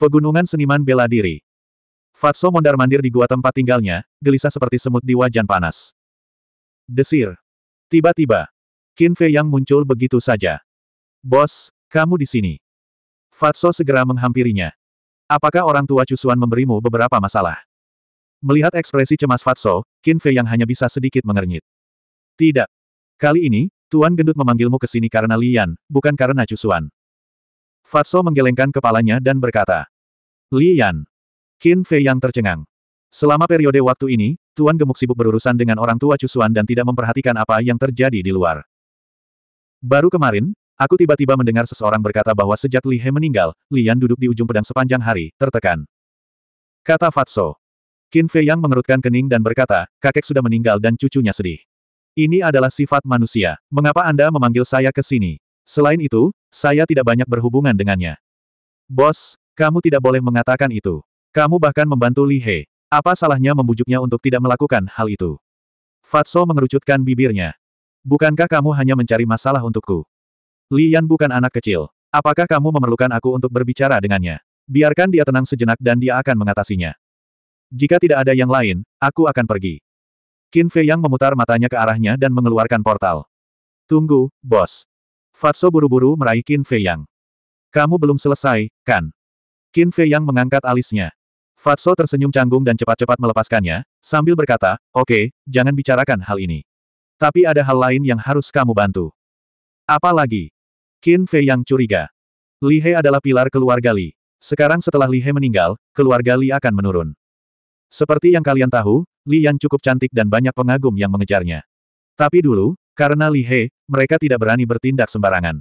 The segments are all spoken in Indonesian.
Pegunungan seniman bela diri. Fatso mondar-mandir di gua tempat tinggalnya, gelisah seperti semut di wajan panas. Desir. Tiba-tiba. Qin Fei yang muncul begitu saja. Bos, kamu di sini. Fatso segera menghampirinya. Apakah orang tua Cusuan memberimu beberapa masalah? Melihat ekspresi cemas Fatso, Qin Fei yang hanya bisa sedikit mengernyit. Tidak. Kali ini, Tuan Gendut memanggilmu ke sini karena Lian, bukan karena Cusuan. Fatso menggelengkan kepalanya dan berkata. Li Yan. Qin Fei yang tercengang. Selama periode waktu ini, Tuan Gemuk sibuk berurusan dengan orang tua Cusuan dan tidak memperhatikan apa yang terjadi di luar. Baru kemarin, aku tiba-tiba mendengar seseorang berkata bahwa sejak Li He meninggal, Li Yan duduk di ujung pedang sepanjang hari, tertekan. Kata Fatso. Qin Fei yang mengerutkan kening dan berkata, kakek sudah meninggal dan cucunya sedih. Ini adalah sifat manusia. Mengapa Anda memanggil saya ke sini? Selain itu, saya tidak banyak berhubungan dengannya. Bos, kamu tidak boleh mengatakan itu. Kamu bahkan membantu Li He. Apa salahnya membujuknya untuk tidak melakukan hal itu? Fatso mengerucutkan bibirnya. Bukankah kamu hanya mencari masalah untukku? Li Yan bukan anak kecil. Apakah kamu memerlukan aku untuk berbicara dengannya? Biarkan dia tenang sejenak dan dia akan mengatasinya. Jika tidak ada yang lain, aku akan pergi. Qin Fei Yang memutar matanya ke arahnya dan mengeluarkan portal. Tunggu, bos. Fatso buru-buru meraih Qin Fei Yang. Kamu belum selesai, kan? Qin Fei Yang mengangkat alisnya. Fatso tersenyum canggung dan cepat-cepat melepaskannya, sambil berkata, Oke, okay, jangan bicarakan hal ini. Tapi ada hal lain yang harus kamu bantu. Apalagi? lagi? Qin Fei Yang curiga. Li He adalah pilar keluarga Li. Sekarang setelah Li He meninggal, keluarga Li akan menurun. Seperti yang kalian tahu, Li Yan cukup cantik dan banyak pengagum yang mengejarnya. Tapi dulu, karena Li He, mereka tidak berani bertindak sembarangan.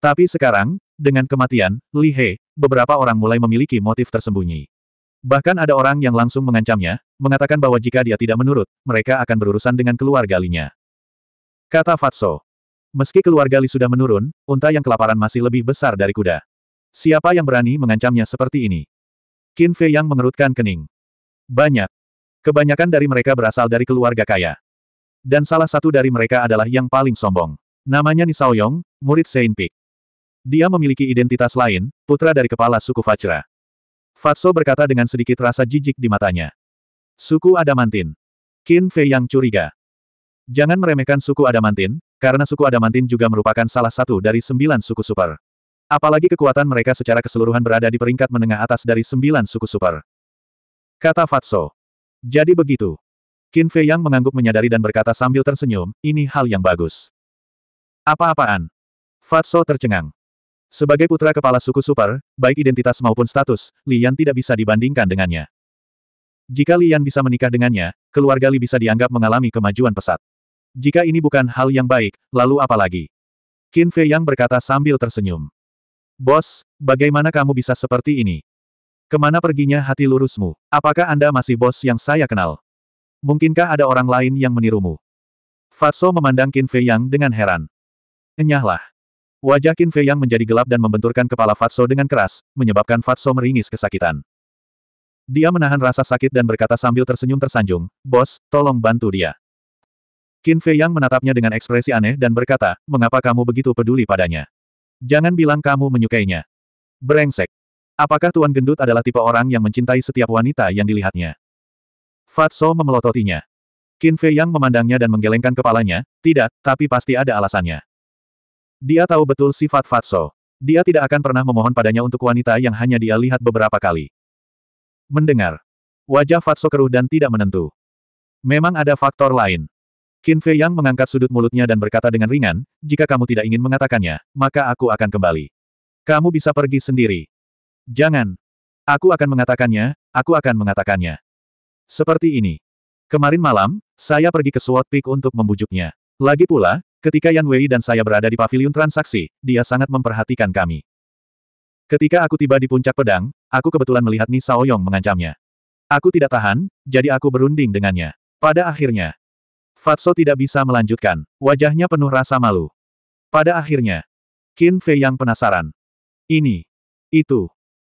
Tapi sekarang, dengan kematian, Li He, beberapa orang mulai memiliki motif tersembunyi. Bahkan ada orang yang langsung mengancamnya, mengatakan bahwa jika dia tidak menurut, mereka akan berurusan dengan keluarga Linya. Kata Fatso. Meski keluarga Li sudah menurun, unta yang kelaparan masih lebih besar dari kuda. Siapa yang berani mengancamnya seperti ini? Qin Fei yang mengerutkan kening. Banyak. Kebanyakan dari mereka berasal dari keluarga kaya. Dan salah satu dari mereka adalah yang paling sombong. Namanya Nisaoyong, murid Saint Peak. Dia memiliki identitas lain, putra dari kepala suku Fajra. Fatso berkata dengan sedikit rasa jijik di matanya. Suku Adamantin. Qin Fei yang curiga. Jangan meremehkan suku Adamantin, karena suku Adamantin juga merupakan salah satu dari sembilan suku super. Apalagi kekuatan mereka secara keseluruhan berada di peringkat menengah atas dari sembilan suku super. Kata Fatso. Jadi begitu. Qin Fei Yang mengangguk menyadari dan berkata sambil tersenyum, ini hal yang bagus. Apa-apaan? Fatso tercengang. Sebagai putra kepala suku super, baik identitas maupun status, Lian tidak bisa dibandingkan dengannya. Jika Lian bisa menikah dengannya, keluarga Li bisa dianggap mengalami kemajuan pesat. Jika ini bukan hal yang baik, lalu apa lagi? Qin Fei Yang berkata sambil tersenyum. Bos, bagaimana kamu bisa seperti ini? Kemana perginya hati lurusmu? Apakah Anda masih bos yang saya kenal? Mungkinkah ada orang lain yang menirumu? Fatso memandang Qin Fei Yang dengan heran. Enyahlah. Wajah Qin Fei Yang menjadi gelap dan membenturkan kepala Fatso dengan keras, menyebabkan Fatso meringis kesakitan. Dia menahan rasa sakit dan berkata sambil tersenyum tersanjung, Bos, tolong bantu dia. Qin Fei Yang menatapnya dengan ekspresi aneh dan berkata, mengapa kamu begitu peduli padanya? Jangan bilang kamu menyukainya. Berengsek. Apakah Tuan Gendut adalah tipe orang yang mencintai setiap wanita yang dilihatnya? Fatso memelototinya. Qin Fei Yang memandangnya dan menggelengkan kepalanya, tidak, tapi pasti ada alasannya. Dia tahu betul sifat Fatso. Dia tidak akan pernah memohon padanya untuk wanita yang hanya dia lihat beberapa kali. Mendengar. Wajah Fatso keruh dan tidak menentu. Memang ada faktor lain. Qin Fei Yang mengangkat sudut mulutnya dan berkata dengan ringan, jika kamu tidak ingin mengatakannya, maka aku akan kembali. Kamu bisa pergi sendiri. Jangan. Aku akan mengatakannya, aku akan mengatakannya. Seperti ini. Kemarin malam, saya pergi ke SWAT Peak untuk membujuknya. Lagi pula, ketika Yan Wei dan saya berada di Pavilion transaksi, dia sangat memperhatikan kami. Ketika aku tiba di puncak pedang, aku kebetulan melihat Ni Yong mengancamnya. Aku tidak tahan, jadi aku berunding dengannya. Pada akhirnya, Fatso tidak bisa melanjutkan. Wajahnya penuh rasa malu. Pada akhirnya, Qin Fei yang penasaran. Ini. Itu.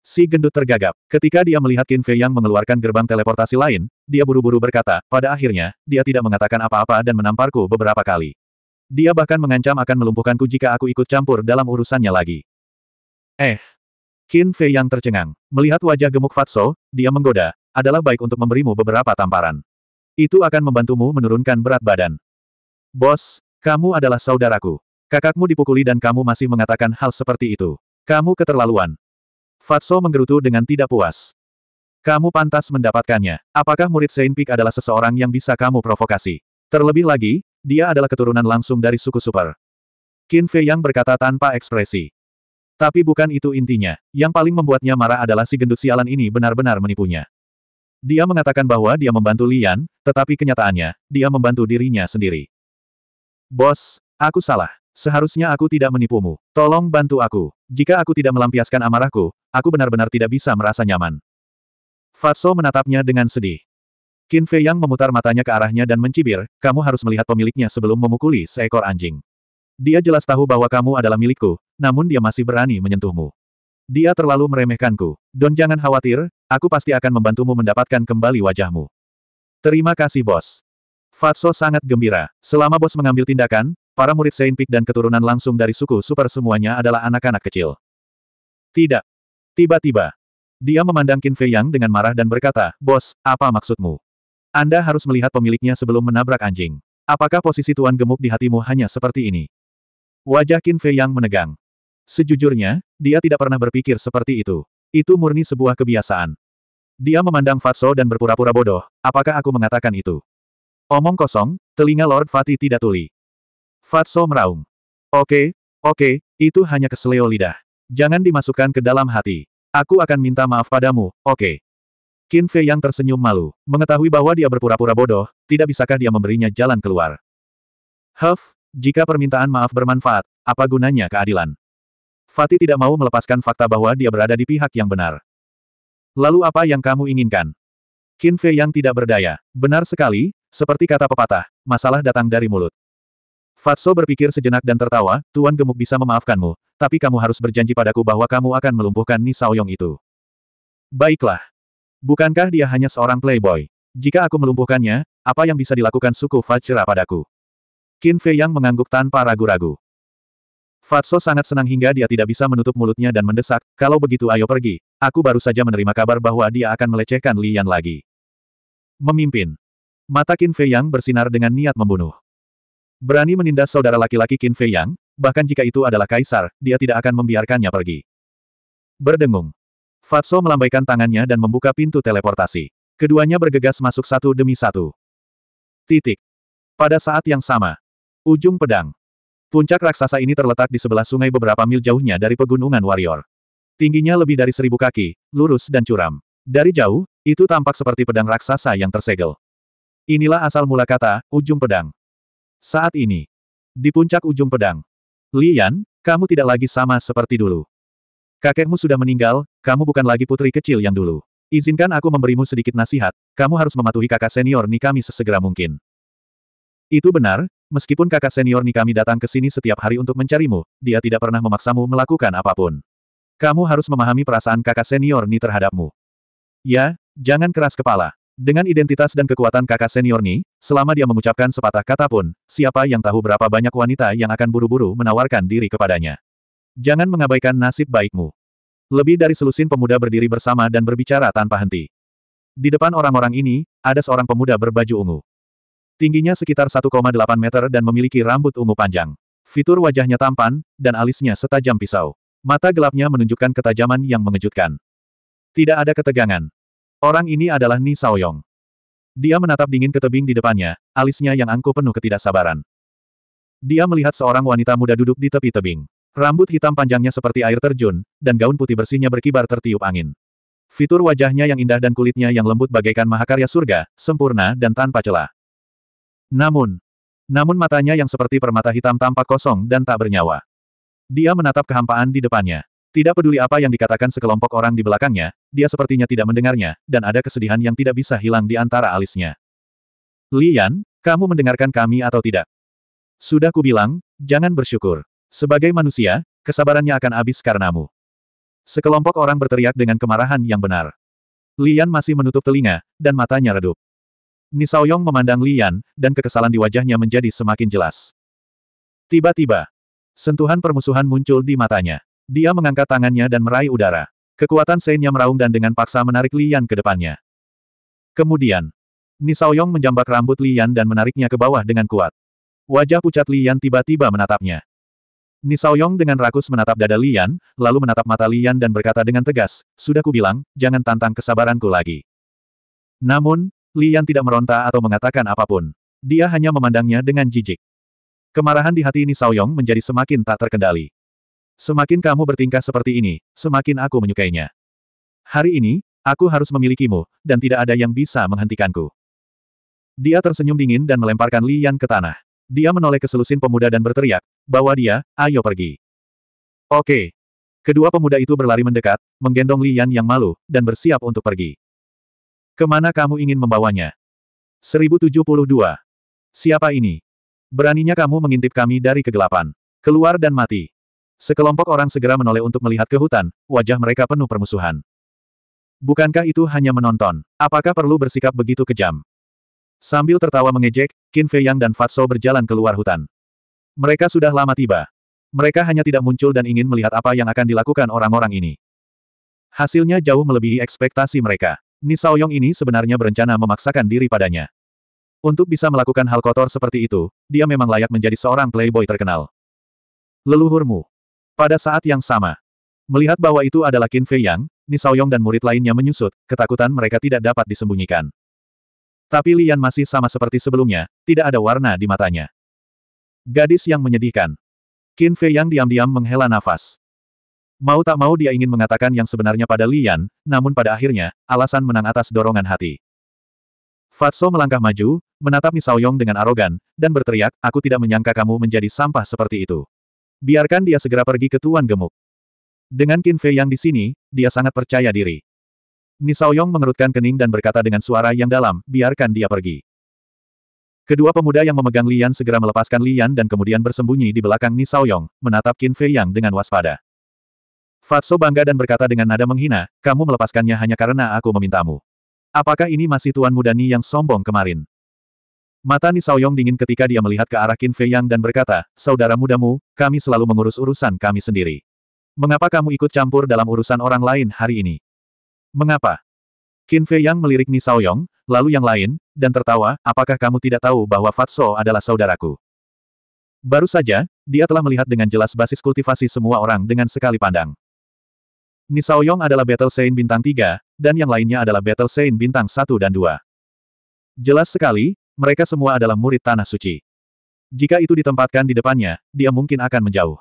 Si gendut tergagap. Ketika dia melihat Qin Fei yang mengeluarkan gerbang teleportasi lain, dia buru-buru berkata, pada akhirnya, dia tidak mengatakan apa-apa dan menamparku beberapa kali. Dia bahkan mengancam akan melumpuhkanku jika aku ikut campur dalam urusannya lagi. Eh. Qin Fei yang tercengang. Melihat wajah gemuk Fatso, dia menggoda, adalah baik untuk memberimu beberapa tamparan. Itu akan membantumu menurunkan berat badan. Bos, kamu adalah saudaraku. Kakakmu dipukuli dan kamu masih mengatakan hal seperti itu. Kamu keterlaluan. Fatso menggerutu dengan tidak puas. Kamu pantas mendapatkannya. Apakah murid Saint Peak adalah seseorang yang bisa kamu provokasi? Terlebih lagi, dia adalah keturunan langsung dari suku super. Qin Fei yang berkata tanpa ekspresi. Tapi bukan itu intinya. Yang paling membuatnya marah adalah si gendut sialan ini benar-benar menipunya. Dia mengatakan bahwa dia membantu Lian, tetapi kenyataannya, dia membantu dirinya sendiri. Bos, aku salah. Seharusnya aku tidak menipumu. Tolong bantu aku. Jika aku tidak melampiaskan amarahku, aku benar-benar tidak bisa merasa nyaman. Fatso menatapnya dengan sedih. Qin Fei Yang memutar matanya ke arahnya dan mencibir, kamu harus melihat pemiliknya sebelum memukuli seekor anjing. Dia jelas tahu bahwa kamu adalah milikku, namun dia masih berani menyentuhmu. Dia terlalu meremehkanku. Don jangan khawatir, aku pasti akan membantumu mendapatkan kembali wajahmu. Terima kasih bos. Fatso sangat gembira. Selama bos mengambil tindakan, Para murid Saint Peak dan keturunan langsung dari suku super semuanya adalah anak-anak kecil. Tidak. Tiba-tiba. Dia memandang Qin Fei Yang dengan marah dan berkata, Bos, apa maksudmu? Anda harus melihat pemiliknya sebelum menabrak anjing. Apakah posisi Tuan Gemuk di hatimu hanya seperti ini? Wajah Qin Fei Yang menegang. Sejujurnya, dia tidak pernah berpikir seperti itu. Itu murni sebuah kebiasaan. Dia memandang Fatso dan berpura-pura bodoh, apakah aku mengatakan itu? Omong kosong, telinga Lord Fatih tidak tuli. Fatso meraung. Oke, oke, itu hanya keseleo lidah. Jangan dimasukkan ke dalam hati. Aku akan minta maaf padamu, oke. Qin Fei yang tersenyum malu, mengetahui bahwa dia berpura-pura bodoh, tidak bisakah dia memberinya jalan keluar. Huff, jika permintaan maaf bermanfaat, apa gunanya keadilan? Fatih tidak mau melepaskan fakta bahwa dia berada di pihak yang benar. Lalu apa yang kamu inginkan? Qin Fei yang tidak berdaya. Benar sekali, seperti kata pepatah, masalah datang dari mulut. Fatso berpikir sejenak dan tertawa, Tuan Gemuk bisa memaafkanmu, tapi kamu harus berjanji padaku bahwa kamu akan melumpuhkan Ni Saoyong itu. Baiklah. Bukankah dia hanya seorang playboy? Jika aku melumpuhkannya, apa yang bisa dilakukan suku Fajra padaku? Qin Fei Yang mengangguk tanpa ragu-ragu. Fatso sangat senang hingga dia tidak bisa menutup mulutnya dan mendesak, kalau begitu ayo pergi, aku baru saja menerima kabar bahwa dia akan melecehkan Li Yan lagi. Memimpin. Mata Qin Fei Yang bersinar dengan niat membunuh. Berani menindas saudara laki-laki Qin Fei Yang, bahkan jika itu adalah kaisar, dia tidak akan membiarkannya pergi. Berdengung. Fatso melambaikan tangannya dan membuka pintu teleportasi. Keduanya bergegas masuk satu demi satu. Titik. Pada saat yang sama. Ujung pedang. Puncak raksasa ini terletak di sebelah sungai beberapa mil jauhnya dari pegunungan warrior. Tingginya lebih dari seribu kaki, lurus dan curam. Dari jauh, itu tampak seperti pedang raksasa yang tersegel. Inilah asal mula kata, ujung pedang. Saat ini. Di puncak ujung pedang. Lian, kamu tidak lagi sama seperti dulu. Kakekmu sudah meninggal, kamu bukan lagi putri kecil yang dulu. Izinkan aku memberimu sedikit nasihat, kamu harus mematuhi kakak senior Nikami sesegera mungkin. Itu benar, meskipun kakak senior Nikami datang ke sini setiap hari untuk mencarimu, dia tidak pernah memaksamu melakukan apapun. Kamu harus memahami perasaan kakak senior Ni terhadapmu. Ya, jangan keras kepala. Dengan identitas dan kekuatan kakak senior Ni, selama dia mengucapkan sepatah kata pun, siapa yang tahu berapa banyak wanita yang akan buru-buru menawarkan diri kepadanya. Jangan mengabaikan nasib baikmu. Lebih dari selusin pemuda berdiri bersama dan berbicara tanpa henti. Di depan orang-orang ini, ada seorang pemuda berbaju ungu. Tingginya sekitar 1,8 meter dan memiliki rambut ungu panjang. Fitur wajahnya tampan, dan alisnya setajam pisau. Mata gelapnya menunjukkan ketajaman yang mengejutkan. Tidak ada ketegangan, Orang ini adalah Ni Saoyong. Dia menatap dingin ke tebing di depannya, alisnya yang angkuh penuh ketidaksabaran. Dia melihat seorang wanita muda duduk di tepi tebing. Rambut hitam panjangnya seperti air terjun, dan gaun putih bersihnya berkibar tertiup angin. Fitur wajahnya yang indah dan kulitnya yang lembut bagaikan mahakarya surga, sempurna dan tanpa celah. Namun, namun matanya yang seperti permata hitam tampak kosong dan tak bernyawa. Dia menatap kehampaan di depannya. Tidak peduli apa yang dikatakan sekelompok orang di belakangnya, dia sepertinya tidak mendengarnya, dan ada kesedihan yang tidak bisa hilang di antara alisnya. Lian, kamu mendengarkan kami atau tidak? Sudah kubilang, jangan bersyukur. Sebagai manusia, kesabarannya akan habis karenamu. Sekelompok orang berteriak dengan kemarahan yang benar. Lian masih menutup telinga, dan matanya redup. Nisaoyong memandang Lian, dan kekesalan di wajahnya menjadi semakin jelas. Tiba-tiba, sentuhan permusuhan muncul di matanya. Dia mengangkat tangannya dan meraih udara. Kekuatan seinnya meraung dan dengan paksa menarik Lian ke depannya. Kemudian, Nisaoyong menjambak rambut Lian dan menariknya ke bawah dengan kuat. Wajah pucat Lian tiba-tiba menatapnya. Nisaoyong dengan rakus menatap dada Lian, lalu menatap mata Lian dan berkata dengan tegas, Sudah kubilang, jangan tantang kesabaranku lagi. Namun, Lian tidak meronta atau mengatakan apapun. Dia hanya memandangnya dengan jijik. Kemarahan di hati Nisaoyong menjadi semakin tak terkendali. Semakin kamu bertingkah seperti ini, semakin aku menyukainya. Hari ini, aku harus memilikimu, dan tidak ada yang bisa menghentikanku. Dia tersenyum dingin dan melemparkan Li Yan ke tanah. Dia menoleh ke selusin pemuda dan berteriak, bawa dia, ayo pergi. Oke. Kedua pemuda itu berlari mendekat, menggendong Li Yan yang malu, dan bersiap untuk pergi. Kemana kamu ingin membawanya? 1072. Siapa ini? Beraninya kamu mengintip kami dari kegelapan. Keluar dan mati. Sekelompok orang segera menoleh untuk melihat ke hutan, wajah mereka penuh permusuhan. Bukankah itu hanya menonton? Apakah perlu bersikap begitu kejam? Sambil tertawa mengejek, Qin Fei Yang dan Fatso berjalan keluar hutan. Mereka sudah lama tiba. Mereka hanya tidak muncul dan ingin melihat apa yang akan dilakukan orang-orang ini. Hasilnya jauh melebihi ekspektasi mereka. Nisaoyong ini sebenarnya berencana memaksakan diri padanya. Untuk bisa melakukan hal kotor seperti itu, dia memang layak menjadi seorang playboy terkenal. Leluhurmu, pada saat yang sama, melihat bahwa itu adalah Qin Fei Yang, Nisaoyong dan murid lainnya menyusut, ketakutan mereka tidak dapat disembunyikan. Tapi Lian masih sama seperti sebelumnya, tidak ada warna di matanya. Gadis yang menyedihkan. Qin Fei Yang diam-diam menghela nafas. Mau tak mau dia ingin mengatakan yang sebenarnya pada Lian, namun pada akhirnya, alasan menang atas dorongan hati. Fatso melangkah maju, menatap Nisaoyong dengan arogan, dan berteriak, aku tidak menyangka kamu menjadi sampah seperti itu. Biarkan dia segera pergi ke Tuan Gemuk. Dengan Qin Fei yang di sini, dia sangat percaya diri. Nisaoyong mengerutkan kening dan berkata dengan suara yang dalam, biarkan dia pergi. Kedua pemuda yang memegang Lian segera melepaskan Lian dan kemudian bersembunyi di belakang Nisaoyong, menatap Qin Fei yang dengan waspada. Fatso bangga dan berkata dengan nada menghina, kamu melepaskannya hanya karena aku memintamu. Apakah ini masih Tuan Mudani yang sombong kemarin? Mata Nisaoyong dingin ketika dia melihat ke arah Qin Fei Yang dan berkata, Saudara mudamu, kami selalu mengurus urusan kami sendiri. Mengapa kamu ikut campur dalam urusan orang lain hari ini? Mengapa? Qin Fei Yang melirik Nisaoyong, lalu yang lain, dan tertawa, apakah kamu tidak tahu bahwa Fatso adalah saudaraku? Baru saja, dia telah melihat dengan jelas basis kultivasi semua orang dengan sekali pandang. Nisaoyong adalah Battle Saint bintang 3, dan yang lainnya adalah Battle Saint bintang 1 dan 2. Jelas sekali, mereka semua adalah murid Tanah Suci. Jika itu ditempatkan di depannya, dia mungkin akan menjauh.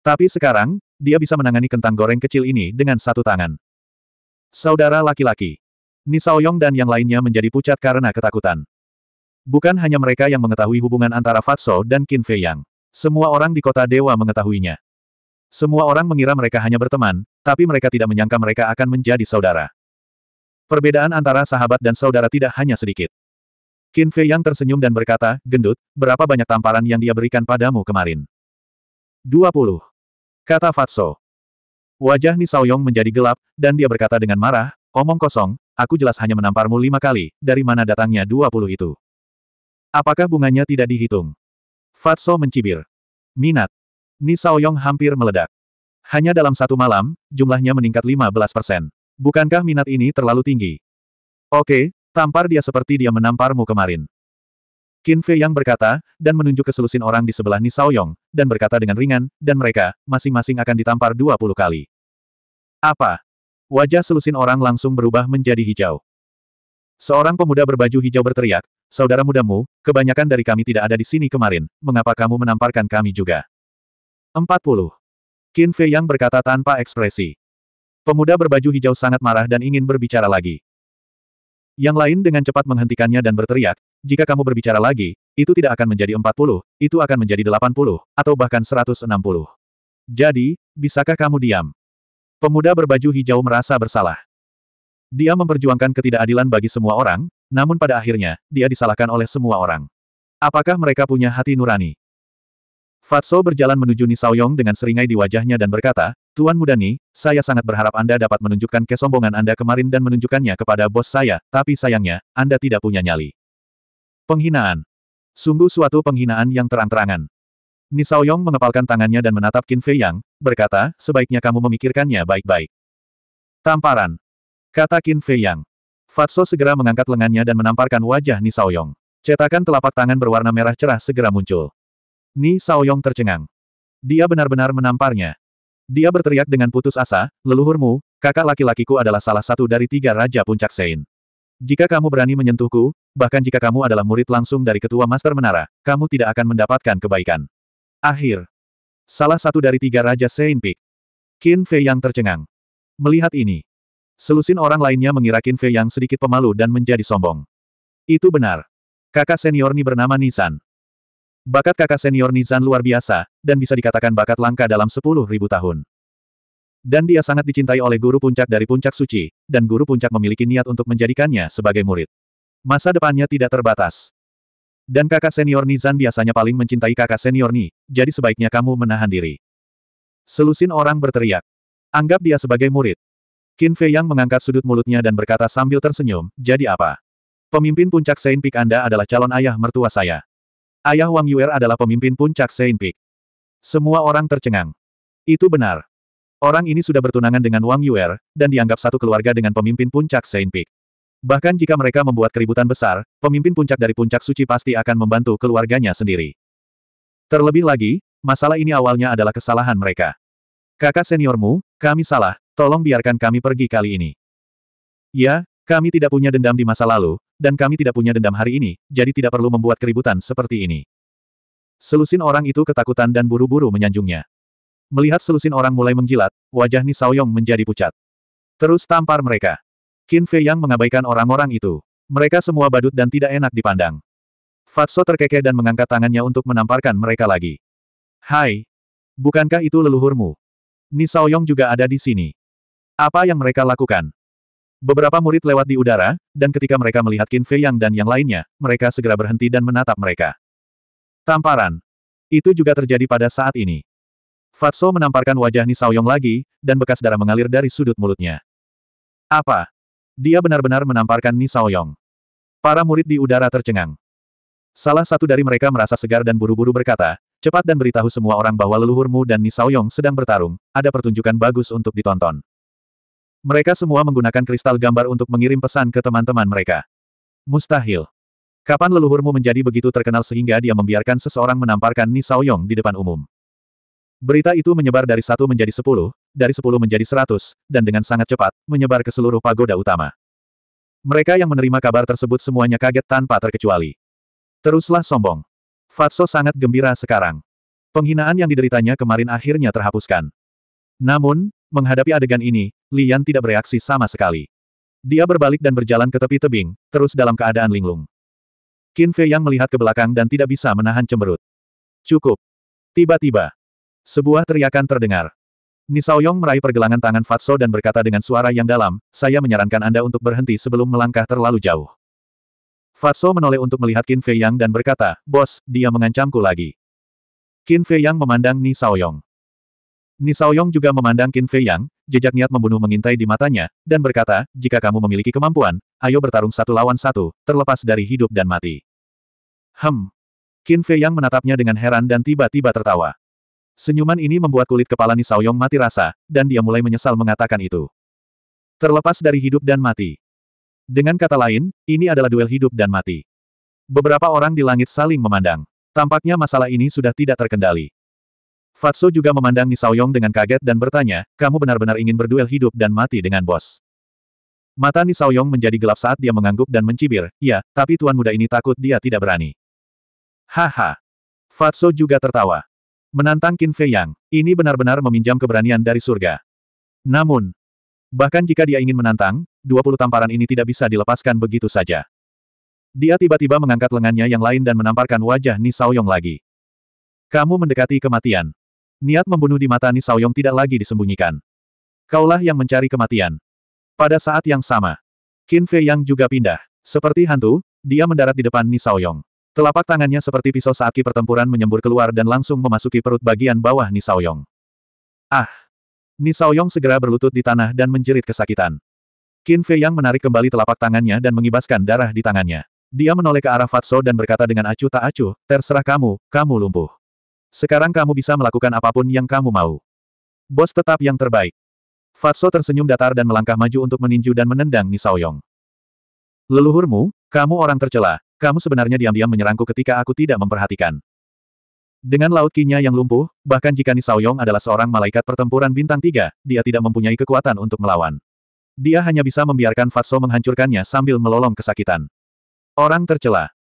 Tapi sekarang, dia bisa menangani kentang goreng kecil ini dengan satu tangan. Saudara laki-laki. Nisaoyong dan yang lainnya menjadi pucat karena ketakutan. Bukan hanya mereka yang mengetahui hubungan antara Fatso dan Qin Fei Yang. Semua orang di kota dewa mengetahuinya. Semua orang mengira mereka hanya berteman, tapi mereka tidak menyangka mereka akan menjadi saudara. Perbedaan antara sahabat dan saudara tidak hanya sedikit. Qin Fei Yang tersenyum dan berkata, gendut, berapa banyak tamparan yang dia berikan padamu kemarin? 20. Kata Fatso. Wajah Nisaoyong menjadi gelap, dan dia berkata dengan marah, omong kosong, aku jelas hanya menamparmu lima kali, dari mana datangnya 20 itu? Apakah bunganya tidak dihitung? Fatso mencibir. Minat. Nisaoyong hampir meledak. Hanya dalam satu malam, jumlahnya meningkat 15 persen. Bukankah minat ini terlalu tinggi? Oke, Tampar dia seperti dia menamparmu kemarin. Qin Fei yang berkata, dan menunjuk ke selusin orang di sebelah Sao Yong, dan berkata dengan ringan, dan mereka, masing-masing akan ditampar 20 kali. Apa? Wajah selusin orang langsung berubah menjadi hijau. Seorang pemuda berbaju hijau berteriak, Saudara mudamu, kebanyakan dari kami tidak ada di sini kemarin, mengapa kamu menamparkan kami juga? 40. Qin Fei yang berkata tanpa ekspresi. Pemuda berbaju hijau sangat marah dan ingin berbicara lagi. Yang lain dengan cepat menghentikannya dan berteriak, jika kamu berbicara lagi, itu tidak akan menjadi 40, itu akan menjadi 80, atau bahkan 160. Jadi, bisakah kamu diam? Pemuda berbaju hijau merasa bersalah. Dia memperjuangkan ketidakadilan bagi semua orang, namun pada akhirnya, dia disalahkan oleh semua orang. Apakah mereka punya hati nurani? Fatso berjalan menuju Nisaoyong dengan seringai di wajahnya dan berkata, Tuan Muda saya sangat berharap Anda dapat menunjukkan kesombongan Anda kemarin dan menunjukkannya kepada bos saya, tapi sayangnya, Anda tidak punya nyali. Penghinaan. Sungguh suatu penghinaan yang terang-terangan. Nisaoyong mengepalkan tangannya dan menatap Qin Fei Yang, berkata, sebaiknya kamu memikirkannya baik-baik. Tamparan. Kata Qin Fei Yang. Fatso segera mengangkat lengannya dan menamparkan wajah Nisaoyong. Cetakan telapak tangan berwarna merah cerah segera muncul. Ni Yong tercengang. Dia benar-benar menamparnya. Dia berteriak dengan putus asa, leluhurmu, kakak laki-lakiku adalah salah satu dari tiga Raja Puncak Sein. Jika kamu berani menyentuhku, bahkan jika kamu adalah murid langsung dari Ketua Master Menara, kamu tidak akan mendapatkan kebaikan. Akhir. Salah satu dari tiga Raja Sein Pik. Qin Fei yang tercengang. Melihat ini. Selusin orang lainnya mengira Qin Fei yang sedikit pemalu dan menjadi sombong. Itu benar. Kakak senior ini bernama Nisan. Bakat kakak senior Nizan luar biasa, dan bisa dikatakan bakat langka dalam sepuluh ribu tahun. Dan dia sangat dicintai oleh guru puncak dari puncak suci, dan guru puncak memiliki niat untuk menjadikannya sebagai murid. Masa depannya tidak terbatas. Dan kakak senior Nizan biasanya paling mencintai kakak senior Ni, jadi sebaiknya kamu menahan diri. Selusin orang berteriak. Anggap dia sebagai murid. Qin Fei Yang mengangkat sudut mulutnya dan berkata sambil tersenyum, jadi apa? Pemimpin puncak Saint Peak Anda adalah calon ayah mertua saya. Ayah Wang Yuer adalah pemimpin puncak Saint Peak. Semua orang tercengang. Itu benar. Orang ini sudah bertunangan dengan Wang Yuer, dan dianggap satu keluarga dengan pemimpin puncak Saint Peak. Bahkan jika mereka membuat keributan besar, pemimpin puncak dari puncak suci pasti akan membantu keluarganya sendiri. Terlebih lagi, masalah ini awalnya adalah kesalahan mereka. Kakak seniormu, kami salah, tolong biarkan kami pergi kali ini. Ya, kami tidak punya dendam di masa lalu, dan kami tidak punya dendam hari ini, jadi tidak perlu membuat keributan seperti ini. Selusin orang itu ketakutan dan buru-buru menyanjungnya. Melihat selusin orang mulai menjilat, wajah Ni Saoyong menjadi pucat. Terus tampar mereka. Qin Fei Yang mengabaikan orang-orang itu. Mereka semua badut dan tidak enak dipandang. Fatso terkekeh dan mengangkat tangannya untuk menamparkan mereka lagi. Hai! Bukankah itu leluhurmu? Ni Saoyong juga ada di sini. Apa yang mereka lakukan? Beberapa murid lewat di udara, dan ketika mereka melihat Qin Fei Yang dan yang lainnya, mereka segera berhenti dan menatap mereka. Tamparan. Itu juga terjadi pada saat ini. Fatso menamparkan wajah Nisaoyong lagi, dan bekas darah mengalir dari sudut mulutnya. Apa? Dia benar-benar menamparkan Nisaoyong. Para murid di udara tercengang. Salah satu dari mereka merasa segar dan buru-buru berkata, cepat dan beritahu semua orang bahwa leluhurmu dan Nisaoyong sedang bertarung, ada pertunjukan bagus untuk ditonton. Mereka semua menggunakan kristal gambar untuk mengirim pesan ke teman-teman mereka. Mustahil. Kapan leluhurmu menjadi begitu terkenal sehingga dia membiarkan seseorang menamparkan Ni Yong di depan umum? Berita itu menyebar dari satu menjadi sepuluh, dari sepuluh menjadi seratus, dan dengan sangat cepat, menyebar ke seluruh pagoda utama. Mereka yang menerima kabar tersebut semuanya kaget tanpa terkecuali. Teruslah sombong. Fatso sangat gembira sekarang. Penghinaan yang dideritanya kemarin akhirnya terhapuskan. Namun, menghadapi adegan ini, Lian tidak bereaksi sama sekali. Dia berbalik dan berjalan ke tepi tebing, terus dalam keadaan linglung. Qin Fei yang melihat ke belakang dan tidak bisa menahan cemberut. Cukup. Tiba-tiba. Sebuah teriakan terdengar. Nisaoyong meraih pergelangan tangan Fatso dan berkata dengan suara yang dalam, saya menyarankan Anda untuk berhenti sebelum melangkah terlalu jauh. Fatso menoleh untuk melihat Qin Fei Yang dan berkata, Bos, dia mengancamku lagi. Qin Fei Yang memandang Nisaoyong. Nisaoyong juga memandang Qin Fei Yang, jejak niat membunuh mengintai di matanya, dan berkata, jika kamu memiliki kemampuan, ayo bertarung satu lawan satu, terlepas dari hidup dan mati. Hem. Qin Fei yang menatapnya dengan heran dan tiba-tiba tertawa. Senyuman ini membuat kulit kepala Yong mati rasa, dan dia mulai menyesal mengatakan itu. Terlepas dari hidup dan mati. Dengan kata lain, ini adalah duel hidup dan mati. Beberapa orang di langit saling memandang. Tampaknya masalah ini sudah tidak terkendali. Fatso juga memandang Nisaoyong dengan kaget dan bertanya, kamu benar-benar ingin berduel hidup dan mati dengan bos. Mata Nisaoyong menjadi gelap saat dia mengangguk dan mencibir, ya, tapi tuan muda ini takut dia tidak berani. Haha. Fatso juga tertawa. Menantang Qin Fei Yang, ini benar-benar meminjam keberanian dari surga. Namun, bahkan jika dia ingin menantang, 20 tamparan ini tidak bisa dilepaskan begitu saja. Dia tiba-tiba mengangkat lengannya yang lain dan menamparkan wajah Nisaoyong lagi. Kamu mendekati kematian. Niat membunuh di mata Nisaoyong tidak lagi disembunyikan. Kaulah yang mencari kematian. Pada saat yang sama, Qin Fei Yang juga pindah. Seperti hantu, dia mendarat di depan Nisaoyong. Telapak tangannya seperti pisau saat ki pertempuran menyembur keluar dan langsung memasuki perut bagian bawah Nisaoyong. Ah! Nisaoyong segera berlutut di tanah dan menjerit kesakitan. Qin Fei Yang menarik kembali telapak tangannya dan mengibaskan darah di tangannya. Dia menoleh ke arah Fatso dan berkata dengan acuh tak acuh, terserah kamu, kamu lumpuh. Sekarang kamu bisa melakukan apapun yang kamu mau. Bos tetap yang terbaik. Fatso tersenyum datar dan melangkah maju untuk meninju dan menendang Nisaoyong. Leluhurmu, kamu orang tercela. Kamu sebenarnya diam-diam menyerangku ketika aku tidak memperhatikan. Dengan laut kinya yang lumpuh, bahkan jika Nisaoyong adalah seorang malaikat pertempuran bintang tiga, dia tidak mempunyai kekuatan untuk melawan. Dia hanya bisa membiarkan Fatso menghancurkannya sambil melolong kesakitan. Orang tercela.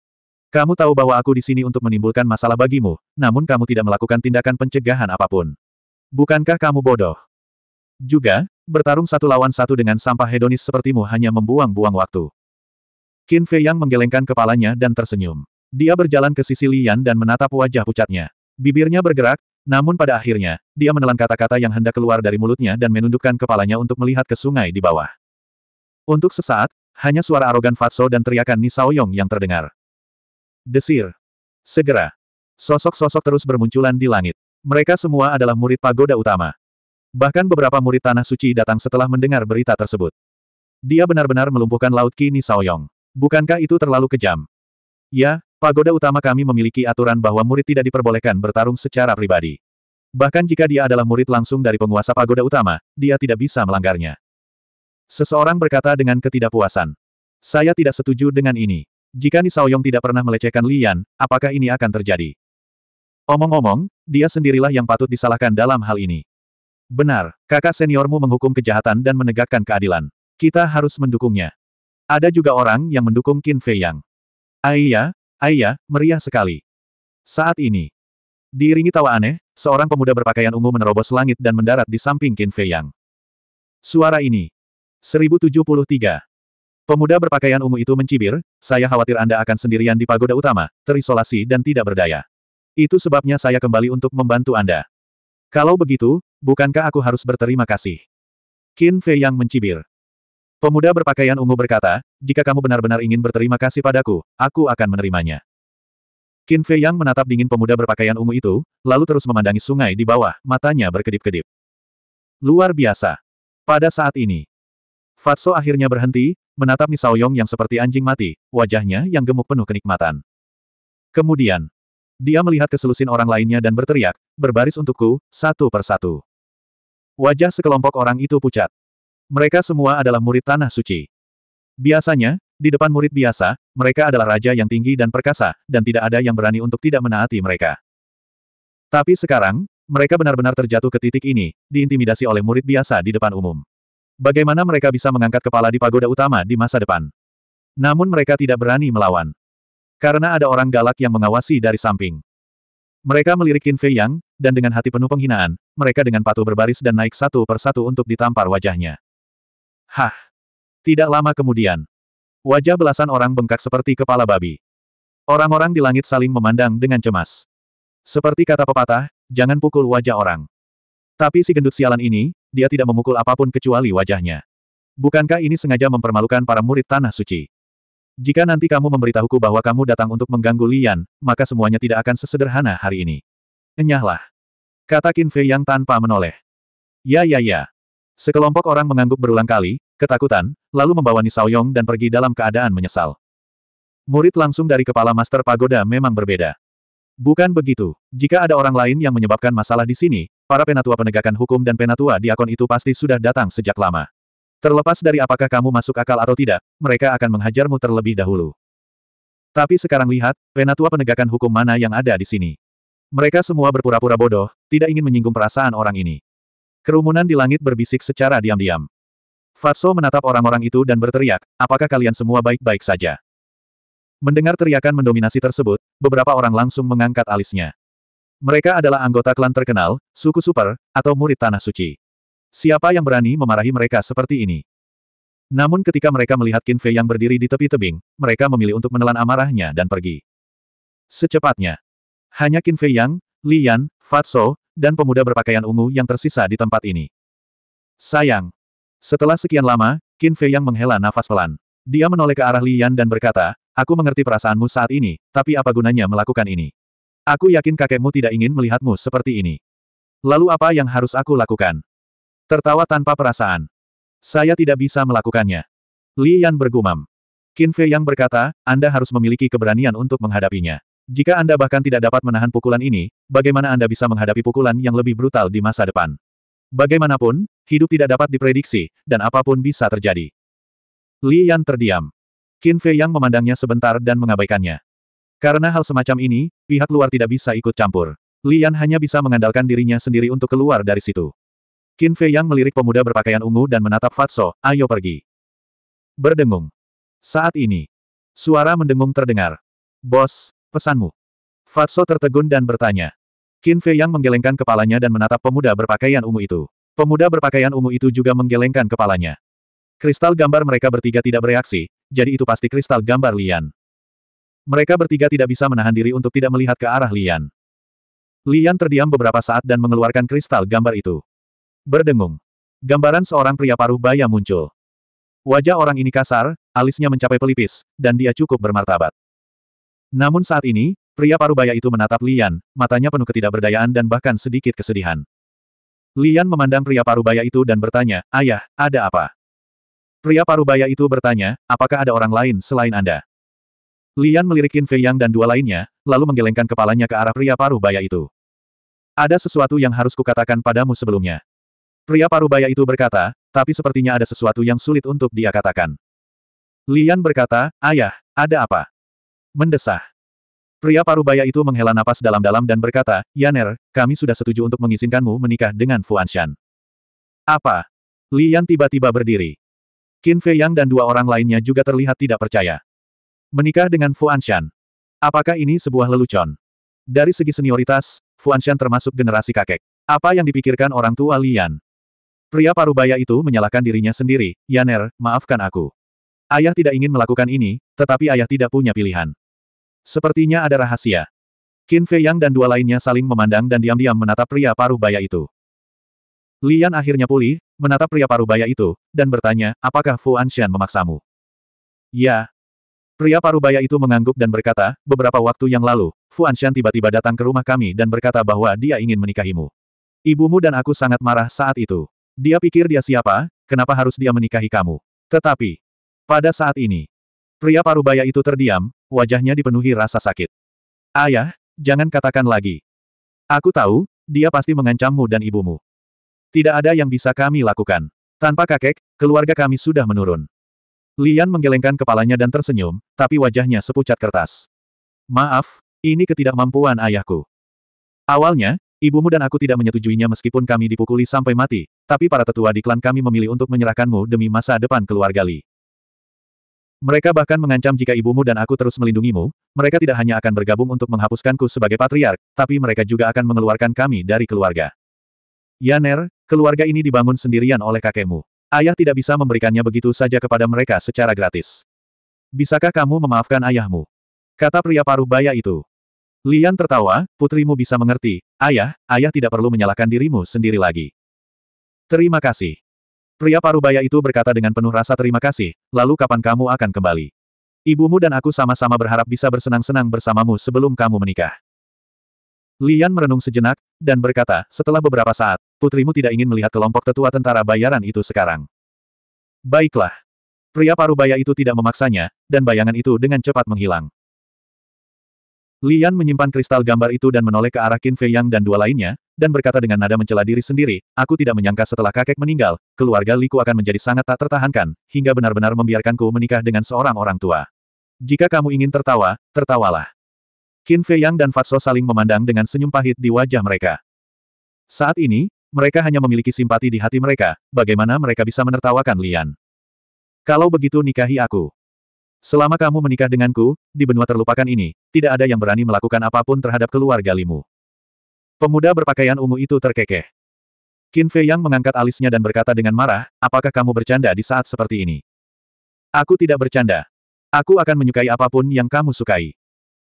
Kamu tahu bahwa aku di sini untuk menimbulkan masalah bagimu, namun kamu tidak melakukan tindakan pencegahan apapun. Bukankah kamu bodoh? Juga, bertarung satu lawan satu dengan sampah hedonis sepertimu hanya membuang-buang waktu. Qin Fei Yang menggelengkan kepalanya dan tersenyum. Dia berjalan ke sisi Lian dan menatap wajah pucatnya. Bibirnya bergerak, namun pada akhirnya, dia menelan kata-kata yang hendak keluar dari mulutnya dan menundukkan kepalanya untuk melihat ke sungai di bawah. Untuk sesaat, hanya suara arogan Fatso dan teriakan Yong yang terdengar. Desir. Segera. Sosok-sosok terus bermunculan di langit. Mereka semua adalah murid pagoda utama. Bahkan beberapa murid tanah suci datang setelah mendengar berita tersebut. Dia benar-benar melumpuhkan Laut Kini Saoyong. Bukankah itu terlalu kejam? Ya, pagoda utama kami memiliki aturan bahwa murid tidak diperbolehkan bertarung secara pribadi. Bahkan jika dia adalah murid langsung dari penguasa pagoda utama, dia tidak bisa melanggarnya. Seseorang berkata dengan ketidakpuasan. Saya tidak setuju dengan ini. Jika Nisaoyong tidak pernah melecehkan Lian, apakah ini akan terjadi? Omong-omong, dia sendirilah yang patut disalahkan dalam hal ini. Benar, kakak seniormu menghukum kejahatan dan menegakkan keadilan. Kita harus mendukungnya. Ada juga orang yang mendukung Qin Fei Yang. Aiya, Aiya, meriah sekali. Saat ini, diiringi tawa aneh, seorang pemuda berpakaian ungu menerobos langit dan mendarat di samping Qin Fei Yang. Suara ini. 1073. Pemuda berpakaian ungu itu mencibir, saya khawatir Anda akan sendirian di pagoda utama, terisolasi dan tidak berdaya. Itu sebabnya saya kembali untuk membantu Anda. Kalau begitu, bukankah aku harus berterima kasih? Qin Fei yang mencibir. Pemuda berpakaian ungu berkata, jika kamu benar-benar ingin berterima kasih padaku, aku akan menerimanya. Qin Fei yang menatap dingin pemuda berpakaian ungu itu, lalu terus memandangi sungai di bawah, matanya berkedip-kedip. Luar biasa. Pada saat ini, Fatso akhirnya berhenti, menatap Nisaoyong yang seperti anjing mati, wajahnya yang gemuk penuh kenikmatan. Kemudian, dia melihat keselusin orang lainnya dan berteriak, berbaris untukku, satu persatu. Wajah sekelompok orang itu pucat. Mereka semua adalah murid Tanah Suci. Biasanya, di depan murid biasa, mereka adalah raja yang tinggi dan perkasa, dan tidak ada yang berani untuk tidak menaati mereka. Tapi sekarang, mereka benar-benar terjatuh ke titik ini, diintimidasi oleh murid biasa di depan umum. Bagaimana mereka bisa mengangkat kepala di pagoda utama di masa depan? Namun mereka tidak berani melawan. Karena ada orang galak yang mengawasi dari samping. Mereka melirik Qin Fei Yang, dan dengan hati penuh penghinaan, mereka dengan patuh berbaris dan naik satu persatu untuk ditampar wajahnya. Hah! Tidak lama kemudian, wajah belasan orang bengkak seperti kepala babi. Orang-orang di langit saling memandang dengan cemas. Seperti kata pepatah, jangan pukul wajah orang. Tapi si gendut sialan ini, dia tidak memukul apapun kecuali wajahnya. Bukankah ini sengaja mempermalukan para murid Tanah Suci? Jika nanti kamu memberitahuku bahwa kamu datang untuk mengganggu Lian, maka semuanya tidak akan sesederhana hari ini. Enyahlah. Kata Qin Fei yang tanpa menoleh. Ya ya ya. Sekelompok orang mengangguk berulang kali, ketakutan, lalu membawa Nisaoyong dan pergi dalam keadaan menyesal. Murid langsung dari kepala Master Pagoda memang berbeda. Bukan begitu. Jika ada orang lain yang menyebabkan masalah di sini, para penatua penegakan hukum dan penatua diakon itu pasti sudah datang sejak lama. Terlepas dari apakah kamu masuk akal atau tidak, mereka akan menghajarmu terlebih dahulu. Tapi sekarang lihat, penatua penegakan hukum mana yang ada di sini. Mereka semua berpura-pura bodoh, tidak ingin menyinggung perasaan orang ini. Kerumunan di langit berbisik secara diam-diam. Fatso menatap orang-orang itu dan berteriak, apakah kalian semua baik-baik saja? Mendengar teriakan mendominasi tersebut, beberapa orang langsung mengangkat alisnya. Mereka adalah anggota klan terkenal, suku super, atau murid tanah suci. Siapa yang berani memarahi mereka seperti ini? Namun ketika mereka melihat Qin Fei yang berdiri di tepi tebing, mereka memilih untuk menelan amarahnya dan pergi. Secepatnya. Hanya Qin Fei Yang, Li Yan, Fatso, dan pemuda berpakaian ungu yang tersisa di tempat ini. Sayang. Setelah sekian lama, Qin Fei Yang menghela nafas pelan. Dia menoleh ke arah Li Yan dan berkata, Aku mengerti perasaanmu saat ini, tapi apa gunanya melakukan ini? Aku yakin kakekmu tidak ingin melihatmu seperti ini. Lalu apa yang harus aku lakukan? Tertawa tanpa perasaan. Saya tidak bisa melakukannya. Li Yan bergumam. Qin Fei yang berkata, Anda harus memiliki keberanian untuk menghadapinya. Jika Anda bahkan tidak dapat menahan pukulan ini, bagaimana Anda bisa menghadapi pukulan yang lebih brutal di masa depan? Bagaimanapun, hidup tidak dapat diprediksi, dan apapun bisa terjadi. Li Yan terdiam. Qin Fei Yang memandangnya sebentar dan mengabaikannya. Karena hal semacam ini, pihak luar tidak bisa ikut campur. Lian hanya bisa mengandalkan dirinya sendiri untuk keluar dari situ. Qin Fei Yang melirik pemuda berpakaian ungu dan menatap Fatso, ayo pergi. Berdengung. Saat ini. Suara mendengung terdengar. Bos, pesanmu. Fatso tertegun dan bertanya. Qin Fei Yang menggelengkan kepalanya dan menatap pemuda berpakaian ungu itu. Pemuda berpakaian ungu itu juga menggelengkan kepalanya. Kristal gambar mereka bertiga tidak bereaksi, jadi itu pasti kristal gambar Lian. Mereka bertiga tidak bisa menahan diri untuk tidak melihat ke arah Lian. Lian terdiam beberapa saat dan mengeluarkan kristal gambar itu. Berdengung. Gambaran seorang pria paruh baya muncul. Wajah orang ini kasar, alisnya mencapai pelipis, dan dia cukup bermartabat. Namun saat ini, pria paruh baya itu menatap Lian, matanya penuh ketidakberdayaan dan bahkan sedikit kesedihan. Lian memandang pria paruh baya itu dan bertanya, Ayah, ada apa? Pria parubaya itu bertanya, apakah ada orang lain selain Anda? Lian melirikin Fei Yang dan dua lainnya, lalu menggelengkan kepalanya ke arah pria parubaya itu. Ada sesuatu yang harus kukatakan padamu sebelumnya. Pria parubaya itu berkata, tapi sepertinya ada sesuatu yang sulit untuk dia katakan. Lian berkata, ayah, ada apa? Mendesah. Pria parubaya itu menghela napas dalam-dalam dan berkata, Yaner, kami sudah setuju untuk mengizinkanmu menikah dengan Fuanshan. Apa? Lian tiba-tiba berdiri. Qin Fei Yang dan dua orang lainnya juga terlihat tidak percaya. Menikah dengan Fu Anshan. Apakah ini sebuah lelucon? Dari segi senioritas, Fu Anshan termasuk generasi kakek. Apa yang dipikirkan orang tua Lian? Pria parubaya itu menyalahkan dirinya sendiri, Yaner, maafkan aku. Ayah tidak ingin melakukan ini, tetapi ayah tidak punya pilihan. Sepertinya ada rahasia. Qin Fei Yang dan dua lainnya saling memandang dan diam-diam menatap pria parubaya itu. Lian akhirnya pulih, menatap pria parubaya itu, dan bertanya, apakah Fu Anshan memaksamu? Ya. Pria parubaya itu mengangguk dan berkata, beberapa waktu yang lalu, Fu Anshan tiba-tiba datang ke rumah kami dan berkata bahwa dia ingin menikahimu. Ibumu dan aku sangat marah saat itu. Dia pikir dia siapa, kenapa harus dia menikahi kamu. Tetapi, pada saat ini, pria parubaya itu terdiam, wajahnya dipenuhi rasa sakit. Ayah, jangan katakan lagi. Aku tahu, dia pasti mengancammu dan ibumu. Tidak ada yang bisa kami lakukan. Tanpa kakek, keluarga kami sudah menurun. Lian menggelengkan kepalanya dan tersenyum, tapi wajahnya sepucat kertas. Maaf, ini ketidakmampuan ayahku. Awalnya, ibumu dan aku tidak menyetujuinya meskipun kami dipukuli sampai mati, tapi para tetua di klan kami memilih untuk menyerahkanmu demi masa depan keluarga Li. Mereka bahkan mengancam jika ibumu dan aku terus melindungimu, mereka tidak hanya akan bergabung untuk menghapuskanku sebagai patriark, tapi mereka juga akan mengeluarkan kami dari keluarga. Yaner, keluarga ini dibangun sendirian oleh kakekmu. Ayah tidak bisa memberikannya begitu saja kepada mereka secara gratis. Bisakah kamu memaafkan ayahmu? Kata pria paruh baya itu. Lian tertawa, putrimu bisa mengerti, ayah, ayah tidak perlu menyalahkan dirimu sendiri lagi. Terima kasih. Pria parubaya itu berkata dengan penuh rasa terima kasih, lalu kapan kamu akan kembali? Ibumu dan aku sama-sama berharap bisa bersenang-senang bersamamu sebelum kamu menikah. Lian merenung sejenak, dan berkata, setelah beberapa saat, putrimu tidak ingin melihat kelompok tetua tentara bayaran itu sekarang. Baiklah. Pria parubaya itu tidak memaksanya, dan bayangan itu dengan cepat menghilang. Lian menyimpan kristal gambar itu dan menoleh ke arah Qin Fei Yang dan dua lainnya, dan berkata dengan nada mencela diri sendiri, aku tidak menyangka setelah kakek meninggal, keluarga Liku akan menjadi sangat tak tertahankan, hingga benar-benar membiarkanku menikah dengan seorang orang tua. Jika kamu ingin tertawa, tertawalah. Qin Fei Yang dan Fatso saling memandang dengan senyum pahit di wajah mereka. Saat ini, mereka hanya memiliki simpati di hati mereka, bagaimana mereka bisa menertawakan Lian. Kalau begitu nikahi aku. Selama kamu menikah denganku, di benua terlupakan ini, tidak ada yang berani melakukan apapun terhadap keluarga Limu. Pemuda berpakaian ungu itu terkekeh. Qin Fei Yang mengangkat alisnya dan berkata dengan marah, apakah kamu bercanda di saat seperti ini? Aku tidak bercanda. Aku akan menyukai apapun yang kamu sukai.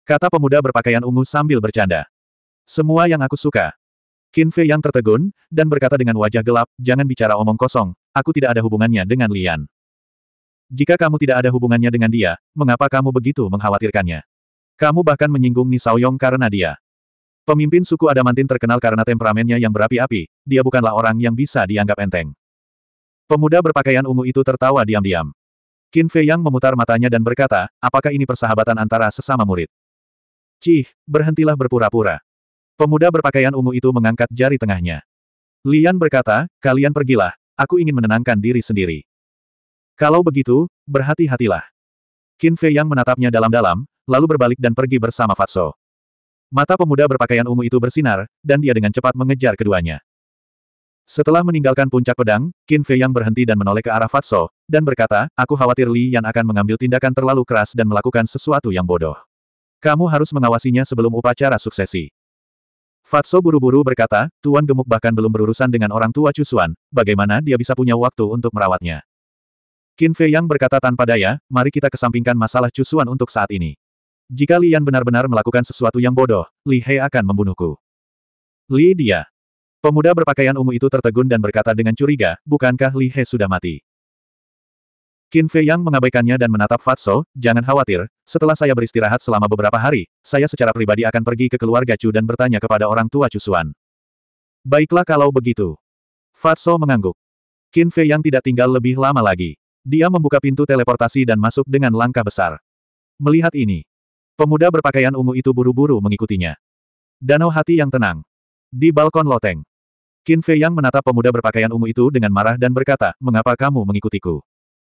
Kata pemuda berpakaian ungu sambil bercanda. Semua yang aku suka. Qin Fei yang tertegun, dan berkata dengan wajah gelap, jangan bicara omong kosong, aku tidak ada hubungannya dengan Lian. Jika kamu tidak ada hubungannya dengan dia, mengapa kamu begitu mengkhawatirkannya? Kamu bahkan menyinggung Nisaoyong karena dia. Pemimpin suku Adamantin terkenal karena temperamennya yang berapi-api, dia bukanlah orang yang bisa dianggap enteng. Pemuda berpakaian ungu itu tertawa diam-diam. Qin Fei yang memutar matanya dan berkata, apakah ini persahabatan antara sesama murid? Cih, berhentilah berpura-pura. Pemuda berpakaian ungu itu mengangkat jari tengahnya. Lian berkata, kalian pergilah, aku ingin menenangkan diri sendiri. Kalau begitu, berhati-hatilah. Qin Fei yang menatapnya dalam-dalam, lalu berbalik dan pergi bersama Fatso. Mata pemuda berpakaian ungu itu bersinar, dan dia dengan cepat mengejar keduanya. Setelah meninggalkan puncak pedang, Qin Fei yang berhenti dan menoleh ke arah Fatso, dan berkata, aku khawatir Li Yan akan mengambil tindakan terlalu keras dan melakukan sesuatu yang bodoh. Kamu harus mengawasinya sebelum upacara suksesi. Fatso buru-buru berkata, Tuan Gemuk bahkan belum berurusan dengan orang tua Cusuan, bagaimana dia bisa punya waktu untuk merawatnya. Qin Fei Yang berkata tanpa daya, mari kita kesampingkan masalah Cusuan untuk saat ini. Jika Li Yan benar-benar melakukan sesuatu yang bodoh, Li He akan membunuhku. Li dia. Pemuda berpakaian ungu itu tertegun dan berkata dengan curiga, bukankah Li He sudah mati? Qin Fei Yang mengabaikannya dan menatap Fatso, jangan khawatir, setelah saya beristirahat selama beberapa hari, saya secara pribadi akan pergi ke keluarga Chu dan bertanya kepada orang tua Chu Baiklah kalau begitu. Fatso mengangguk. Qin Fei Yang tidak tinggal lebih lama lagi. Dia membuka pintu teleportasi dan masuk dengan langkah besar. Melihat ini, pemuda berpakaian ungu itu buru-buru mengikutinya. Danau hati yang tenang. Di balkon loteng. Qin Fei Yang menatap pemuda berpakaian ungu itu dengan marah dan berkata, mengapa kamu mengikutiku?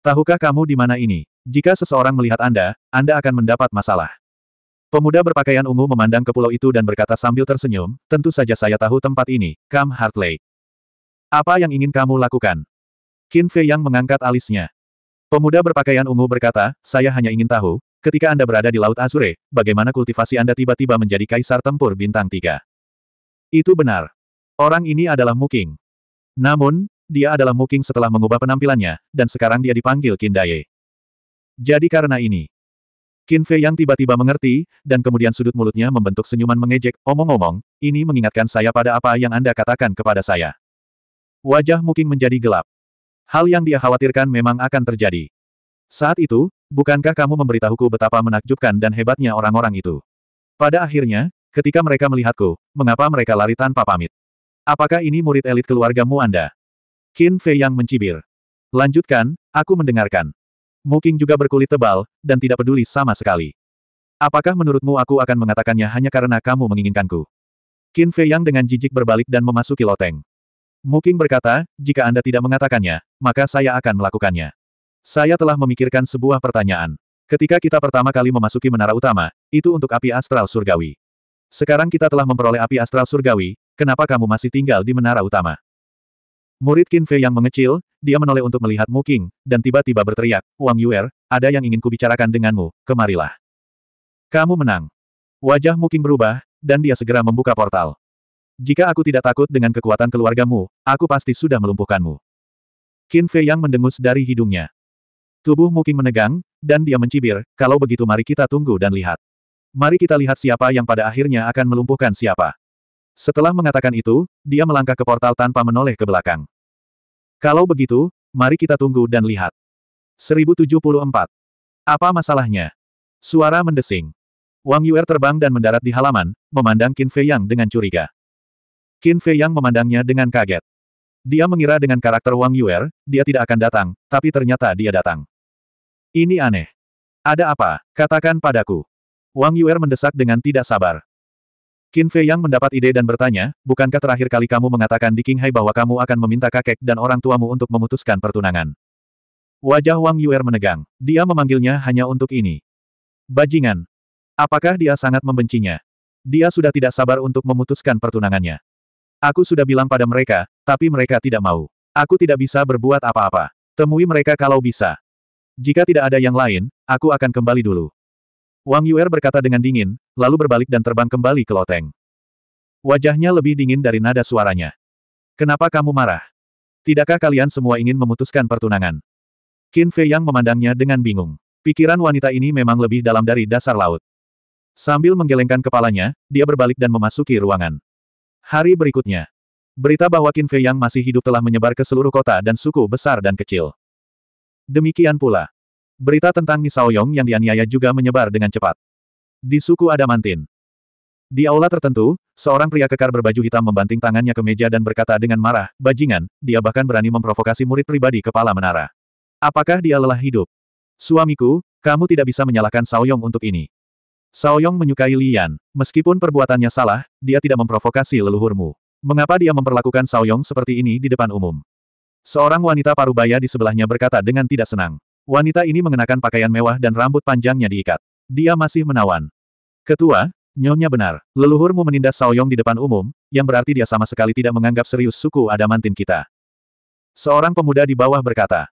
Tahukah kamu di mana ini? Jika seseorang melihat Anda, Anda akan mendapat masalah. Pemuda berpakaian ungu memandang ke pulau itu dan berkata sambil tersenyum, tentu saja saya tahu tempat ini, Kam Hartley. Apa yang ingin kamu lakukan? Qin Fei yang mengangkat alisnya. Pemuda berpakaian ungu berkata, saya hanya ingin tahu, ketika Anda berada di Laut Azure, bagaimana kultivasi Anda tiba-tiba menjadi kaisar tempur bintang tiga? Itu benar. Orang ini adalah Muking. Namun, dia adalah Muking setelah mengubah penampilannya, dan sekarang dia dipanggil Kindaye. Jadi karena ini, Qin Fei yang tiba-tiba mengerti, dan kemudian sudut mulutnya membentuk senyuman mengejek, omong-omong, ini mengingatkan saya pada apa yang Anda katakan kepada saya. Wajah Muking menjadi gelap. Hal yang dia khawatirkan memang akan terjadi. Saat itu, bukankah kamu memberitahuku betapa menakjubkan dan hebatnya orang-orang itu? Pada akhirnya, ketika mereka melihatku, mengapa mereka lari tanpa pamit? Apakah ini murid elit keluargamu Anda? Qin Fei yang mencibir. Lanjutkan, aku mendengarkan. Muking juga berkulit tebal, dan tidak peduli sama sekali. Apakah menurutmu aku akan mengatakannya hanya karena kamu menginginkanku? Qin Fei yang dengan jijik berbalik dan memasuki loteng. Muking berkata, jika Anda tidak mengatakannya, maka saya akan melakukannya. Saya telah memikirkan sebuah pertanyaan. Ketika kita pertama kali memasuki menara utama, itu untuk api astral surgawi. Sekarang kita telah memperoleh api astral surgawi, kenapa kamu masih tinggal di menara utama? Murid Qin Fei yang mengecil, dia menoleh untuk melihat Mu Qing, dan tiba-tiba berteriak, Wang Yuer, ada yang ingin kubicarakan denganmu, kemarilah. Kamu menang. Wajah Mu Qing berubah, dan dia segera membuka portal. Jika aku tidak takut dengan kekuatan keluargamu, aku pasti sudah melumpuhkanmu. Qin Fei yang mendengus dari hidungnya. Tubuh Muking menegang, dan dia mencibir, kalau begitu mari kita tunggu dan lihat. Mari kita lihat siapa yang pada akhirnya akan melumpuhkan siapa. Setelah mengatakan itu, dia melangkah ke portal tanpa menoleh ke belakang. Kalau begitu, mari kita tunggu dan lihat. 1074. Apa masalahnya? Suara mendesing. Wang Yuer terbang dan mendarat di halaman, memandang Qin Fei Yang dengan curiga. Qin Fei Yang memandangnya dengan kaget. Dia mengira dengan karakter Wang Yuer, dia tidak akan datang, tapi ternyata dia datang. Ini aneh. Ada apa? Katakan padaku. Wang Yuer mendesak dengan tidak sabar. Qin Fei Yang mendapat ide dan bertanya, bukankah terakhir kali kamu mengatakan di King Hai bahwa kamu akan meminta kakek dan orang tuamu untuk memutuskan pertunangan? Wajah Wang Yuer menegang. Dia memanggilnya hanya untuk ini. Bajingan. Apakah dia sangat membencinya? Dia sudah tidak sabar untuk memutuskan pertunangannya. Aku sudah bilang pada mereka, tapi mereka tidak mau. Aku tidak bisa berbuat apa-apa. Temui mereka kalau bisa. Jika tidak ada yang lain, aku akan kembali dulu. Wang Yuer berkata dengan dingin, lalu berbalik dan terbang kembali ke loteng. Wajahnya lebih dingin dari nada suaranya. Kenapa kamu marah? Tidakkah kalian semua ingin memutuskan pertunangan? Qin Fei Yang memandangnya dengan bingung. Pikiran wanita ini memang lebih dalam dari dasar laut. Sambil menggelengkan kepalanya, dia berbalik dan memasuki ruangan. Hari berikutnya. Berita bahwa Qin Fei Yang masih hidup telah menyebar ke seluruh kota dan suku besar dan kecil. Demikian pula, Berita tentang Nisaoyong yang dianiaya juga menyebar dengan cepat. Di suku Adamantin. Di aula tertentu, seorang pria kekar berbaju hitam membanting tangannya ke meja dan berkata dengan marah, bajingan, dia bahkan berani memprovokasi murid pribadi kepala menara. Apakah dia lelah hidup? Suamiku, kamu tidak bisa menyalahkan Saoyong untuk ini. Saoyong menyukai Lian. Meskipun perbuatannya salah, dia tidak memprovokasi leluhurmu. Mengapa dia memperlakukan Saoyong seperti ini di depan umum? Seorang wanita parubaya di sebelahnya berkata dengan tidak senang. Wanita ini mengenakan pakaian mewah dan rambut panjangnya diikat. Dia masih menawan. Ketua, nyonya benar. Leluhurmu menindas Saoyong di depan umum, yang berarti dia sama sekali tidak menganggap serius suku adamantin kita. Seorang pemuda di bawah berkata.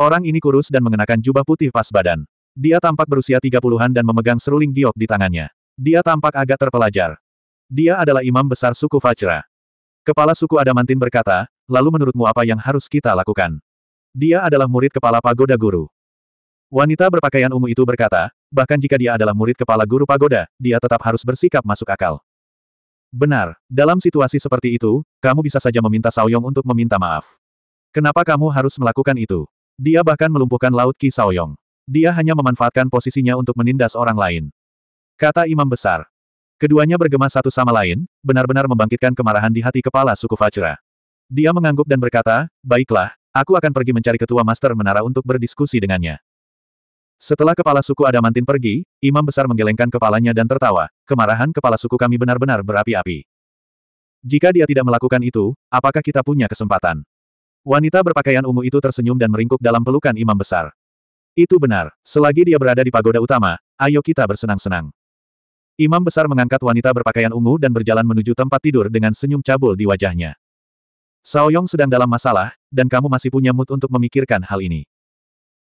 Orang ini kurus dan mengenakan jubah putih pas badan. Dia tampak berusia 30-an dan memegang seruling giok di tangannya. Dia tampak agak terpelajar. Dia adalah imam besar suku Fajra. Kepala suku Adamantin berkata, lalu menurutmu apa yang harus kita lakukan? Dia adalah murid kepala pagoda guru. Wanita berpakaian ungu itu berkata, bahkan jika dia adalah murid kepala guru pagoda, dia tetap harus bersikap masuk akal. Benar, dalam situasi seperti itu, kamu bisa saja meminta Saoyong untuk meminta maaf. Kenapa kamu harus melakukan itu? Dia bahkan melumpuhkan laut Ki Saoyong. Dia hanya memanfaatkan posisinya untuk menindas orang lain. Kata Imam Besar. Keduanya bergema satu sama lain, benar-benar membangkitkan kemarahan di hati kepala suku Fajra. Dia mengangguk dan berkata, baiklah, Aku akan pergi mencari ketua master menara untuk berdiskusi dengannya. Setelah kepala suku Adamantin pergi, imam besar menggelengkan kepalanya dan tertawa, kemarahan kepala suku kami benar-benar berapi-api. Jika dia tidak melakukan itu, apakah kita punya kesempatan? Wanita berpakaian ungu itu tersenyum dan meringkuk dalam pelukan imam besar. Itu benar, selagi dia berada di pagoda utama, ayo kita bersenang-senang. Imam besar mengangkat wanita berpakaian ungu dan berjalan menuju tempat tidur dengan senyum cabul di wajahnya. Sao Yong sedang dalam masalah, dan kamu masih punya mood untuk memikirkan hal ini.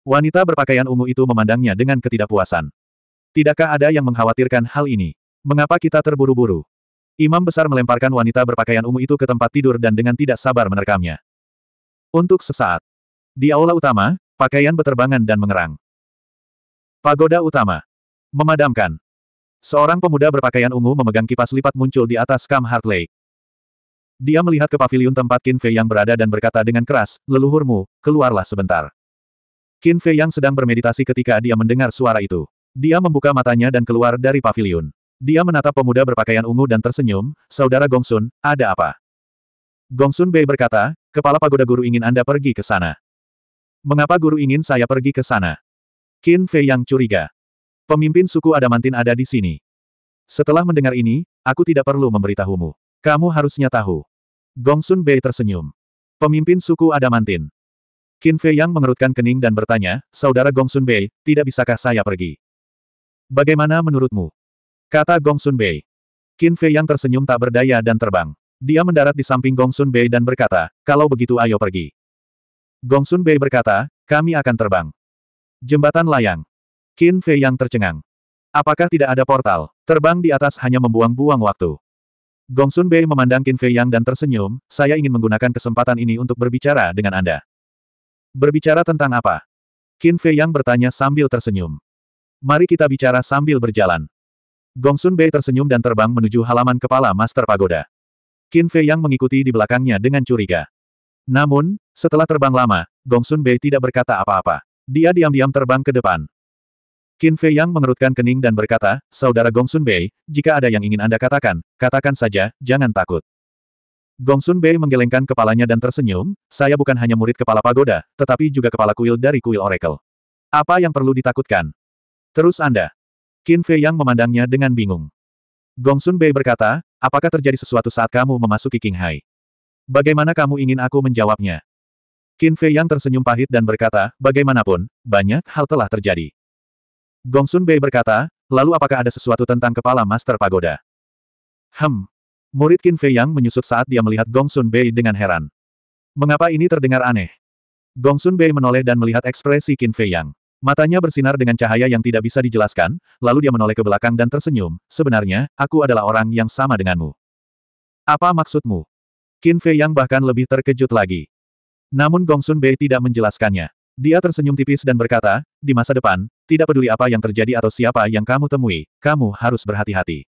Wanita berpakaian ungu itu memandangnya dengan ketidakpuasan. Tidakkah ada yang mengkhawatirkan hal ini? Mengapa kita terburu-buru? Imam besar melemparkan wanita berpakaian ungu itu ke tempat tidur dan dengan tidak sabar menerkamnya. Untuk sesaat. Di aula utama, pakaian beterbangan dan mengerang. Pagoda utama. Memadamkan. Seorang pemuda berpakaian ungu memegang kipas lipat muncul di atas Kam Heart dia melihat ke pavilion tempat Qin Fei yang berada dan berkata dengan keras, leluhurmu, keluarlah sebentar. Qin Fei yang sedang bermeditasi ketika dia mendengar suara itu. Dia membuka matanya dan keluar dari pavilion. Dia menatap pemuda berpakaian ungu dan tersenyum, saudara Gongsun, ada apa? Gongsun Bei berkata, kepala pagoda guru ingin Anda pergi ke sana. Mengapa guru ingin saya pergi ke sana? Qin Fei yang curiga. Pemimpin suku Adamantin ada di sini. Setelah mendengar ini, aku tidak perlu memberitahumu. Kamu harusnya tahu. Gongsun Bei tersenyum. Pemimpin suku Adamantin. Qin Fei Yang mengerutkan kening dan bertanya, Saudara Gongsun Bei, tidak bisakah saya pergi? Bagaimana menurutmu? Kata Gongsun Bei. Qin Fei Yang tersenyum tak berdaya dan terbang. Dia mendarat di samping Gongsun Bei dan berkata, kalau begitu ayo pergi. Gongsun Bei berkata, kami akan terbang. Jembatan layang. Qin Fei Yang tercengang. Apakah tidak ada portal? Terbang di atas hanya membuang-buang waktu. Gongsun Bei memandang Qin Fei Yang dan tersenyum, saya ingin menggunakan kesempatan ini untuk berbicara dengan Anda. Berbicara tentang apa? Qin Fei Yang bertanya sambil tersenyum. Mari kita bicara sambil berjalan. Gongsun Bei tersenyum dan terbang menuju halaman kepala Master Pagoda. Qin Fei Yang mengikuti di belakangnya dengan curiga. Namun, setelah terbang lama, Gongsun Bei tidak berkata apa-apa. Dia diam-diam terbang ke depan. Qin Fei Yang mengerutkan kening dan berkata, Saudara Gong Sun Bei, jika ada yang ingin Anda katakan, katakan saja, jangan takut. Gong Sun Bei menggelengkan kepalanya dan tersenyum, saya bukan hanya murid kepala pagoda, tetapi juga kepala kuil dari kuil Oracle. Apa yang perlu ditakutkan? Terus Anda. Qin Fei Yang memandangnya dengan bingung. Gong Sun Bei berkata, apakah terjadi sesuatu saat kamu memasuki King Hai? Bagaimana kamu ingin aku menjawabnya? Qin Fei Yang tersenyum pahit dan berkata, bagaimanapun, banyak hal telah terjadi. Gong Sun Bei berkata, lalu apakah ada sesuatu tentang kepala Master Pagoda? Hem. Murid Qin Fei Yang menyusut saat dia melihat Gong Sun Bei dengan heran. Mengapa ini terdengar aneh? Gong Sun Bei menoleh dan melihat ekspresi Qin Fei Yang. Matanya bersinar dengan cahaya yang tidak bisa dijelaskan, lalu dia menoleh ke belakang dan tersenyum, sebenarnya, aku adalah orang yang sama denganmu. Apa maksudmu? Qin Fei Yang bahkan lebih terkejut lagi. Namun Gong Sun Bei tidak menjelaskannya. Dia tersenyum tipis dan berkata, di masa depan, tidak peduli apa yang terjadi atau siapa yang kamu temui, kamu harus berhati-hati.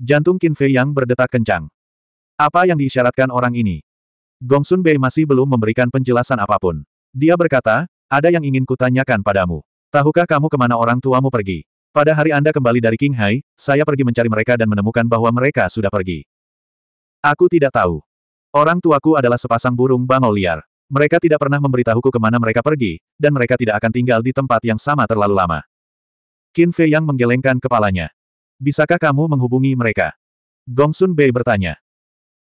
Jantung Qin Fei yang berdetak kencang. Apa yang diisyaratkan orang ini? Gongsun Bei masih belum memberikan penjelasan apapun. Dia berkata, ada yang ingin kutanyakan padamu. Tahukah kamu kemana orang tuamu pergi? Pada hari Anda kembali dari Qinghai, saya pergi mencari mereka dan menemukan bahwa mereka sudah pergi. Aku tidak tahu. Orang tuaku adalah sepasang burung bangau liar. Mereka tidak pernah memberitahuku kemana mereka pergi, dan mereka tidak akan tinggal di tempat yang sama terlalu lama. Qin Fei yang menggelengkan kepalanya. Bisakah kamu menghubungi mereka? Gong Sun Bei bertanya.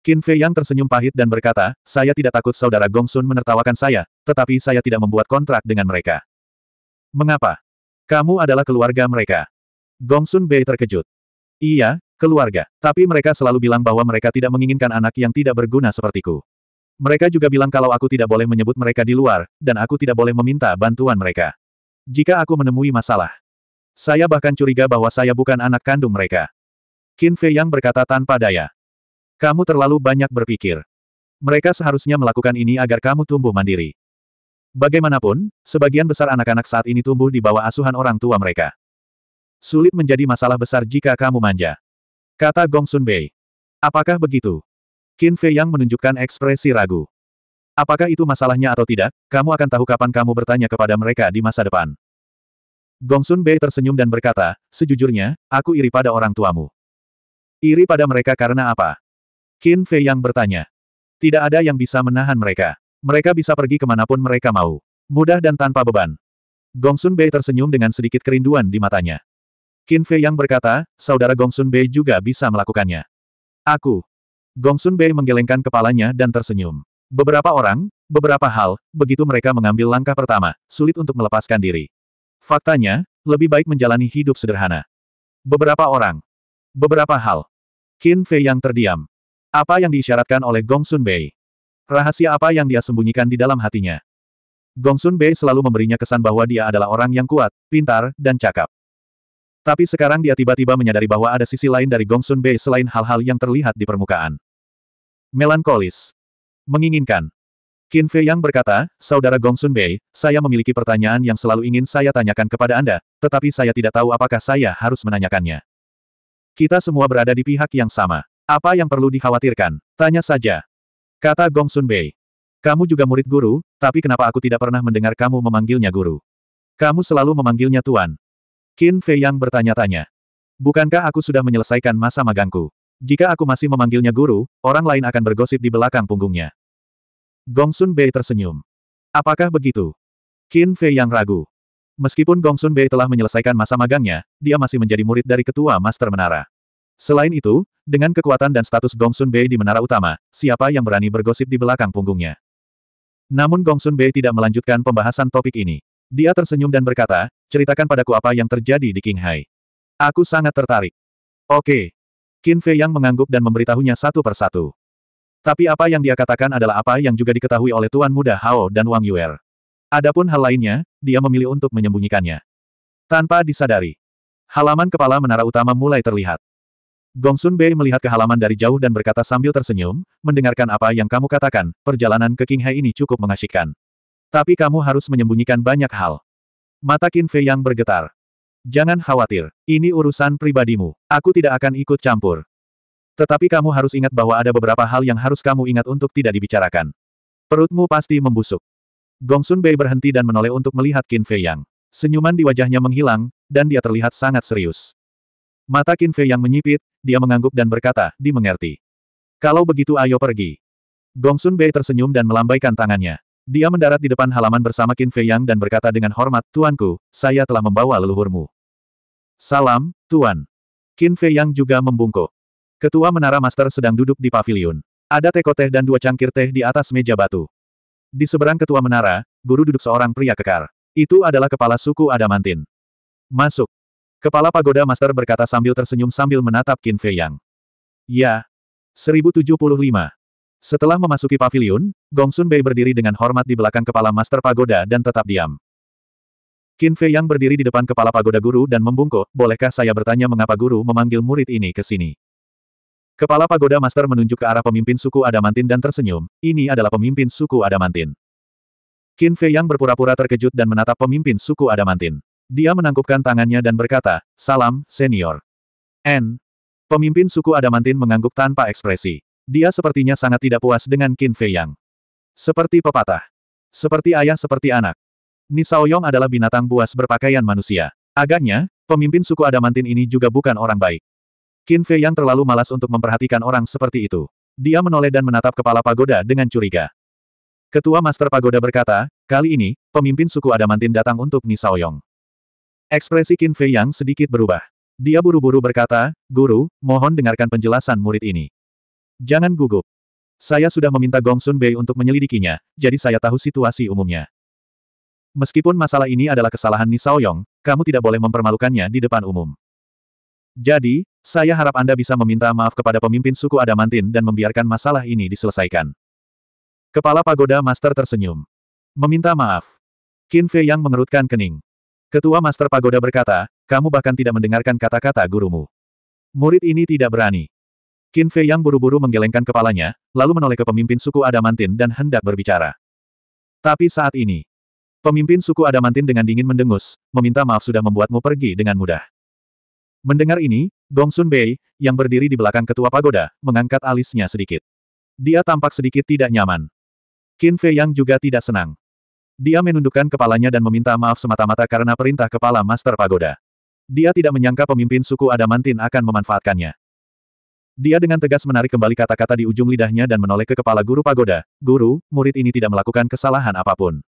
Qin Fei yang tersenyum pahit dan berkata, saya tidak takut saudara Gong Sun menertawakan saya, tetapi saya tidak membuat kontrak dengan mereka. Mengapa? Kamu adalah keluarga mereka. Gong Sun Bei terkejut. Iya, keluarga. Tapi mereka selalu bilang bahwa mereka tidak menginginkan anak yang tidak berguna sepertiku. Mereka juga bilang kalau aku tidak boleh menyebut mereka di luar, dan aku tidak boleh meminta bantuan mereka. Jika aku menemui masalah. Saya bahkan curiga bahwa saya bukan anak kandung mereka. Qin Fei Yang berkata tanpa daya. Kamu terlalu banyak berpikir. Mereka seharusnya melakukan ini agar kamu tumbuh mandiri. Bagaimanapun, sebagian besar anak-anak saat ini tumbuh di bawah asuhan orang tua mereka. Sulit menjadi masalah besar jika kamu manja. Kata Gong Sun Bei. Apakah begitu? Qin Fei yang menunjukkan ekspresi ragu. Apakah itu masalahnya atau tidak, kamu akan tahu kapan kamu bertanya kepada mereka di masa depan. Gongsun Bei tersenyum dan berkata, sejujurnya, aku iri pada orang tuamu. Iri pada mereka karena apa? Qin Fei yang bertanya. Tidak ada yang bisa menahan mereka. Mereka bisa pergi kemanapun mereka mau. Mudah dan tanpa beban. Gongsun Bei tersenyum dengan sedikit kerinduan di matanya. Qin Fei yang berkata, saudara Gongsun Bei juga bisa melakukannya. Aku, Gongsun Bei menggelengkan kepalanya dan tersenyum. Beberapa orang, beberapa hal, begitu mereka mengambil langkah pertama, sulit untuk melepaskan diri. Faktanya, lebih baik menjalani hidup sederhana. Beberapa orang, beberapa hal. Qin Fei yang terdiam. Apa yang diisyaratkan oleh Gongsun Bei? Rahasia apa yang dia sembunyikan di dalam hatinya? Gongsun Bei selalu memberinya kesan bahwa dia adalah orang yang kuat, pintar, dan cakap. Tapi sekarang dia tiba-tiba menyadari bahwa ada sisi lain dari Gongsun Bei selain hal-hal yang terlihat di permukaan melankolis. Menginginkan. Qin Fei Yang berkata, Saudara Gong Sun Bei, saya memiliki pertanyaan yang selalu ingin saya tanyakan kepada Anda, tetapi saya tidak tahu apakah saya harus menanyakannya. Kita semua berada di pihak yang sama. Apa yang perlu dikhawatirkan? Tanya saja. Kata Gong Sun Bei. Kamu juga murid guru, tapi kenapa aku tidak pernah mendengar kamu memanggilnya guru? Kamu selalu memanggilnya tuan. Qin Fei Yang bertanya-tanya. Bukankah aku sudah menyelesaikan masa magangku? Jika aku masih memanggilnya guru, orang lain akan bergosip di belakang punggungnya. Gongsun Sun Bei tersenyum. Apakah begitu? Qin Fei yang ragu. Meskipun Gongsun Sun Bei telah menyelesaikan masa magangnya, dia masih menjadi murid dari ketua Master Menara. Selain itu, dengan kekuatan dan status Gongsun Sun Bei di menara utama, siapa yang berani bergosip di belakang punggungnya? Namun Gongsun Sun Bei tidak melanjutkan pembahasan topik ini. Dia tersenyum dan berkata, ceritakan padaku apa yang terjadi di King Hai. Aku sangat tertarik. Oke, Qin Fei Yang mengangguk dan memberitahunya satu persatu. Tapi apa yang dia katakan adalah apa yang juga diketahui oleh Tuan Muda Hao dan Wang Yuer. Adapun hal lainnya, dia memilih untuk menyembunyikannya. Tanpa disadari, halaman kepala menara utama mulai terlihat. Gong Sun Bei melihat ke halaman dari jauh dan berkata sambil tersenyum, mendengarkan apa yang kamu katakan, perjalanan ke King Qinghai ini cukup mengasyikkan. Tapi kamu harus menyembunyikan banyak hal. Mata Qin Fei yang bergetar. Jangan khawatir, ini urusan pribadimu. Aku tidak akan ikut campur. Tetapi kamu harus ingat bahwa ada beberapa hal yang harus kamu ingat untuk tidak dibicarakan. Perutmu pasti membusuk. Gongsun Bei berhenti dan menoleh untuk melihat Qin Fei Yang. Senyuman di wajahnya menghilang, dan dia terlihat sangat serius. Mata Qin Fei Yang menyipit, dia mengangguk dan berkata, dimengerti. Kalau begitu ayo pergi. Gongsun Bei tersenyum dan melambaikan tangannya. Dia mendarat di depan halaman bersama Qin Fei Yang dan berkata dengan hormat, Tuanku, saya telah membawa leluhurmu. Salam, Tuan. Qin Fei Yang juga membungkuk. Ketua Menara Master sedang duduk di pavilion. Ada teko teh dan dua cangkir teh di atas meja batu. Di seberang ketua menara, guru duduk seorang pria kekar. Itu adalah kepala suku Adamantin. Masuk. Kepala pagoda master berkata sambil tersenyum sambil menatap Qin Fei Yang. Ya. 1075. Setelah memasuki pavilion, Gong Sun Bei berdiri dengan hormat di belakang kepala master pagoda dan tetap diam. Qin Fei Yang berdiri di depan kepala pagoda guru dan membungkuk, bolehkah saya bertanya mengapa guru memanggil murid ini ke sini? Kepala pagoda master menunjuk ke arah pemimpin suku Adamantin dan tersenyum, ini adalah pemimpin suku Adamantin. Qin Fei Yang berpura-pura terkejut dan menatap pemimpin suku Adamantin. Dia menangkupkan tangannya dan berkata, Salam, senior. N. Pemimpin suku Adamantin mengangguk tanpa ekspresi. Dia sepertinya sangat tidak puas dengan Qin Fei Yang. Seperti pepatah. Seperti ayah seperti anak. Nisaoyong adalah binatang buas berpakaian manusia. Agaknya, pemimpin suku Adamantin ini juga bukan orang baik. Qin Fei yang terlalu malas untuk memperhatikan orang seperti itu. Dia menoleh dan menatap kepala pagoda dengan curiga. Ketua Master Pagoda berkata, kali ini, pemimpin suku Adamantin datang untuk Nisaoyong. Ekspresi Qin Fei yang sedikit berubah. Dia buru-buru berkata, Guru, mohon dengarkan penjelasan murid ini. Jangan gugup. Saya sudah meminta Gong Sun Bei untuk menyelidikinya, jadi saya tahu situasi umumnya. Meskipun masalah ini adalah kesalahan Nisaoyong, kamu tidak boleh mempermalukannya di depan umum. Jadi, saya harap Anda bisa meminta maaf kepada pemimpin suku Adamantin dan membiarkan masalah ini diselesaikan. Kepala Pagoda Master tersenyum. Meminta maaf. Qin Fei yang mengerutkan kening. Ketua Master Pagoda berkata, kamu bahkan tidak mendengarkan kata-kata gurumu. Murid ini tidak berani. Qin Fei yang buru-buru menggelengkan kepalanya, lalu menoleh ke pemimpin suku Adamantin dan hendak berbicara. Tapi saat ini, Pemimpin suku Adamantin dengan dingin mendengus, meminta maaf sudah membuatmu pergi dengan mudah. Mendengar ini, Gong Sun Bei, yang berdiri di belakang ketua pagoda, mengangkat alisnya sedikit. Dia tampak sedikit tidak nyaman. Qin Fei Yang juga tidak senang. Dia menundukkan kepalanya dan meminta maaf semata-mata karena perintah kepala Master Pagoda. Dia tidak menyangka pemimpin suku Adamantin akan memanfaatkannya. Dia dengan tegas menarik kembali kata-kata di ujung lidahnya dan menoleh ke kepala guru pagoda, Guru, murid ini tidak melakukan kesalahan apapun.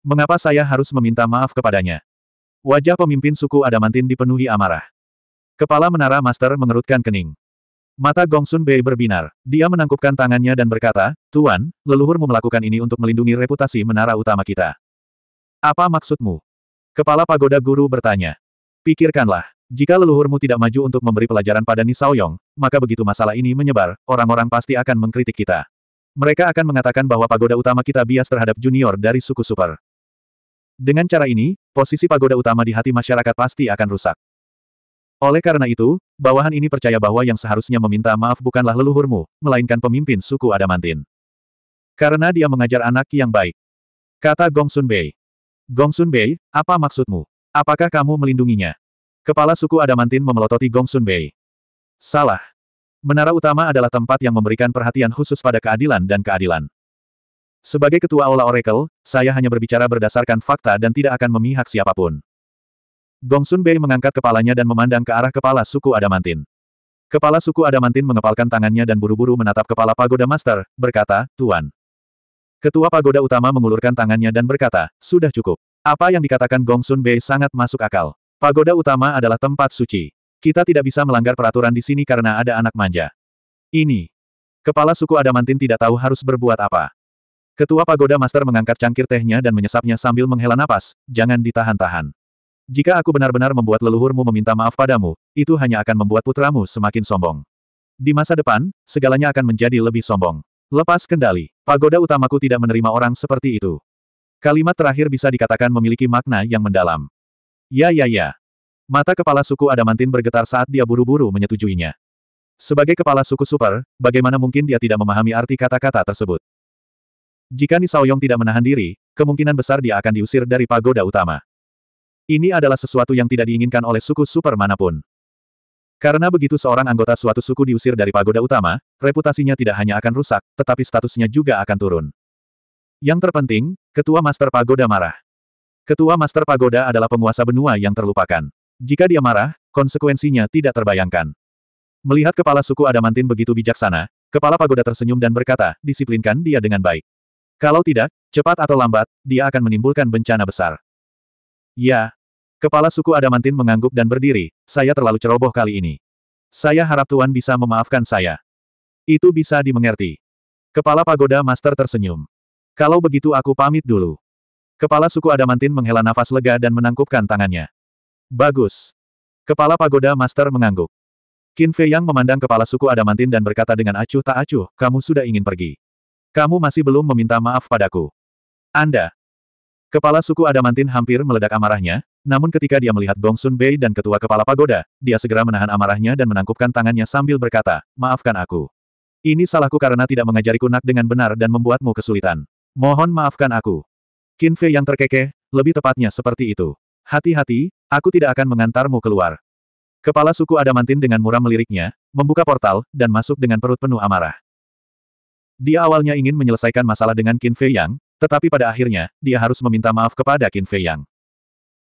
Mengapa saya harus meminta maaf kepadanya? Wajah pemimpin suku Adamantin dipenuhi amarah. Kepala menara master mengerutkan kening. Mata Gongsun Bei berbinar. Dia menangkupkan tangannya dan berkata, Tuan, leluhurmu melakukan ini untuk melindungi reputasi menara utama kita. Apa maksudmu? Kepala pagoda guru bertanya. Pikirkanlah, jika leluhurmu tidak maju untuk memberi pelajaran pada Nisaoyong, maka begitu masalah ini menyebar, orang-orang pasti akan mengkritik kita. Mereka akan mengatakan bahwa pagoda utama kita bias terhadap junior dari suku super. Dengan cara ini, posisi pagoda utama di hati masyarakat pasti akan rusak. Oleh karena itu, bawahan ini percaya bahwa yang seharusnya meminta maaf bukanlah leluhurmu, melainkan pemimpin suku Adamantin. Karena dia mengajar anak yang baik. Kata Gong Sun Bei. Gong Sun Bei, apa maksudmu? Apakah kamu melindunginya? Kepala suku Adamantin memelototi Gong Sun Bei. Salah. Menara utama adalah tempat yang memberikan perhatian khusus pada keadilan dan keadilan. Sebagai ketua Aula Oracle, saya hanya berbicara berdasarkan fakta dan tidak akan memihak siapapun. Gongsun Bei mengangkat kepalanya dan memandang ke arah kepala suku Adamantin. Kepala suku Adamantin mengepalkan tangannya dan buru-buru menatap kepala pagoda master, berkata, Tuan. Ketua pagoda utama mengulurkan tangannya dan berkata, sudah cukup. Apa yang dikatakan Gongsun Bei sangat masuk akal. Pagoda utama adalah tempat suci. Kita tidak bisa melanggar peraturan di sini karena ada anak manja. Ini. Kepala suku Adamantin tidak tahu harus berbuat apa. Ketua Pagoda Master mengangkat cangkir tehnya dan menyesapnya sambil menghela napas, jangan ditahan-tahan. Jika aku benar-benar membuat leluhurmu meminta maaf padamu, itu hanya akan membuat putramu semakin sombong. Di masa depan, segalanya akan menjadi lebih sombong. Lepas kendali, pagoda utamaku tidak menerima orang seperti itu. Kalimat terakhir bisa dikatakan memiliki makna yang mendalam. Ya ya ya. Mata kepala suku Adamantin bergetar saat dia buru-buru menyetujuinya. Sebagai kepala suku super, bagaimana mungkin dia tidak memahami arti kata-kata tersebut? Jika Nisaoyong tidak menahan diri, kemungkinan besar dia akan diusir dari pagoda utama. Ini adalah sesuatu yang tidak diinginkan oleh suku super manapun. Karena begitu seorang anggota suatu suku diusir dari pagoda utama, reputasinya tidak hanya akan rusak, tetapi statusnya juga akan turun. Yang terpenting, Ketua Master Pagoda marah. Ketua Master Pagoda adalah penguasa benua yang terlupakan. Jika dia marah, konsekuensinya tidak terbayangkan. Melihat kepala suku Adamantin begitu bijaksana, kepala pagoda tersenyum dan berkata, disiplinkan dia dengan baik. Kalau tidak, cepat atau lambat, dia akan menimbulkan bencana besar. Ya. Kepala suku Adamantin mengangguk dan berdiri, saya terlalu ceroboh kali ini. Saya harap Tuan bisa memaafkan saya. Itu bisa dimengerti. Kepala pagoda master tersenyum. Kalau begitu aku pamit dulu. Kepala suku Adamantin menghela nafas lega dan menangkupkan tangannya. Bagus. Kepala pagoda master mengangguk. Qin Fei Yang memandang kepala suku Adamantin dan berkata dengan acuh tak acuh, kamu sudah ingin pergi. Kamu masih belum meminta maaf padaku. Anda. Kepala suku Adamantin hampir meledak amarahnya, namun ketika dia melihat Gong Sun Bei dan ketua kepala pagoda, dia segera menahan amarahnya dan menangkupkan tangannya sambil berkata, maafkan aku. Ini salahku karena tidak mengajari kunak dengan benar dan membuatmu kesulitan. Mohon maafkan aku. Qin Fei yang terkekeh, lebih tepatnya seperti itu. Hati-hati, aku tidak akan mengantarmu keluar. Kepala suku Adamantin dengan muram meliriknya, membuka portal, dan masuk dengan perut penuh amarah. Dia awalnya ingin menyelesaikan masalah dengan Qin Fei Yang, tetapi pada akhirnya, dia harus meminta maaf kepada Qin Fei Yang.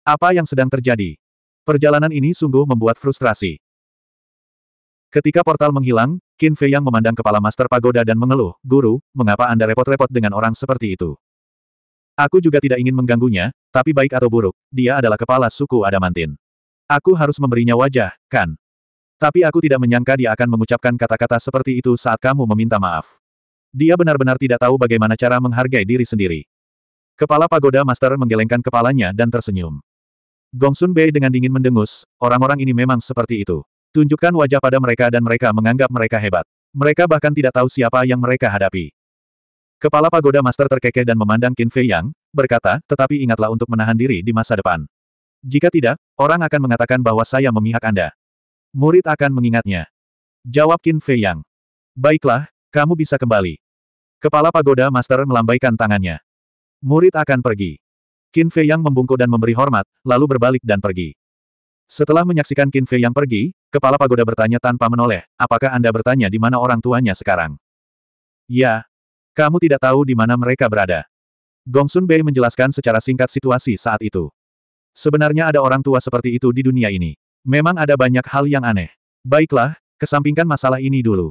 Apa yang sedang terjadi? Perjalanan ini sungguh membuat frustrasi. Ketika portal menghilang, Qin Fei Yang memandang kepala Master Pagoda dan mengeluh, Guru, mengapa Anda repot-repot dengan orang seperti itu? Aku juga tidak ingin mengganggunya, tapi baik atau buruk, dia adalah kepala suku Adamantin. Aku harus memberinya wajah, kan? Tapi aku tidak menyangka dia akan mengucapkan kata-kata seperti itu saat kamu meminta maaf. Dia benar-benar tidak tahu bagaimana cara menghargai diri sendiri. Kepala pagoda master menggelengkan kepalanya dan tersenyum. Gongsun Bei dengan dingin mendengus, orang-orang ini memang seperti itu. Tunjukkan wajah pada mereka dan mereka menganggap mereka hebat. Mereka bahkan tidak tahu siapa yang mereka hadapi. Kepala pagoda master terkekeh dan memandang Qin Fei Yang, berkata, tetapi ingatlah untuk menahan diri di masa depan. Jika tidak, orang akan mengatakan bahwa saya memihak Anda. Murid akan mengingatnya. Jawab Qin Fei Yang. Baiklah, kamu bisa kembali. Kepala pagoda master melambaikan tangannya. Murid akan pergi. Qin Fei Yang membungkuk dan memberi hormat, lalu berbalik dan pergi. Setelah menyaksikan Qin Fei Yang pergi, kepala pagoda bertanya tanpa menoleh, apakah Anda bertanya di mana orang tuanya sekarang? Ya. Kamu tidak tahu di mana mereka berada. Gong Sun Bei menjelaskan secara singkat situasi saat itu. Sebenarnya ada orang tua seperti itu di dunia ini. Memang ada banyak hal yang aneh. Baiklah, kesampingkan masalah ini dulu.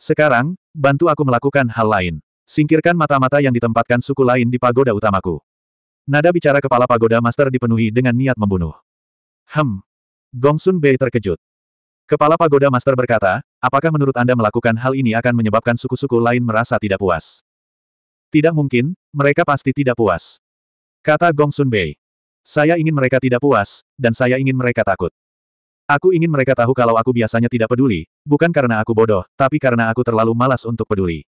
Sekarang, bantu aku melakukan hal lain. Singkirkan mata-mata yang ditempatkan suku lain di pagoda utamaku. Nada bicara kepala pagoda master dipenuhi dengan niat membunuh. Hem. Gongsun Bei terkejut. Kepala pagoda master berkata, apakah menurut Anda melakukan hal ini akan menyebabkan suku-suku lain merasa tidak puas? Tidak mungkin, mereka pasti tidak puas. Kata Gongsun Bei. Saya ingin mereka tidak puas, dan saya ingin mereka takut. Aku ingin mereka tahu kalau aku biasanya tidak peduli, bukan karena aku bodoh, tapi karena aku terlalu malas untuk peduli.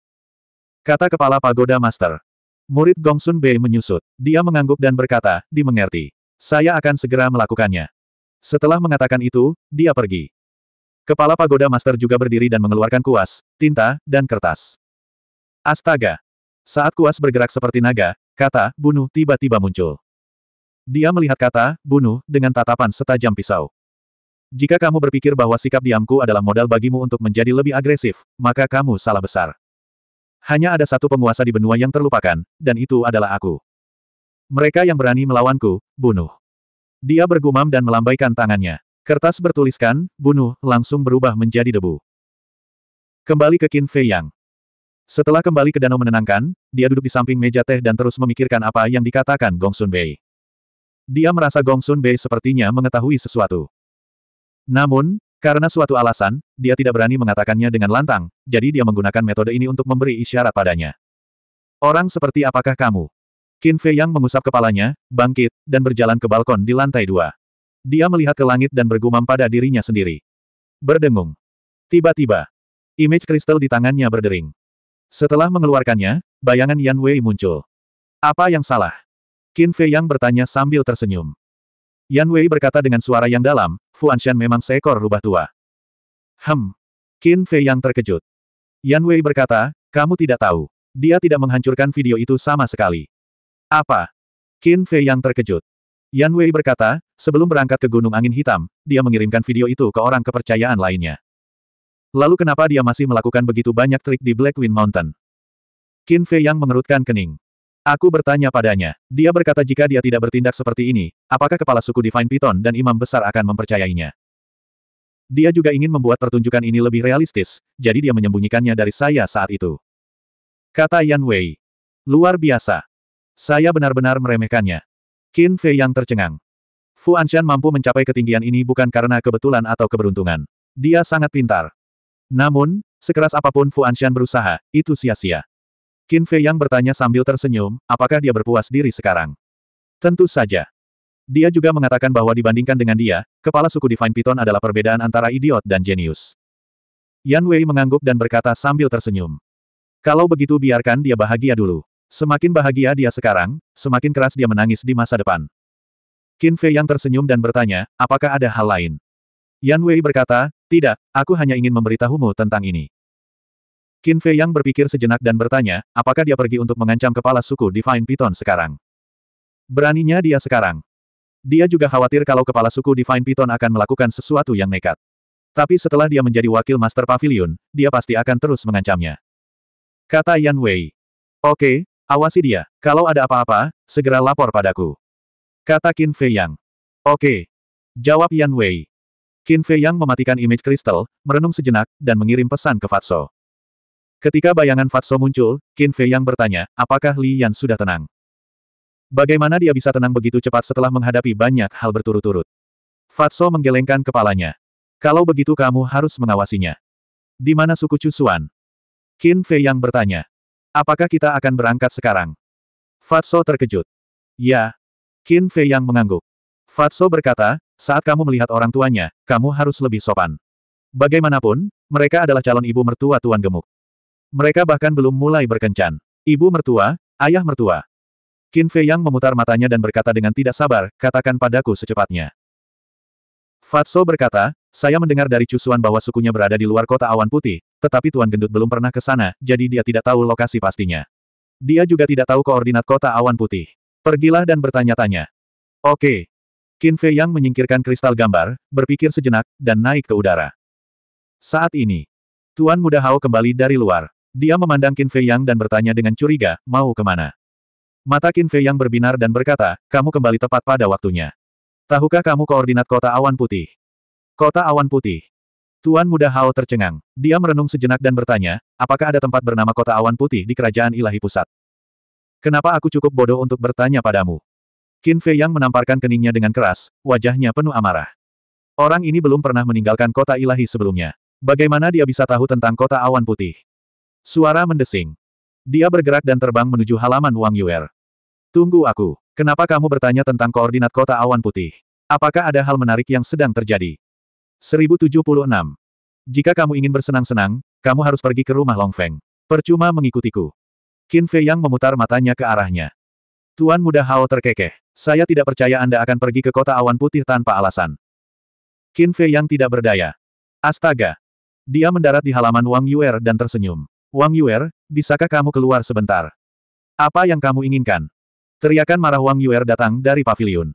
Kata kepala pagoda master. Murid Gongsun Bei menyusut. Dia mengangguk dan berkata, dimengerti. Saya akan segera melakukannya. Setelah mengatakan itu, dia pergi. Kepala pagoda master juga berdiri dan mengeluarkan kuas, tinta, dan kertas. Astaga! Saat kuas bergerak seperti naga, kata, bunuh, tiba-tiba muncul. Dia melihat kata, bunuh, dengan tatapan setajam pisau. Jika kamu berpikir bahwa sikap diamku adalah modal bagimu untuk menjadi lebih agresif, maka kamu salah besar. Hanya ada satu penguasa di benua yang terlupakan, dan itu adalah aku. Mereka yang berani melawanku, bunuh. Dia bergumam dan melambaikan tangannya. Kertas bertuliskan, bunuh, langsung berubah menjadi debu. Kembali ke Qin Fei Yang. Setelah kembali ke danau menenangkan, dia duduk di samping meja teh dan terus memikirkan apa yang dikatakan Gong Sun Bei. Dia merasa Gong Sun Bei sepertinya mengetahui sesuatu. Namun, karena suatu alasan, dia tidak berani mengatakannya dengan lantang, jadi dia menggunakan metode ini untuk memberi isyarat padanya. Orang seperti apakah kamu? Qin Fei Yang mengusap kepalanya, bangkit, dan berjalan ke balkon di lantai dua. Dia melihat ke langit dan bergumam pada dirinya sendiri. Berdengung. Tiba-tiba, image kristal di tangannya berdering. Setelah mengeluarkannya, bayangan Yan Wei muncul. Apa yang salah? Qin Fei Yang bertanya sambil tersenyum. Yan Wei berkata dengan suara yang dalam, Fuanshan memang seekor rubah tua. Hem. Qin Fei yang terkejut. Yan Wei berkata, kamu tidak tahu. Dia tidak menghancurkan video itu sama sekali. Apa? Qin Fei yang terkejut. Yan Wei berkata, sebelum berangkat ke Gunung Angin Hitam, dia mengirimkan video itu ke orang kepercayaan lainnya. Lalu kenapa dia masih melakukan begitu banyak trik di Black Wind Mountain? Qin Fei yang mengerutkan kening. Aku bertanya padanya. Dia berkata jika dia tidak bertindak seperti ini, apakah kepala suku Divine Python dan Imam Besar akan mempercayainya? Dia juga ingin membuat pertunjukan ini lebih realistis, jadi dia menyembunyikannya dari saya saat itu. Kata Yan Wei. Luar biasa. Saya benar-benar meremehkannya. Qin Fei yang tercengang. Fu Anshan mampu mencapai ketinggian ini bukan karena kebetulan atau keberuntungan. Dia sangat pintar. Namun, sekeras apapun Fu Anshan berusaha, itu sia-sia. Qin Fei Yang bertanya sambil tersenyum, apakah dia berpuas diri sekarang? Tentu saja. Dia juga mengatakan bahwa dibandingkan dengan dia, kepala suku Divine Python adalah perbedaan antara idiot dan jenius. Yan Wei mengangguk dan berkata sambil tersenyum. Kalau begitu biarkan dia bahagia dulu. Semakin bahagia dia sekarang, semakin keras dia menangis di masa depan. Qin Fei yang tersenyum dan bertanya, apakah ada hal lain? Yan Wei berkata, tidak, aku hanya ingin memberitahumu tentang ini. Qin Fei Yang berpikir sejenak dan bertanya, apakah dia pergi untuk mengancam kepala suku Divine Python sekarang? Beraninya dia sekarang. Dia juga khawatir kalau kepala suku Divine Python akan melakukan sesuatu yang nekat. Tapi setelah dia menjadi wakil Master Pavilion, dia pasti akan terus mengancamnya. Kata Yan Wei. Oke, awasi dia. Kalau ada apa-apa, segera lapor padaku. Kata Qin Fei Yang. Oke. Jawab Yan Wei. Qin Fei Yang mematikan image kristal, merenung sejenak, dan mengirim pesan ke Fatso. Ketika bayangan Fatso muncul, Qin Fei yang bertanya, apakah Li Yan sudah tenang? Bagaimana dia bisa tenang begitu cepat setelah menghadapi banyak hal berturut-turut? Fatso menggelengkan kepalanya. Kalau begitu kamu harus mengawasinya. Di mana suku Cusuan? Qin Fei yang bertanya. Apakah kita akan berangkat sekarang? Fatso terkejut. Ya. Qin Fei yang mengangguk. Fatso berkata, saat kamu melihat orang tuanya, kamu harus lebih sopan. Bagaimanapun, mereka adalah calon ibu mertua tuan gemuk. Mereka bahkan belum mulai berkencan. Ibu mertua, ayah mertua. Qin Fei Yang memutar matanya dan berkata dengan tidak sabar, katakan padaku secepatnya. Fatso berkata, saya mendengar dari Cusuan bahwa sukunya berada di luar kota awan putih, tetapi Tuan Gendut belum pernah ke sana, jadi dia tidak tahu lokasi pastinya. Dia juga tidak tahu koordinat kota awan putih. Pergilah dan bertanya-tanya. Oke. Qin Fei Yang menyingkirkan kristal gambar, berpikir sejenak, dan naik ke udara. Saat ini, Tuan Muda Hao kembali dari luar. Dia memandang Qin Fei Yang dan bertanya dengan curiga, mau kemana? Mata Qin Fei Yang berbinar dan berkata, kamu kembali tepat pada waktunya. Tahukah kamu koordinat kota awan putih? Kota awan putih. Tuan muda Hao tercengang. Dia merenung sejenak dan bertanya, apakah ada tempat bernama kota awan putih di kerajaan ilahi pusat? Kenapa aku cukup bodoh untuk bertanya padamu? Qin Fei Yang menamparkan keningnya dengan keras, wajahnya penuh amarah. Orang ini belum pernah meninggalkan kota ilahi sebelumnya. Bagaimana dia bisa tahu tentang kota awan putih? Suara mendesing. Dia bergerak dan terbang menuju halaman Wang Yuer. Tunggu aku. Kenapa kamu bertanya tentang koordinat kota awan putih? Apakah ada hal menarik yang sedang terjadi? 1076. Jika kamu ingin bersenang-senang, kamu harus pergi ke rumah Long Feng. Percuma mengikutiku. Qin Fei Yang memutar matanya ke arahnya. Tuan muda Hao terkekeh. Saya tidak percaya Anda akan pergi ke kota awan putih tanpa alasan. Qin Fei Yang tidak berdaya. Astaga. Dia mendarat di halaman Wang Yuer dan tersenyum. Wang Yuer, bisakah kamu keluar sebentar? Apa yang kamu inginkan? Teriakan marah Wang Yuer datang dari pavilion.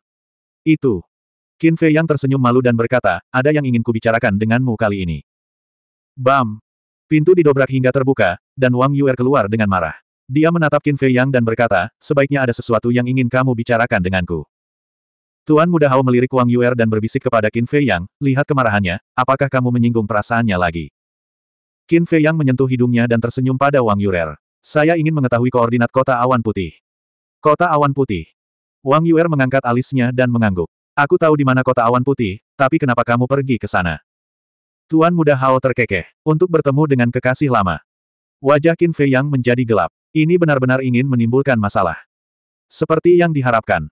Itu. Qin Fei yang tersenyum malu dan berkata, ada yang ingin kubicarakan denganmu kali ini. Bam! Pintu didobrak hingga terbuka, dan Wang Yuer keluar dengan marah. Dia menatap Qin Fei Yang dan berkata, sebaiknya ada sesuatu yang ingin kamu bicarakan denganku. Tuan Muda Hao melirik Wang Yuer dan berbisik kepada Qin Fei Yang, lihat kemarahannya, apakah kamu menyinggung perasaannya lagi? Qin Fei Yang menyentuh hidungnya dan tersenyum pada Wang Yurer. Saya ingin mengetahui koordinat kota awan putih. Kota awan putih. Wang Yuer mengangkat alisnya dan mengangguk. Aku tahu di mana kota awan putih, tapi kenapa kamu pergi ke sana? Tuan muda Hao terkekeh, untuk bertemu dengan kekasih lama. Wajah Qin Fei Yang menjadi gelap. Ini benar-benar ingin menimbulkan masalah. Seperti yang diharapkan,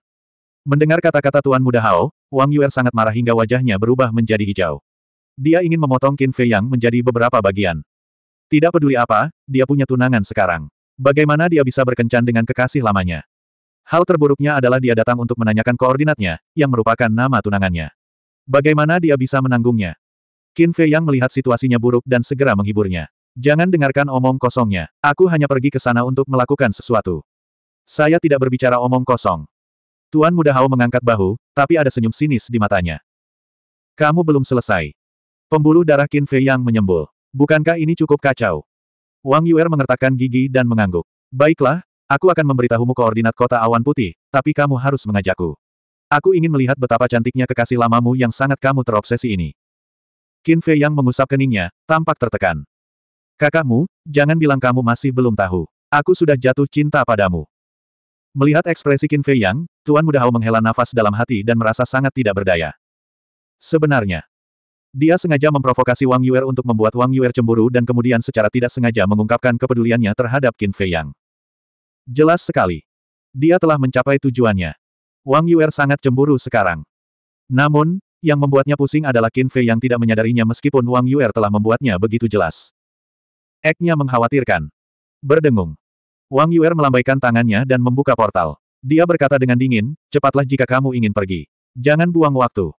Mendengar kata-kata Tuan Muda Hao, Wang Yuer sangat marah hingga wajahnya berubah menjadi hijau. Dia ingin memotong Qin Fei Yang menjadi beberapa bagian. Tidak peduli apa, dia punya tunangan sekarang. Bagaimana dia bisa berkencan dengan kekasih lamanya? Hal terburuknya adalah dia datang untuk menanyakan koordinatnya, yang merupakan nama tunangannya. Bagaimana dia bisa menanggungnya? Qin Fei Yang melihat situasinya buruk dan segera menghiburnya. Jangan dengarkan omong kosongnya. Aku hanya pergi ke sana untuk melakukan sesuatu. Saya tidak berbicara omong kosong. Tuan Muda Hao mengangkat bahu, tapi ada senyum sinis di matanya. Kamu belum selesai. Pembuluh darah Qin Fei yang menyembul. Bukankah ini cukup kacau? Wang Yuer mengertakkan gigi dan mengangguk. Baiklah, aku akan memberitahumu koordinat kota awan putih, tapi kamu harus mengajakku. Aku ingin melihat betapa cantiknya kekasih lamamu yang sangat kamu terobsesi ini. Qin Fei yang mengusap keningnya, tampak tertekan. Kakakmu, jangan bilang kamu masih belum tahu. Aku sudah jatuh cinta padamu. Melihat ekspresi Qin Fei yang, Tuan Muda menghela nafas dalam hati dan merasa sangat tidak berdaya. Sebenarnya, dia sengaja memprovokasi Wang Yuer untuk membuat Wang Yuer cemburu dan kemudian secara tidak sengaja mengungkapkan kepeduliannya terhadap Qin Fei Yang. Jelas sekali. Dia telah mencapai tujuannya. Wang Yuer sangat cemburu sekarang. Namun, yang membuatnya pusing adalah Qin Fei yang tidak menyadarinya meskipun Wang Yuer telah membuatnya begitu jelas. Eknya mengkhawatirkan. Berdengung. Wang Yuer melambaikan tangannya dan membuka portal. Dia berkata dengan dingin, cepatlah jika kamu ingin pergi. Jangan buang waktu.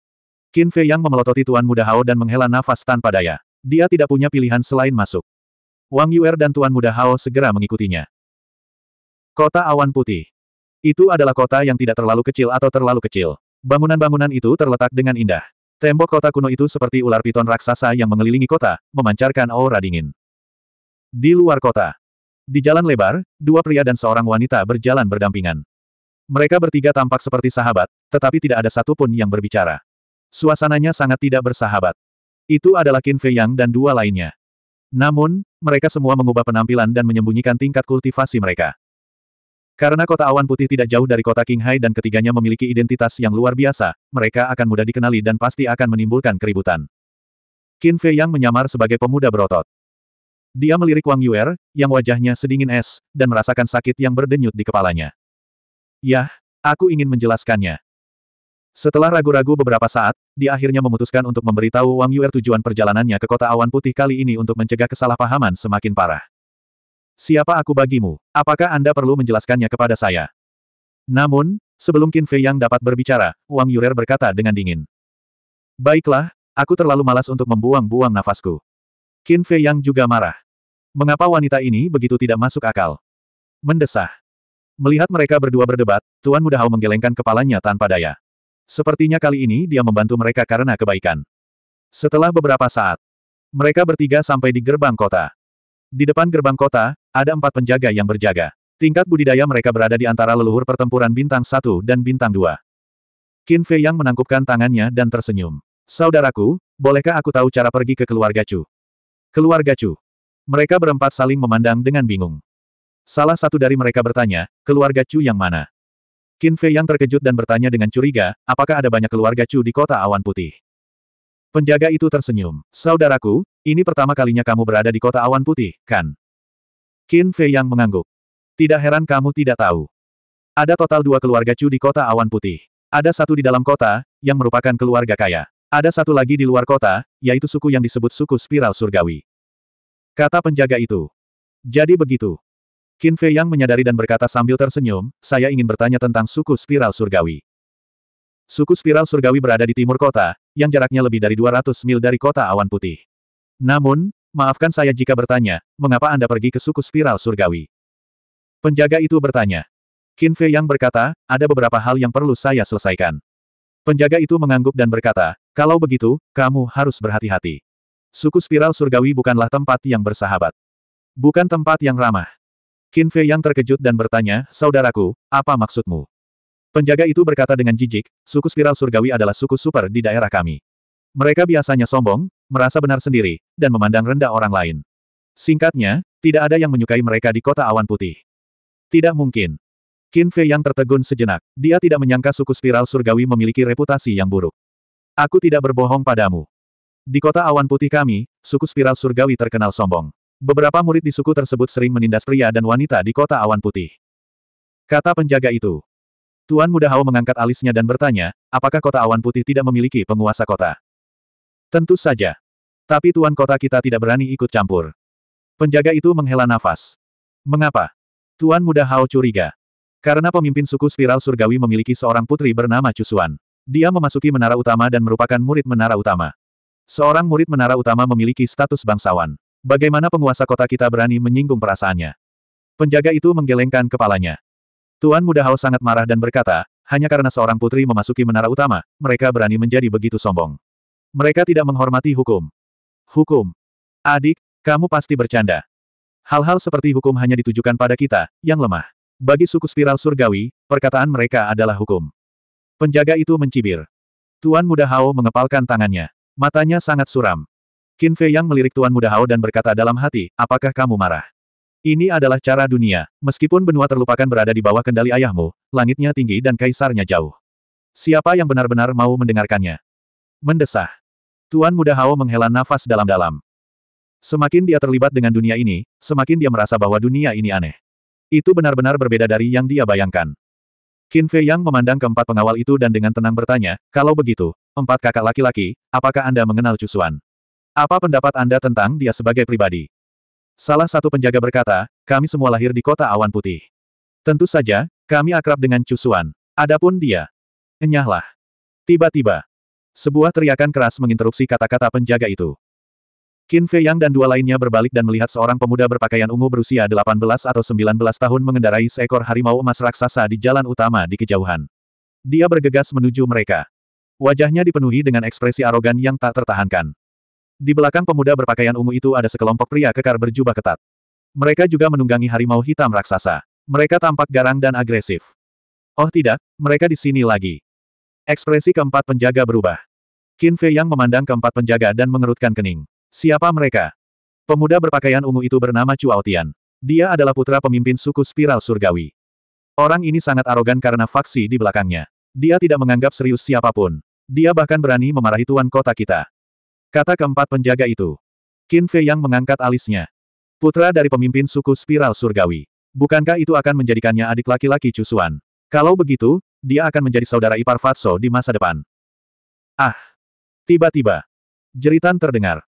Qin Fei Yang memelototi Tuan Muda Hao dan menghela nafas tanpa daya. Dia tidak punya pilihan selain masuk. Wang Yuer dan Tuan Muda Hao segera mengikutinya. Kota Awan Putih. Itu adalah kota yang tidak terlalu kecil atau terlalu kecil. Bangunan-bangunan itu terletak dengan indah. Tembok kota kuno itu seperti ular piton raksasa yang mengelilingi kota, memancarkan aura dingin. Di luar kota. Di jalan lebar, dua pria dan seorang wanita berjalan berdampingan. Mereka bertiga tampak seperti sahabat, tetapi tidak ada satupun yang berbicara. Suasananya sangat tidak bersahabat. Itu adalah Qin Fei Yang dan dua lainnya. Namun, mereka semua mengubah penampilan dan menyembunyikan tingkat kultivasi mereka. Karena kota awan putih tidak jauh dari kota King Hai dan ketiganya memiliki identitas yang luar biasa, mereka akan mudah dikenali dan pasti akan menimbulkan keributan. Qin Fei Yang menyamar sebagai pemuda berotot. Dia melirik Wang Yuer, yang wajahnya sedingin es, dan merasakan sakit yang berdenyut di kepalanya. Yah, aku ingin menjelaskannya. Setelah ragu-ragu beberapa saat, dia akhirnya memutuskan untuk memberitahu Wang Yuer tujuan perjalanannya ke kota awan putih kali ini untuk mencegah kesalahpahaman semakin parah. Siapa aku bagimu? Apakah Anda perlu menjelaskannya kepada saya? Namun, sebelum Qin Fei Yang dapat berbicara, Wang Yuer berkata dengan dingin. Baiklah, aku terlalu malas untuk membuang-buang nafasku. Qin Fei Yang juga marah. Mengapa wanita ini begitu tidak masuk akal? Mendesah. Melihat mereka berdua berdebat, Tuan Muda Hao menggelengkan kepalanya tanpa daya. Sepertinya kali ini dia membantu mereka karena kebaikan. Setelah beberapa saat, mereka bertiga sampai di gerbang kota. Di depan gerbang kota, ada empat penjaga yang berjaga. Tingkat budidaya mereka berada di antara leluhur pertempuran bintang satu dan bintang dua. Qin Fei yang menangkupkan tangannya dan tersenyum. Saudaraku, bolehkah aku tahu cara pergi ke keluarga Chu? Keluarga Chu. Mereka berempat saling memandang dengan bingung. Salah satu dari mereka bertanya, keluarga Chu yang mana? Qin Fei yang terkejut dan bertanya dengan curiga, apakah ada banyak keluarga Chu di kota awan putih? Penjaga itu tersenyum. Saudaraku, ini pertama kalinya kamu berada di kota awan putih, kan? Qin Fei yang mengangguk. Tidak heran kamu tidak tahu. Ada total dua keluarga Chu di kota awan putih. Ada satu di dalam kota, yang merupakan keluarga kaya. Ada satu lagi di luar kota, yaitu suku yang disebut suku spiral surgawi. Kata penjaga itu. Jadi begitu. Qin Fei Yang menyadari dan berkata sambil tersenyum, saya ingin bertanya tentang suku spiral surgawi. Suku spiral surgawi berada di timur kota, yang jaraknya lebih dari 200 mil dari kota awan putih. Namun, maafkan saya jika bertanya, mengapa Anda pergi ke suku spiral surgawi? Penjaga itu bertanya. Qin Fei Yang berkata, ada beberapa hal yang perlu saya selesaikan. Penjaga itu mengangguk dan berkata, kalau begitu, kamu harus berhati-hati. Suku spiral surgawi bukanlah tempat yang bersahabat. Bukan tempat yang ramah. Qin Fei yang terkejut dan bertanya, Saudaraku, apa maksudmu? Penjaga itu berkata dengan jijik, suku spiral surgawi adalah suku super di daerah kami. Mereka biasanya sombong, merasa benar sendiri, dan memandang rendah orang lain. Singkatnya, tidak ada yang menyukai mereka di kota awan putih. Tidak mungkin. Qin Fei yang tertegun sejenak. Dia tidak menyangka suku spiral surgawi memiliki reputasi yang buruk. Aku tidak berbohong padamu. Di kota awan putih kami, suku spiral surgawi terkenal sombong. Beberapa murid di suku tersebut sering menindas pria dan wanita di kota awan putih. Kata penjaga itu. Tuan Muda Hao mengangkat alisnya dan bertanya, apakah kota awan putih tidak memiliki penguasa kota? Tentu saja. Tapi tuan kota kita tidak berani ikut campur. Penjaga itu menghela nafas. Mengapa? Tuan Muda Hao curiga. Karena pemimpin suku spiral surgawi memiliki seorang putri bernama Cusuan. Dia memasuki menara utama dan merupakan murid menara utama. Seorang murid menara utama memiliki status bangsawan. Bagaimana penguasa kota kita berani menyinggung perasaannya? Penjaga itu menggelengkan kepalanya. Tuan Muda Hao sangat marah dan berkata, hanya karena seorang putri memasuki menara utama, mereka berani menjadi begitu sombong. Mereka tidak menghormati hukum. Hukum. Adik, kamu pasti bercanda. Hal-hal seperti hukum hanya ditujukan pada kita, yang lemah. Bagi suku spiral surgawi, perkataan mereka adalah hukum. Penjaga itu mencibir. Tuan Muda Hao mengepalkan tangannya. Matanya sangat suram. Qin Fei Yang melirik Tuan Muda Hao dan berkata dalam hati, apakah kamu marah? Ini adalah cara dunia, meskipun benua terlupakan berada di bawah kendali ayahmu, langitnya tinggi dan kaisarnya jauh. Siapa yang benar-benar mau mendengarkannya? Mendesah. Tuan Muda Hao menghela nafas dalam-dalam. Semakin dia terlibat dengan dunia ini, semakin dia merasa bahwa dunia ini aneh. Itu benar-benar berbeda dari yang dia bayangkan. Qin Fei Yang memandang keempat pengawal itu dan dengan tenang bertanya, kalau begitu, empat kakak laki-laki, apakah Anda mengenal Cusuan? Apa pendapat Anda tentang dia sebagai pribadi? Salah satu penjaga berkata, kami semua lahir di kota awan putih. Tentu saja, kami akrab dengan Cusuan. Adapun dia. Enyahlah. Tiba-tiba. Sebuah teriakan keras menginterupsi kata-kata penjaga itu. Qin Fei Yang dan dua lainnya berbalik dan melihat seorang pemuda berpakaian ungu berusia 18 atau 19 tahun mengendarai seekor harimau emas raksasa di jalan utama di kejauhan. Dia bergegas menuju mereka. Wajahnya dipenuhi dengan ekspresi arogan yang tak tertahankan. Di belakang pemuda berpakaian ungu itu ada sekelompok pria kekar berjubah ketat. Mereka juga menunggangi harimau hitam raksasa. Mereka tampak garang dan agresif. Oh tidak, mereka di sini lagi. Ekspresi keempat penjaga berubah. Qin Fei Yang memandang keempat penjaga dan mengerutkan kening. Siapa mereka? Pemuda berpakaian ungu itu bernama Chu Aotian. Dia adalah putra pemimpin suku Spiral Surgawi. Orang ini sangat arogan karena faksi di belakangnya. Dia tidak menganggap serius siapapun. Dia bahkan berani memarahi tuan kota kita. Kata keempat penjaga itu. Qin Fei yang mengangkat alisnya. Putra dari pemimpin suku spiral surgawi. Bukankah itu akan menjadikannya adik laki-laki Cusuan? Kalau begitu, dia akan menjadi saudara ipar Fatso di masa depan. Ah! Tiba-tiba. Jeritan terdengar.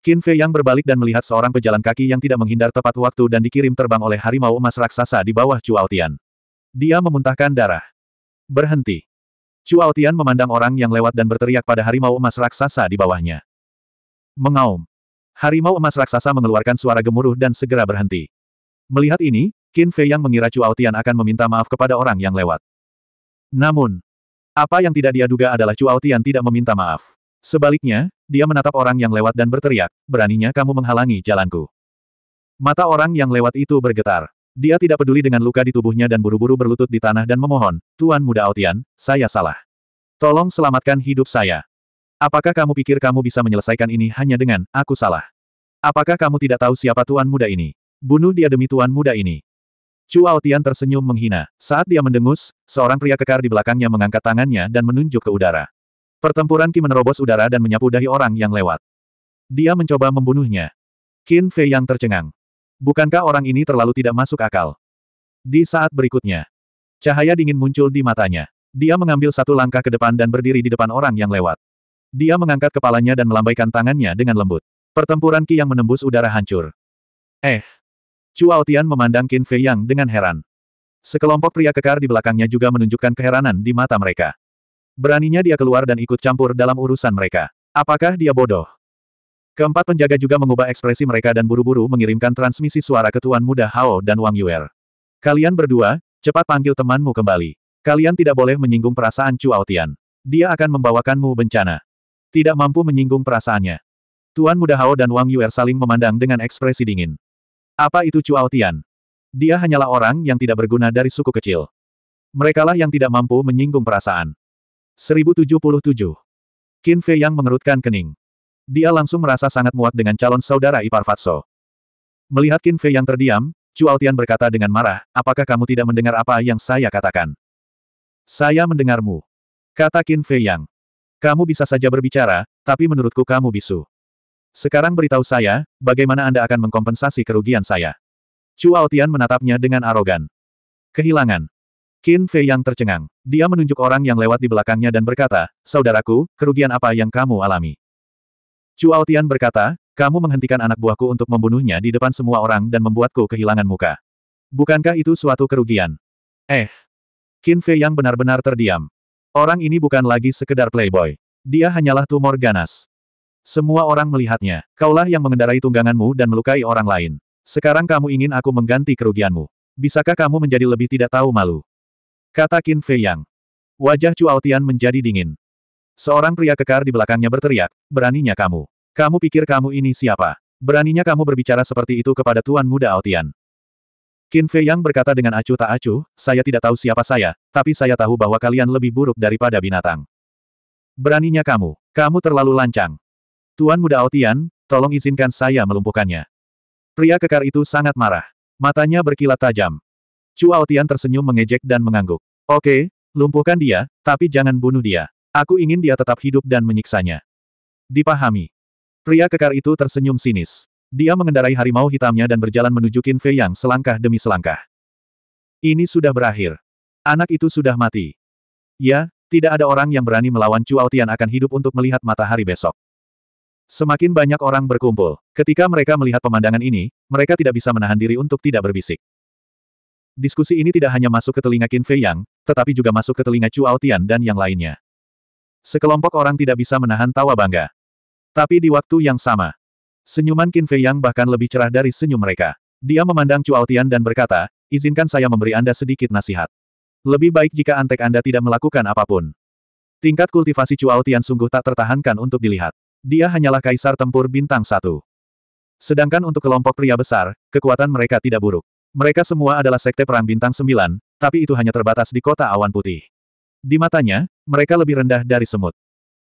Qin Fei yang berbalik dan melihat seorang pejalan kaki yang tidak menghindar tepat waktu dan dikirim terbang oleh harimau emas raksasa di bawah Tian. Dia memuntahkan darah. Berhenti. Chu Aotian memandang orang yang lewat dan berteriak pada harimau emas raksasa di bawahnya. Mengaum. Harimau emas raksasa mengeluarkan suara gemuruh dan segera berhenti. Melihat ini, Qin Fei yang mengira Chu Aotian akan meminta maaf kepada orang yang lewat. Namun, apa yang tidak dia duga adalah Chu Aotian tidak meminta maaf. Sebaliknya, dia menatap orang yang lewat dan berteriak, beraninya kamu menghalangi jalanku. Mata orang yang lewat itu bergetar. Dia tidak peduli dengan luka di tubuhnya dan buru-buru berlutut di tanah dan memohon, Tuan Muda Aotian, saya salah. Tolong selamatkan hidup saya. Apakah kamu pikir kamu bisa menyelesaikan ini hanya dengan, aku salah? Apakah kamu tidak tahu siapa Tuan Muda ini? Bunuh dia demi Tuan Muda ini. Chu Aotian tersenyum menghina. Saat dia mendengus, seorang pria kekar di belakangnya mengangkat tangannya dan menunjuk ke udara. Pertempuran Qi menerobos udara dan menyapu dahi orang yang lewat. Dia mencoba membunuhnya. Qin Fei yang tercengang. Bukankah orang ini terlalu tidak masuk akal? Di saat berikutnya, cahaya dingin muncul di matanya. Dia mengambil satu langkah ke depan dan berdiri di depan orang yang lewat. Dia mengangkat kepalanya dan melambaikan tangannya dengan lembut. Pertempuran Ki yang menembus udara hancur. Eh. Chuao Tian memandang Qin Fei Yang dengan heran. Sekelompok pria kekar di belakangnya juga menunjukkan keheranan di mata mereka. Beraninya dia keluar dan ikut campur dalam urusan mereka. Apakah dia bodoh? Keempat penjaga juga mengubah ekspresi mereka dan buru-buru mengirimkan transmisi suara ke Tuan Muda Hao dan Wang Yuer. Kalian berdua, cepat panggil temanmu kembali. Kalian tidak boleh menyinggung perasaan Chu Aotian. Dia akan membawakanmu bencana. Tidak mampu menyinggung perasaannya. Tuan Muda Hao dan Wang Yuer saling memandang dengan ekspresi dingin. Apa itu Chu Aotian? Dia hanyalah orang yang tidak berguna dari suku kecil. Merekalah yang tidak mampu menyinggung perasaan. 1077. Qin Fei yang mengerutkan kening. Dia langsung merasa sangat muak dengan calon saudara ipar Fatso. Melihat Qin Fei yang terdiam, Altian berkata dengan marah, apakah kamu tidak mendengar apa yang saya katakan? Saya mendengarmu. Kata Qin Fei Yang. Kamu bisa saja berbicara, tapi menurutku kamu bisu. Sekarang beritahu saya, bagaimana Anda akan mengkompensasi kerugian saya. Altian menatapnya dengan arogan. Kehilangan. Qin Fei Yang tercengang. Dia menunjuk orang yang lewat di belakangnya dan berkata, Saudaraku, kerugian apa yang kamu alami? Chuao Tian berkata, kamu menghentikan anak buahku untuk membunuhnya di depan semua orang dan membuatku kehilangan muka. Bukankah itu suatu kerugian? Eh. Qin Fei yang benar-benar terdiam. Orang ini bukan lagi sekedar playboy. Dia hanyalah tumor ganas. Semua orang melihatnya. Kaulah yang mengendarai tungganganmu dan melukai orang lain. Sekarang kamu ingin aku mengganti kerugianmu. Bisakah kamu menjadi lebih tidak tahu malu? Kata Qin Fei Yang. Wajah Chu Aotian menjadi dingin. Seorang pria kekar di belakangnya berteriak, beraninya kamu. Kamu pikir kamu ini siapa? Beraninya kamu berbicara seperti itu kepada Tuan Muda Aotian. Qin Fei Yang berkata dengan acuh tak acuh, saya tidak tahu siapa saya, tapi saya tahu bahwa kalian lebih buruk daripada binatang. Beraninya kamu, kamu terlalu lancang. Tuan Muda Aotian, tolong izinkan saya melumpuhkannya. Pria kekar itu sangat marah. Matanya berkilat tajam. Chu Aotian tersenyum mengejek dan mengangguk. Oke, lumpuhkan dia, tapi jangan bunuh dia. Aku ingin dia tetap hidup dan menyiksanya. Dipahami. Pria kekar itu tersenyum sinis. Dia mengendarai harimau hitamnya dan berjalan menuju Qin Fei yang selangkah demi selangkah. Ini sudah berakhir. Anak itu sudah mati. Ya, tidak ada orang yang berani melawan Chu Tian akan hidup untuk melihat matahari besok. Semakin banyak orang berkumpul. Ketika mereka melihat pemandangan ini, mereka tidak bisa menahan diri untuk tidak berbisik. Diskusi ini tidak hanya masuk ke telinga Qin Fei Yang, tetapi juga masuk ke telinga Chu Tian dan yang lainnya. Sekelompok orang tidak bisa menahan tawa bangga. Tapi di waktu yang sama, senyuman Qin Fei Yang bahkan lebih cerah dari senyum mereka. Dia memandang Cualtian dan berkata, izinkan saya memberi Anda sedikit nasihat. Lebih baik jika antek Anda tidak melakukan apapun. Tingkat kultivasi Cualtian sungguh tak tertahankan untuk dilihat. Dia hanyalah kaisar tempur bintang satu. Sedangkan untuk kelompok pria besar, kekuatan mereka tidak buruk. Mereka semua adalah sekte perang bintang sembilan, tapi itu hanya terbatas di kota awan putih. Di matanya, mereka lebih rendah dari semut.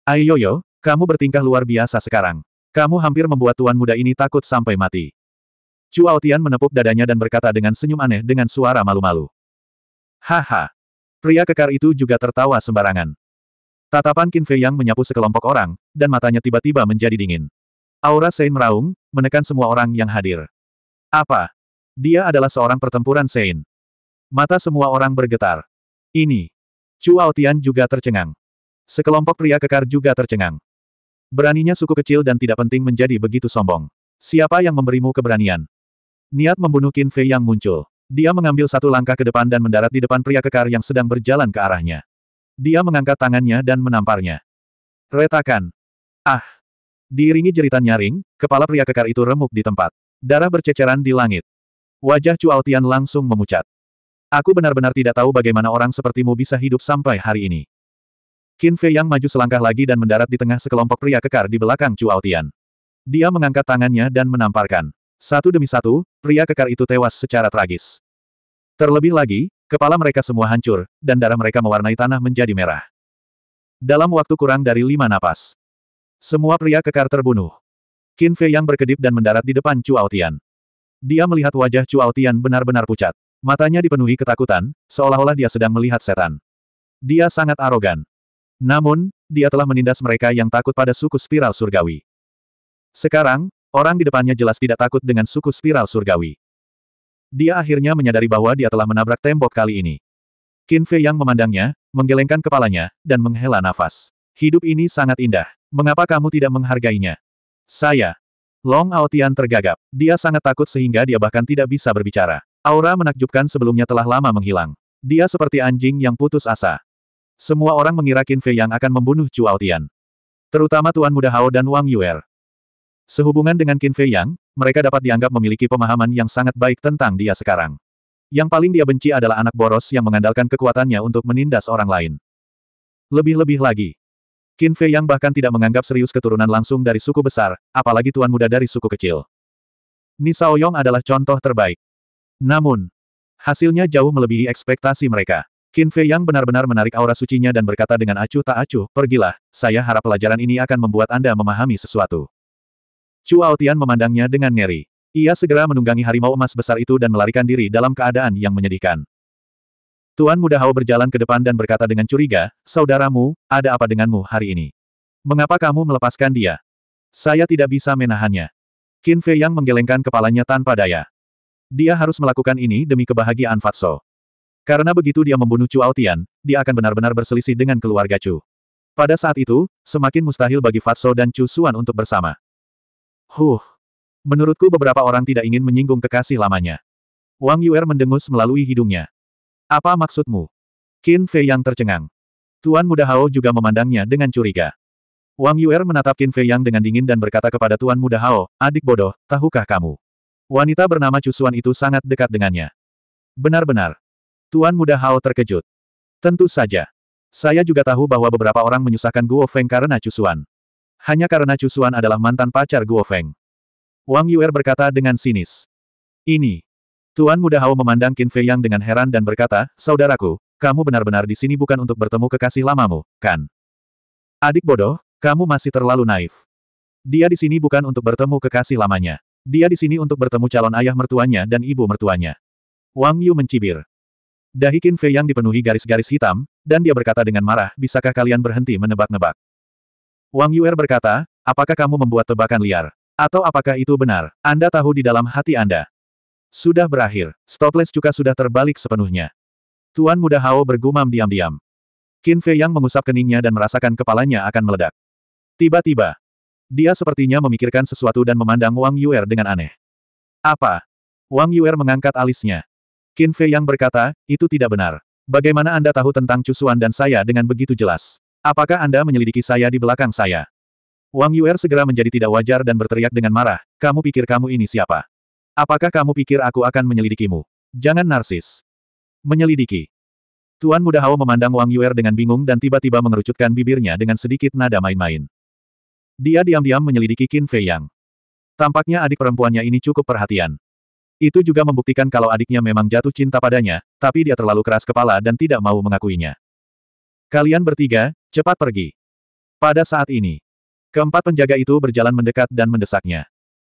Ayoyo, kamu bertingkah luar biasa sekarang. Kamu hampir membuat tuan muda ini takut sampai mati. Chuao Tian menepuk dadanya dan berkata dengan senyum aneh dengan suara malu-malu. Haha. Pria kekar itu juga tertawa sembarangan. Tatapan Qin Fei yang menyapu sekelompok orang, dan matanya tiba-tiba menjadi dingin. Aura Sein meraung, menekan semua orang yang hadir. Apa? Dia adalah seorang pertempuran Sein. Mata semua orang bergetar. Ini. Chu Tian juga tercengang. Sekelompok pria kekar juga tercengang. Beraninya suku kecil dan tidak penting menjadi begitu sombong. Siapa yang memberimu keberanian? Niat membunuh Qin Fei yang muncul. Dia mengambil satu langkah ke depan dan mendarat di depan pria kekar yang sedang berjalan ke arahnya. Dia mengangkat tangannya dan menamparnya. Retakan. Ah. Diiringi jeritan nyaring, kepala pria kekar itu remuk di tempat. Darah berceceran di langit. Wajah Chu Altian langsung memucat. Aku benar-benar tidak tahu bagaimana orang sepertimu bisa hidup sampai hari ini. Qin Fei Yang maju selangkah lagi dan mendarat di tengah sekelompok pria kekar di belakang Chu Tian. Dia mengangkat tangannya dan menamparkan. Satu demi satu, pria kekar itu tewas secara tragis. Terlebih lagi, kepala mereka semua hancur, dan darah mereka mewarnai tanah menjadi merah. Dalam waktu kurang dari lima napas. Semua pria kekar terbunuh. Qin Fei yang berkedip dan mendarat di depan Chu Aotian. Dia melihat wajah Chu Aotian benar-benar pucat. Matanya dipenuhi ketakutan, seolah-olah dia sedang melihat setan. Dia sangat arogan. Namun, dia telah menindas mereka yang takut pada suku spiral surgawi. Sekarang, orang di depannya jelas tidak takut dengan suku spiral surgawi. Dia akhirnya menyadari bahwa dia telah menabrak tembok kali ini. Qin Fei yang memandangnya, menggelengkan kepalanya, dan menghela nafas. Hidup ini sangat indah. Mengapa kamu tidak menghargainya? Saya. Long Aotian tergagap. Dia sangat takut sehingga dia bahkan tidak bisa berbicara. Aura menakjubkan sebelumnya telah lama menghilang. Dia seperti anjing yang putus asa. Semua orang mengira Qin Fei yang akan membunuh Chuao Tian. Terutama Tuan Muda Hao dan Wang Yuer. Sehubungan dengan Qin Fei Yang, mereka dapat dianggap memiliki pemahaman yang sangat baik tentang dia sekarang. Yang paling dia benci adalah anak boros yang mengandalkan kekuatannya untuk menindas orang lain. Lebih-lebih lagi. Qin Fei Yang bahkan tidak menganggap serius keturunan langsung dari suku besar, apalagi tuan muda dari suku kecil. Nisao Yong adalah contoh terbaik. Namun, hasilnya jauh melebihi ekspektasi mereka. Qin Fei yang benar-benar menarik aura sucinya dan berkata dengan acuh tak acuh, pergilah, saya harap pelajaran ini akan membuat Anda memahami sesuatu. Cuao Tian memandangnya dengan ngeri. Ia segera menunggangi harimau emas besar itu dan melarikan diri dalam keadaan yang menyedihkan. Tuan Muda Hao berjalan ke depan dan berkata dengan curiga, Saudaramu, ada apa denganmu hari ini? Mengapa kamu melepaskan dia? Saya tidak bisa menahannya. Qin Fei yang menggelengkan kepalanya tanpa daya. Dia harus melakukan ini demi kebahagiaan Fatso. Karena begitu dia membunuh Chu Altian, dia akan benar-benar berselisih dengan keluarga Chu. Pada saat itu, semakin mustahil bagi Fatso dan Chu Suan untuk bersama. Huh. Menurutku beberapa orang tidak ingin menyinggung kekasih lamanya. Wang Yuer mendengus melalui hidungnya. Apa maksudmu? Qin Fei yang tercengang. Tuan Muda Hao juga memandangnya dengan curiga. Wang Yuer menatap Qin Fei Yang dengan dingin dan berkata kepada Tuan Muda Hao, adik bodoh, tahukah kamu? Wanita bernama Cusuan itu sangat dekat dengannya. Benar-benar. Tuan Muda Hao terkejut. Tentu saja. Saya juga tahu bahwa beberapa orang menyusahkan Guo Feng karena Cusuan. Hanya karena Cusuan adalah mantan pacar Guo Feng. Wang Yuer berkata dengan sinis. Ini. Tuan Muda Hao memandang Qin Fei Yang dengan heran dan berkata, Saudaraku, kamu benar-benar di sini bukan untuk bertemu kekasih lamamu, kan? Adik bodoh, kamu masih terlalu naif. Dia di sini bukan untuk bertemu kekasih lamanya. Dia di sini untuk bertemu calon ayah mertuanya dan ibu mertuanya. Wang Yu mencibir. Dahi Qin Fei yang dipenuhi garis-garis hitam, dan dia berkata dengan marah, bisakah kalian berhenti menebak-nebak? Wang Yuer berkata, apakah kamu membuat tebakan liar? Atau apakah itu benar? Anda tahu di dalam hati Anda. Sudah berakhir, Stopless juga sudah terbalik sepenuhnya. Tuan Muda Hao bergumam diam-diam. Qin Fei yang mengusap keningnya dan merasakan kepalanya akan meledak. Tiba-tiba, dia sepertinya memikirkan sesuatu dan memandang Wang Yuer dengan aneh. Apa? Wang Yuer mengangkat alisnya. Qin Fei yang berkata, itu tidak benar. Bagaimana Anda tahu tentang cusuan dan saya dengan begitu jelas? Apakah Anda menyelidiki saya di belakang saya? Wang Yuer segera menjadi tidak wajar dan berteriak dengan marah, kamu pikir kamu ini siapa? Apakah kamu pikir aku akan menyelidikimu? Jangan narsis. Menyelidiki. Tuan Muda Hao memandang Wang Yuer dengan bingung dan tiba-tiba mengerucutkan bibirnya dengan sedikit nada main-main. Dia diam-diam menyelidiki Qin Fei Yang. Tampaknya adik perempuannya ini cukup perhatian. Itu juga membuktikan kalau adiknya memang jatuh cinta padanya, tapi dia terlalu keras kepala dan tidak mau mengakuinya. Kalian bertiga, cepat pergi. Pada saat ini, keempat penjaga itu berjalan mendekat dan mendesaknya.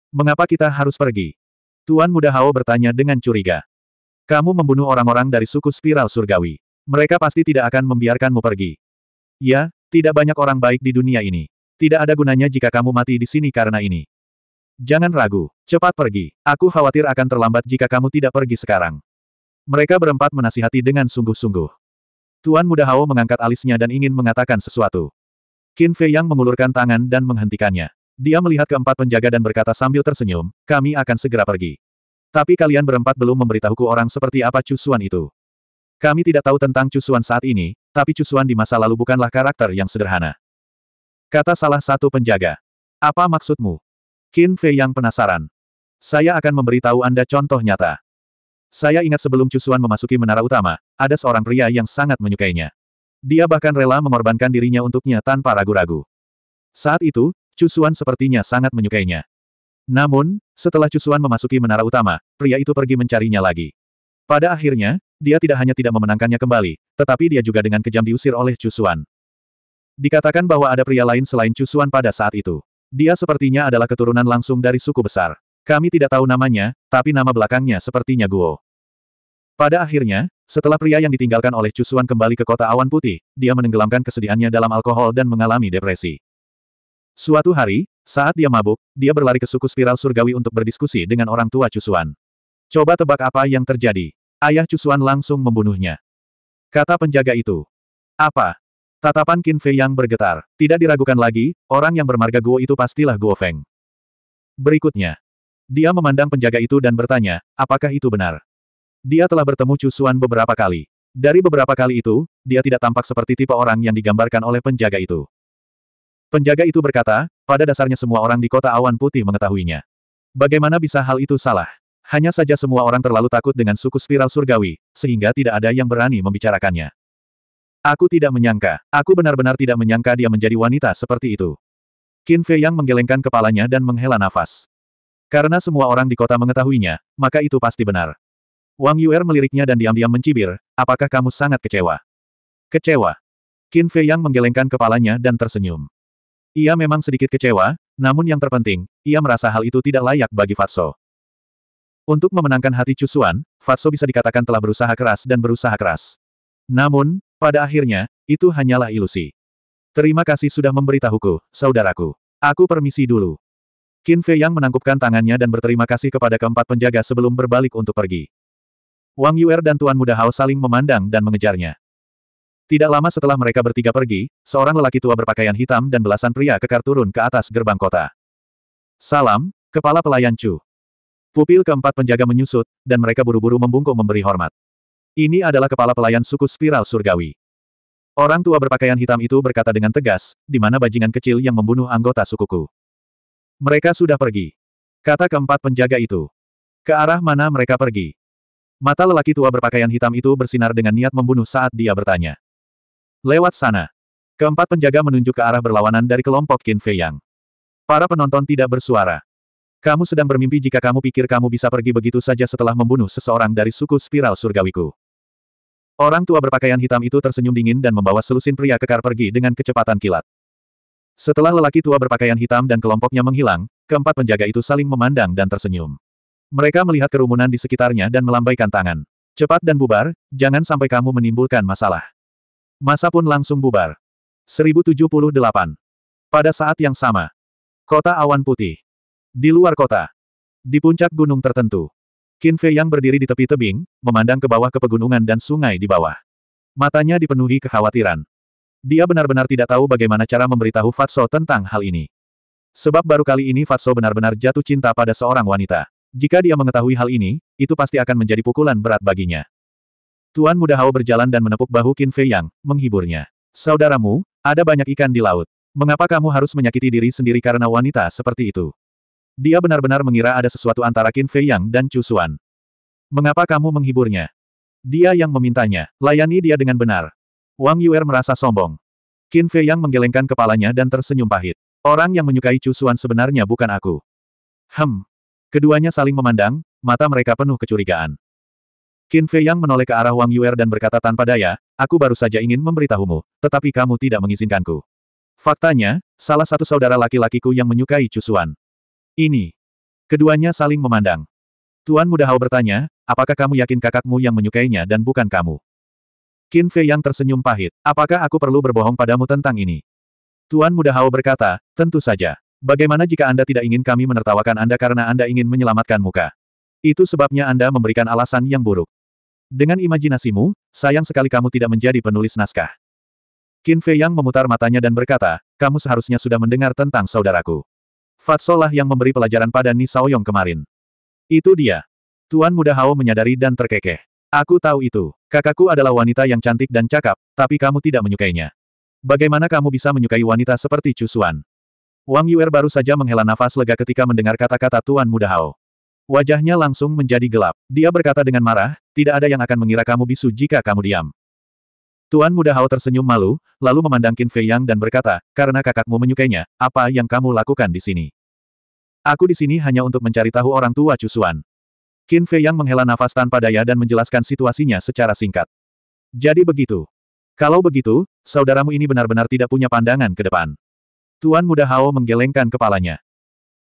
Mengapa kita harus pergi? Tuan Muda Hao bertanya dengan curiga. Kamu membunuh orang-orang dari suku spiral surgawi. Mereka pasti tidak akan membiarkanmu pergi. Ya, tidak banyak orang baik di dunia ini. Tidak ada gunanya jika kamu mati di sini karena ini. Jangan ragu, cepat pergi. Aku khawatir akan terlambat jika kamu tidak pergi sekarang. Mereka berempat menasihati dengan sungguh-sungguh. Tuan Muda Hao mengangkat alisnya dan ingin mengatakan sesuatu. Qin Fei Yang mengulurkan tangan dan menghentikannya. Dia melihat keempat penjaga dan berkata sambil tersenyum, kami akan segera pergi. Tapi kalian berempat belum memberitahuku orang seperti apa cusuan itu. Kami tidak tahu tentang cusuan saat ini, tapi cusuan di masa lalu bukanlah karakter yang sederhana. Kata salah satu penjaga. Apa maksudmu? Qin Fei yang penasaran. Saya akan memberitahu Anda contoh nyata. Saya ingat sebelum Cusuan memasuki menara utama, ada seorang pria yang sangat menyukainya. Dia bahkan rela mengorbankan dirinya untuknya tanpa ragu-ragu. Saat itu, Cusuan sepertinya sangat menyukainya. Namun, setelah Cusuan memasuki menara utama, pria itu pergi mencarinya lagi. Pada akhirnya, dia tidak hanya tidak memenangkannya kembali, tetapi dia juga dengan kejam diusir oleh Cusuan. Dikatakan bahwa ada pria lain selain Cusuan pada saat itu. Dia sepertinya adalah keturunan langsung dari suku besar. Kami tidak tahu namanya, tapi nama belakangnya sepertinya Guo. Pada akhirnya, setelah pria yang ditinggalkan oleh Cusuan kembali ke kota awan putih, dia menenggelamkan kesedihannya dalam alkohol dan mengalami depresi. Suatu hari, saat dia mabuk, dia berlari ke suku spiral surgawi untuk berdiskusi dengan orang tua Cusuan. Coba tebak apa yang terjadi. Ayah Cusuan langsung membunuhnya. Kata penjaga itu. Apa? Tatapan Qin Fei yang bergetar. Tidak diragukan lagi, orang yang bermarga Guo itu pastilah Guo Feng. Berikutnya. Dia memandang penjaga itu dan bertanya, apakah itu benar? Dia telah bertemu Cusuan beberapa kali. Dari beberapa kali itu, dia tidak tampak seperti tipe orang yang digambarkan oleh penjaga itu. Penjaga itu berkata, pada dasarnya semua orang di kota awan putih mengetahuinya. Bagaimana bisa hal itu salah? Hanya saja semua orang terlalu takut dengan suku spiral surgawi, sehingga tidak ada yang berani membicarakannya. Aku tidak menyangka, aku benar-benar tidak menyangka dia menjadi wanita seperti itu. Qin Fei Yang menggelengkan kepalanya dan menghela nafas. Karena semua orang di kota mengetahuinya, maka itu pasti benar. Wang Yuer meliriknya dan diam-diam mencibir, apakah kamu sangat kecewa? Kecewa. Qin Fei Yang menggelengkan kepalanya dan tersenyum. Ia memang sedikit kecewa, namun yang terpenting, ia merasa hal itu tidak layak bagi Fatso. Untuk memenangkan hati Cusuan, Fatso bisa dikatakan telah berusaha keras dan berusaha keras. Namun, pada akhirnya, itu hanyalah ilusi. Terima kasih sudah memberitahuku, saudaraku. Aku permisi dulu. Qin Fei Yang menangkupkan tangannya dan berterima kasih kepada keempat penjaga sebelum berbalik untuk pergi. Wang Yuer dan Tuan Muda Hao saling memandang dan mengejarnya. Tidak lama setelah mereka bertiga pergi, seorang lelaki tua berpakaian hitam dan belasan pria kekar turun ke atas gerbang kota. Salam, Kepala Pelayan Chu. Pupil keempat penjaga menyusut, dan mereka buru-buru membungkuk memberi hormat. Ini adalah kepala pelayan suku spiral surgawi. Orang tua berpakaian hitam itu berkata dengan tegas, di mana bajingan kecil yang membunuh anggota sukuku. Mereka sudah pergi. Kata keempat penjaga itu. Ke arah mana mereka pergi? Mata lelaki tua berpakaian hitam itu bersinar dengan niat membunuh saat dia bertanya. Lewat sana. Keempat penjaga menunjuk ke arah berlawanan dari kelompok Qin Fei Yang. Para penonton tidak bersuara. Kamu sedang bermimpi jika kamu pikir kamu bisa pergi begitu saja setelah membunuh seseorang dari suku spiral surgawiku. Orang tua berpakaian hitam itu tersenyum dingin dan membawa selusin pria kekar pergi dengan kecepatan kilat. Setelah lelaki tua berpakaian hitam dan kelompoknya menghilang, keempat penjaga itu saling memandang dan tersenyum. Mereka melihat kerumunan di sekitarnya dan melambaikan tangan. Cepat dan bubar, jangan sampai kamu menimbulkan masalah. Masa pun langsung bubar. 1078. Pada saat yang sama. Kota awan putih. Di luar kota. Di puncak gunung tertentu. Qin Fei yang berdiri di tepi tebing, memandang ke bawah ke pegunungan dan sungai di bawah. Matanya dipenuhi kekhawatiran. Dia benar-benar tidak tahu bagaimana cara memberitahu Fatso tentang hal ini. Sebab baru kali ini Fatso benar-benar jatuh cinta pada seorang wanita. Jika dia mengetahui hal ini, itu pasti akan menjadi pukulan berat baginya. Tuan Muda Hao berjalan dan menepuk bahu Qin Fei Yang, menghiburnya. Saudaramu, ada banyak ikan di laut. Mengapa kamu harus menyakiti diri sendiri karena wanita seperti itu? Dia benar-benar mengira ada sesuatu antara Qin Fei Yang dan Chu Xuan. Mengapa kamu menghiburnya? Dia yang memintanya, layani dia dengan benar. Wang Yuer merasa sombong. Qin Fei Yang menggelengkan kepalanya dan tersenyum pahit. Orang yang menyukai Chu Xuan sebenarnya bukan aku. Hem. Keduanya saling memandang, mata mereka penuh kecurigaan. Qin Fei Yang menoleh ke arah Wang Yuer dan berkata tanpa daya, aku baru saja ingin memberitahumu, tetapi kamu tidak mengizinkanku. Faktanya, salah satu saudara laki-lakiku yang menyukai Chu Xuan. Ini. Keduanya saling memandang. Tuan Muda Hao bertanya, apakah kamu yakin kakakmu yang menyukainya dan bukan kamu? Qin Fei yang tersenyum pahit, apakah aku perlu berbohong padamu tentang ini? Tuan Muda Hao berkata, tentu saja. Bagaimana jika Anda tidak ingin kami menertawakan Anda karena Anda ingin menyelamatkan muka? Itu sebabnya Anda memberikan alasan yang buruk. Dengan imajinasimu, sayang sekali kamu tidak menjadi penulis naskah. Qin Fei yang memutar matanya dan berkata, kamu seharusnya sudah mendengar tentang saudaraku. Fatsolah yang memberi pelajaran pada Ni Saoyong kemarin. Itu dia. Tuan muda Hao menyadari dan terkekeh. Aku tahu itu. Kakakku adalah wanita yang cantik dan cakap, tapi kamu tidak menyukainya. Bagaimana kamu bisa menyukai wanita seperti Chusuan? Wang Yuer baru saja menghela nafas lega ketika mendengar kata-kata Tuan muda Hao. Wajahnya langsung menjadi gelap. Dia berkata dengan marah, tidak ada yang akan mengira kamu bisu jika kamu diam. Tuan muda Hao tersenyum malu, lalu memandang Qin Fei Yang dan berkata, karena kakakmu menyukainya, apa yang kamu lakukan di sini? Aku di sini hanya untuk mencari tahu orang tua Cusuan. Qin Fei Yang menghela nafas tanpa daya dan menjelaskan situasinya secara singkat. Jadi begitu. Kalau begitu, saudaramu ini benar-benar tidak punya pandangan ke depan. Tuan muda Hao menggelengkan kepalanya.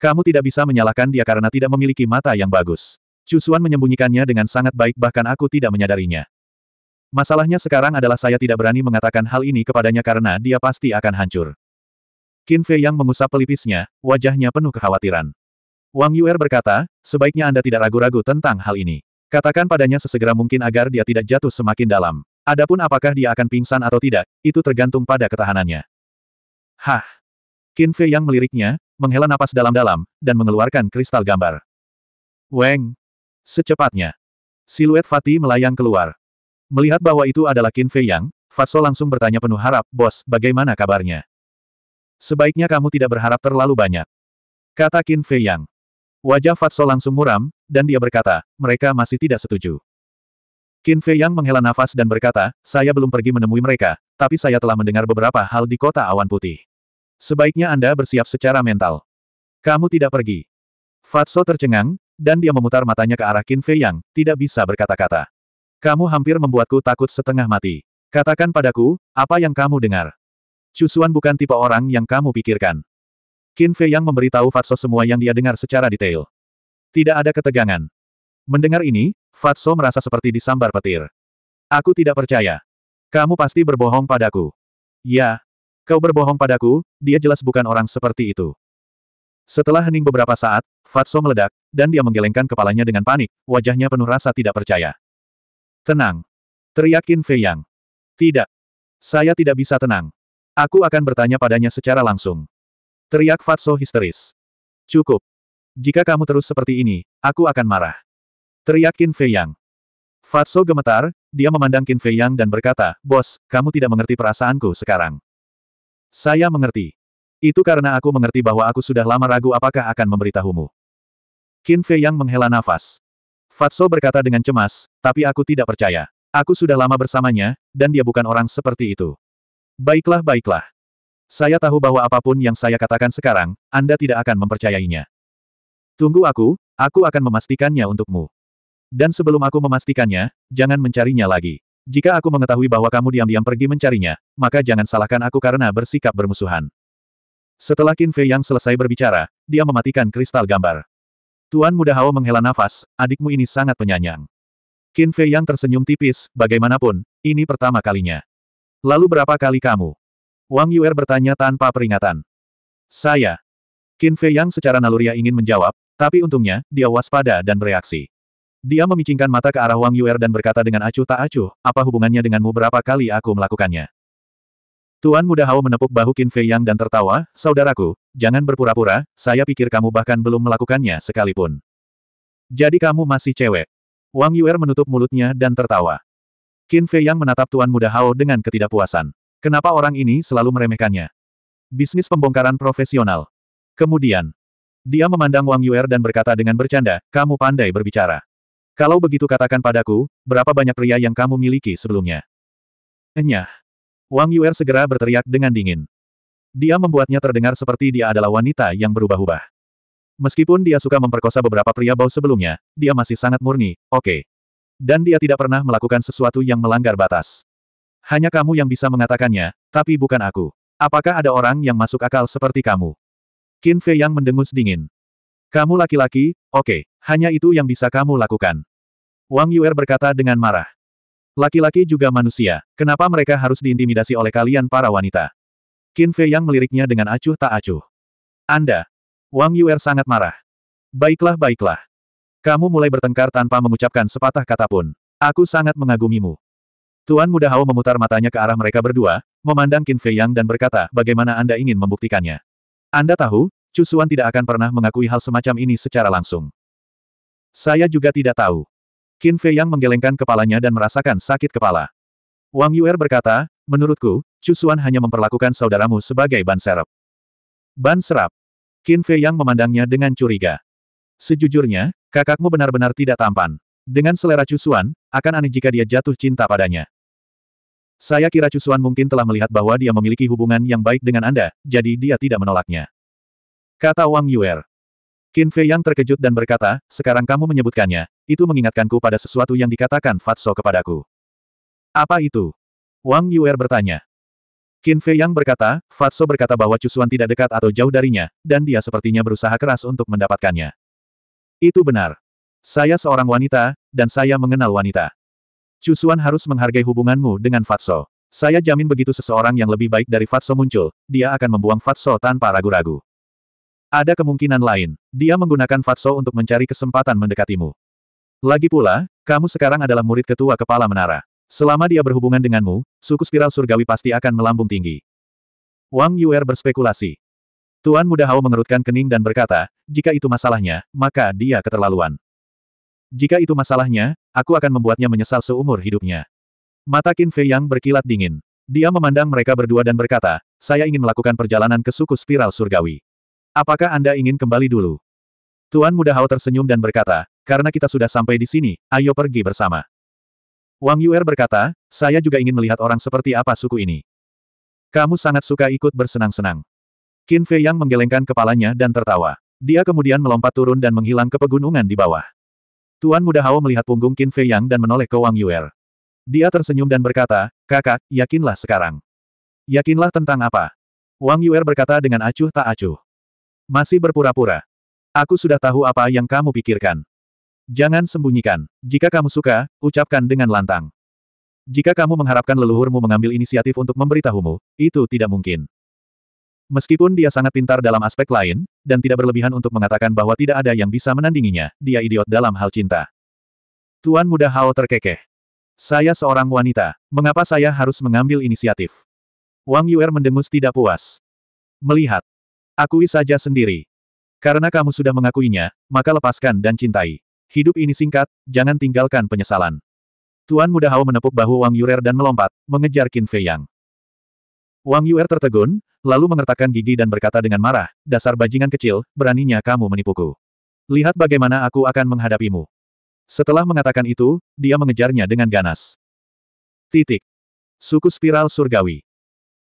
Kamu tidak bisa menyalahkan dia karena tidak memiliki mata yang bagus. Cusuan menyembunyikannya dengan sangat baik bahkan aku tidak menyadarinya. Masalahnya sekarang adalah saya tidak berani mengatakan hal ini kepadanya karena dia pasti akan hancur. Qin Fei yang mengusap pelipisnya, wajahnya penuh kekhawatiran. Wang Yuer berkata, sebaiknya Anda tidak ragu-ragu tentang hal ini. Katakan padanya sesegera mungkin agar dia tidak jatuh semakin dalam. Adapun apakah dia akan pingsan atau tidak, itu tergantung pada ketahanannya. Hah! Qin Fei yang meliriknya, menghela napas dalam-dalam, dan mengeluarkan kristal gambar. Weng! Secepatnya. Siluet Fatih melayang keluar. Melihat bahwa itu adalah Qin Fei Yang, Fatso langsung bertanya penuh harap, Bos, bagaimana kabarnya? Sebaiknya kamu tidak berharap terlalu banyak. Kata Qin Fei Yang. Wajah Fatso langsung muram, dan dia berkata, mereka masih tidak setuju. Qin Fei Yang menghela nafas dan berkata, saya belum pergi menemui mereka, tapi saya telah mendengar beberapa hal di kota awan putih. Sebaiknya Anda bersiap secara mental. Kamu tidak pergi. Fatso tercengang, dan dia memutar matanya ke arah Qin Fei Yang, tidak bisa berkata-kata. Kamu hampir membuatku takut setengah mati. Katakan padaku, apa yang kamu dengar? Cusuan bukan tipe orang yang kamu pikirkan. Qin Fei yang memberitahu Fatso semua yang dia dengar secara detail. Tidak ada ketegangan. Mendengar ini, Fatso merasa seperti disambar petir. Aku tidak percaya. Kamu pasti berbohong padaku. Ya. Kau berbohong padaku, dia jelas bukan orang seperti itu. Setelah hening beberapa saat, Fatso meledak, dan dia menggelengkan kepalanya dengan panik, wajahnya penuh rasa tidak percaya. Tenang. Teriakin Fei Yang. Tidak. Saya tidak bisa tenang. Aku akan bertanya padanya secara langsung. Teriak Fatso histeris. Cukup. Jika kamu terus seperti ini, aku akan marah. Teriakin Fei Yang. Fatso gemetar, dia memandang Qin Fei Yang dan berkata, Bos, kamu tidak mengerti perasaanku sekarang. Saya mengerti. Itu karena aku mengerti bahwa aku sudah lama ragu apakah akan memberitahumu. Qin Fei Yang menghela nafas. Fatso berkata dengan cemas, tapi aku tidak percaya. Aku sudah lama bersamanya, dan dia bukan orang seperti itu. Baiklah baiklah. Saya tahu bahwa apapun yang saya katakan sekarang, Anda tidak akan mempercayainya. Tunggu aku, aku akan memastikannya untukmu. Dan sebelum aku memastikannya, jangan mencarinya lagi. Jika aku mengetahui bahwa kamu diam-diam pergi mencarinya, maka jangan salahkan aku karena bersikap bermusuhan. Setelah Qin Fei yang selesai berbicara, dia mematikan kristal gambar. Tuan Muda Hao menghela nafas, adikmu ini sangat penyanyang. Qin Fei yang tersenyum tipis, bagaimanapun, ini pertama kalinya. Lalu berapa kali kamu? Wang Yuer bertanya tanpa peringatan. Saya. Qin Fei yang secara naluriah ingin menjawab, tapi untungnya, dia waspada dan bereaksi. Dia memicingkan mata ke arah Wang Yuer dan berkata dengan acuh tak acuh, apa hubungannya denganmu berapa kali aku melakukannya? Tuan Muda Hao menepuk bahu Qin Fei Yang dan tertawa, saudaraku, jangan berpura-pura, saya pikir kamu bahkan belum melakukannya sekalipun. Jadi kamu masih cewek. Wang Yuer menutup mulutnya dan tertawa. Qin Fei Yang menatap Tuan Muda Hao dengan ketidakpuasan. Kenapa orang ini selalu meremehkannya? Bisnis pembongkaran profesional. Kemudian, dia memandang Wang Yuer dan berkata dengan bercanda, kamu pandai berbicara. Kalau begitu katakan padaku, berapa banyak pria yang kamu miliki sebelumnya? Enyah. Wang Yuer segera berteriak dengan dingin. Dia membuatnya terdengar seperti dia adalah wanita yang berubah-ubah. Meskipun dia suka memperkosa beberapa pria bau sebelumnya, dia masih sangat murni, oke. Okay. Dan dia tidak pernah melakukan sesuatu yang melanggar batas. Hanya kamu yang bisa mengatakannya, tapi bukan aku. Apakah ada orang yang masuk akal seperti kamu? Qin Fei yang mendengus dingin. Kamu laki-laki, oke, okay. hanya itu yang bisa kamu lakukan. Wang Yuer berkata dengan marah. Laki-laki juga manusia, kenapa mereka harus diintimidasi oleh kalian para wanita? Qin Fei yang meliriknya dengan acuh tak acuh. Anda. Wang Yuer sangat marah. Baiklah baiklah. Kamu mulai bertengkar tanpa mengucapkan sepatah kata pun. Aku sangat mengagumimu. Tuan Muda Hao memutar matanya ke arah mereka berdua, memandang Qin Fei Yang dan berkata, bagaimana Anda ingin membuktikannya? Anda tahu, Cusuan tidak akan pernah mengakui hal semacam ini secara langsung. Saya juga tidak tahu. Qin Fei Yang menggelengkan kepalanya dan merasakan sakit kepala. Wang Yuer berkata, menurutku, Chu Xuan hanya memperlakukan saudaramu sebagai ban serep. Ban serap. Qin Fei Yang memandangnya dengan curiga. Sejujurnya, kakakmu benar-benar tidak tampan. Dengan selera Chu Xuan, akan aneh jika dia jatuh cinta padanya. Saya kira Chu Xuan mungkin telah melihat bahwa dia memiliki hubungan yang baik dengan Anda, jadi dia tidak menolaknya. Kata Wang Yuer. Qin Fei yang terkejut dan berkata, sekarang kamu menyebutkannya, itu mengingatkanku pada sesuatu yang dikatakan Fatso kepadaku. Apa itu? Wang Yuer bertanya. Qin Fei yang berkata, Fatso berkata bahwa Cusuan tidak dekat atau jauh darinya, dan dia sepertinya berusaha keras untuk mendapatkannya. Itu benar. Saya seorang wanita, dan saya mengenal wanita. Cusuan harus menghargai hubunganmu dengan Fatso. Saya jamin begitu seseorang yang lebih baik dari Fatso muncul, dia akan membuang Fatso tanpa ragu-ragu. Ada kemungkinan lain, dia menggunakan Fatso untuk mencari kesempatan mendekatimu. Lagi pula, kamu sekarang adalah murid ketua kepala menara. Selama dia berhubungan denganmu, suku spiral surgawi pasti akan melambung tinggi. Wang Yuer berspekulasi. Tuan Muda Hao mengerutkan kening dan berkata, jika itu masalahnya, maka dia keterlaluan. Jika itu masalahnya, aku akan membuatnya menyesal seumur hidupnya. Mata Qin Fei yang berkilat dingin. Dia memandang mereka berdua dan berkata, saya ingin melakukan perjalanan ke suku spiral surgawi. Apakah Anda ingin kembali dulu? Tuan Muda Hao tersenyum dan berkata, karena kita sudah sampai di sini, ayo pergi bersama. Wang Yuer berkata, saya juga ingin melihat orang seperti apa suku ini. Kamu sangat suka ikut bersenang-senang. Qin Fei Yang menggelengkan kepalanya dan tertawa. Dia kemudian melompat turun dan menghilang ke pegunungan di bawah. Tuan Muda Hao melihat punggung Qin Fei Yang dan menoleh ke Wang Yuer. Dia tersenyum dan berkata, kakak, yakinlah sekarang. Yakinlah tentang apa? Wang Yuer berkata dengan acuh tak acuh. Masih berpura-pura. Aku sudah tahu apa yang kamu pikirkan. Jangan sembunyikan. Jika kamu suka, ucapkan dengan lantang. Jika kamu mengharapkan leluhurmu mengambil inisiatif untuk memberitahumu, itu tidak mungkin. Meskipun dia sangat pintar dalam aspek lain, dan tidak berlebihan untuk mengatakan bahwa tidak ada yang bisa menandinginya, dia idiot dalam hal cinta. Tuan muda Hao terkekeh. Saya seorang wanita. Mengapa saya harus mengambil inisiatif? Wang Yuer mendengus tidak puas. Melihat, Akui saja sendiri. Karena kamu sudah mengakuinya, maka lepaskan dan cintai. Hidup ini singkat, jangan tinggalkan penyesalan. Tuan Muda Hao menepuk bahu Wang Yurer dan melompat, mengejar Qin Fei Yang. Wang Yuer tertegun, lalu mengertakkan gigi dan berkata dengan marah, dasar bajingan kecil, beraninya kamu menipuku. Lihat bagaimana aku akan menghadapimu. Setelah mengatakan itu, dia mengejarnya dengan ganas. Titik. Suku Spiral Surgawi.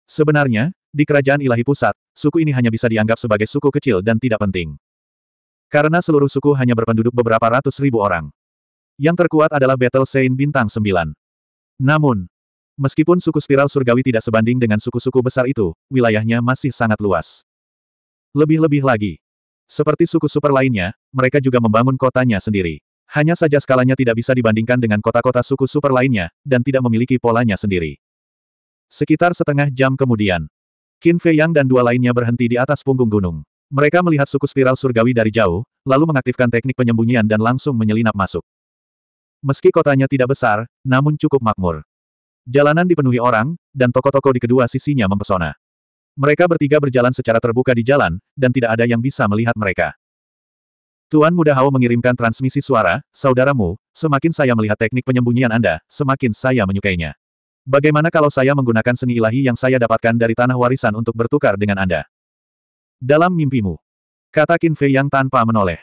Sebenarnya, di kerajaan ilahi pusat, suku ini hanya bisa dianggap sebagai suku kecil dan tidak penting. Karena seluruh suku hanya berpenduduk beberapa ratus ribu orang. Yang terkuat adalah Battle Saint Bintang 9. Namun, meskipun suku spiral surgawi tidak sebanding dengan suku-suku besar itu, wilayahnya masih sangat luas. Lebih-lebih lagi, seperti suku super lainnya, mereka juga membangun kotanya sendiri. Hanya saja skalanya tidak bisa dibandingkan dengan kota-kota suku super lainnya, dan tidak memiliki polanya sendiri. Sekitar setengah jam kemudian, Qin Fei Yang dan dua lainnya berhenti di atas punggung gunung. Mereka melihat suku spiral surgawi dari jauh, lalu mengaktifkan teknik penyembunyian dan langsung menyelinap masuk. Meski kotanya tidak besar, namun cukup makmur. Jalanan dipenuhi orang, dan toko-toko di kedua sisinya mempesona. Mereka bertiga berjalan secara terbuka di jalan, dan tidak ada yang bisa melihat mereka. Tuan Muda Hao mengirimkan transmisi suara, saudaramu, semakin saya melihat teknik penyembunyian Anda, semakin saya menyukainya. Bagaimana kalau saya menggunakan seni ilahi yang saya dapatkan dari tanah warisan untuk bertukar dengan Anda? Dalam mimpimu. Kata Qin Fei yang tanpa menoleh.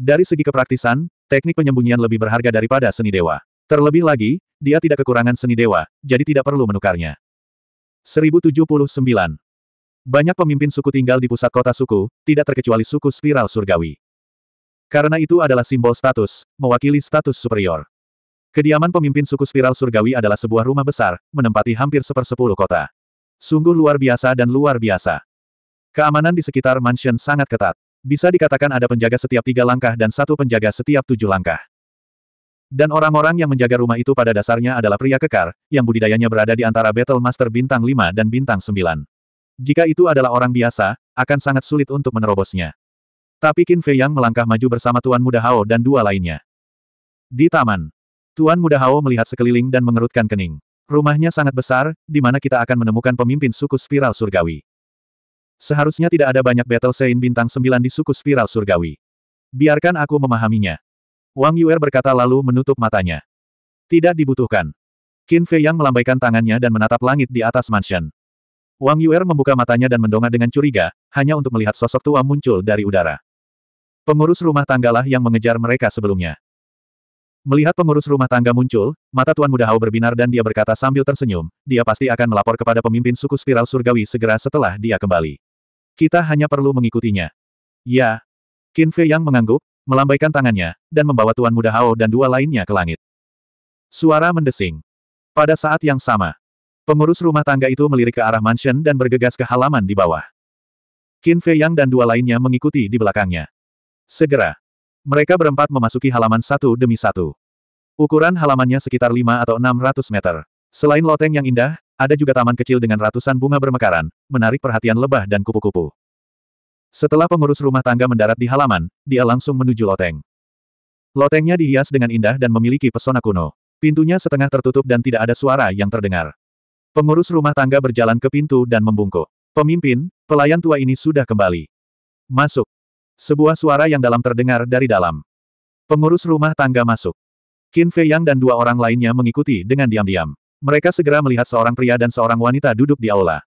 Dari segi kepraktisan, teknik penyembunyian lebih berharga daripada seni dewa. Terlebih lagi, dia tidak kekurangan seni dewa, jadi tidak perlu menukarnya. 1079. Banyak pemimpin suku tinggal di pusat kota suku, tidak terkecuali suku spiral surgawi. Karena itu adalah simbol status, mewakili status superior. Kediaman pemimpin suku spiral surgawi adalah sebuah rumah besar, menempati hampir sepersepuluh kota. Sungguh luar biasa dan luar biasa. Keamanan di sekitar mansion sangat ketat. Bisa dikatakan ada penjaga setiap tiga langkah dan satu penjaga setiap tujuh langkah. Dan orang-orang yang menjaga rumah itu pada dasarnya adalah pria kekar, yang budidayanya berada di antara Battle Master bintang 5 dan bintang 9. Jika itu adalah orang biasa, akan sangat sulit untuk menerobosnya. Tapi Qin Fei Yang melangkah maju bersama Tuan Muda Hao dan dua lainnya. Di taman, Tuan Muda Hao melihat sekeliling dan mengerutkan kening. Rumahnya sangat besar, di mana kita akan menemukan pemimpin suku spiral surgawi. Seharusnya tidak ada banyak battle sein bintang 9 di suku spiral surgawi. Biarkan aku memahaminya. Wang Yuer berkata lalu menutup matanya. Tidak dibutuhkan. Qin Fei Yang melambaikan tangannya dan menatap langit di atas mansion. Wang Yuer membuka matanya dan mendongak dengan curiga, hanya untuk melihat sosok tua muncul dari udara. Pengurus rumah tanggalah yang mengejar mereka sebelumnya. Melihat pengurus rumah tangga muncul, mata Tuan Muda Hao berbinar dan dia berkata sambil tersenyum, dia pasti akan melapor kepada pemimpin suku spiral surgawi segera setelah dia kembali. Kita hanya perlu mengikutinya. Ya. Qin Fei yang mengangguk, melambaikan tangannya, dan membawa Tuan Muda Hao dan dua lainnya ke langit. Suara mendesing. Pada saat yang sama, pengurus rumah tangga itu melirik ke arah mansion dan bergegas ke halaman di bawah. Qin Fei Yang dan dua lainnya mengikuti di belakangnya. Segera, mereka berempat memasuki halaman satu demi satu. Ukuran halamannya sekitar lima atau enam ratus meter. Selain loteng yang indah, ada juga taman kecil dengan ratusan bunga bermekaran, menarik perhatian lebah dan kupu-kupu. Setelah pengurus rumah tangga mendarat di halaman, dia langsung menuju loteng. Lotengnya dihias dengan indah dan memiliki pesona kuno. Pintunya setengah tertutup dan tidak ada suara yang terdengar. Pengurus rumah tangga berjalan ke pintu dan membungkuk. Pemimpin, pelayan tua ini sudah kembali. Masuk. Sebuah suara yang dalam terdengar dari dalam. Pengurus rumah tangga masuk. Qin Fei Yang dan dua orang lainnya mengikuti dengan diam-diam. Mereka segera melihat seorang pria dan seorang wanita duduk di aula.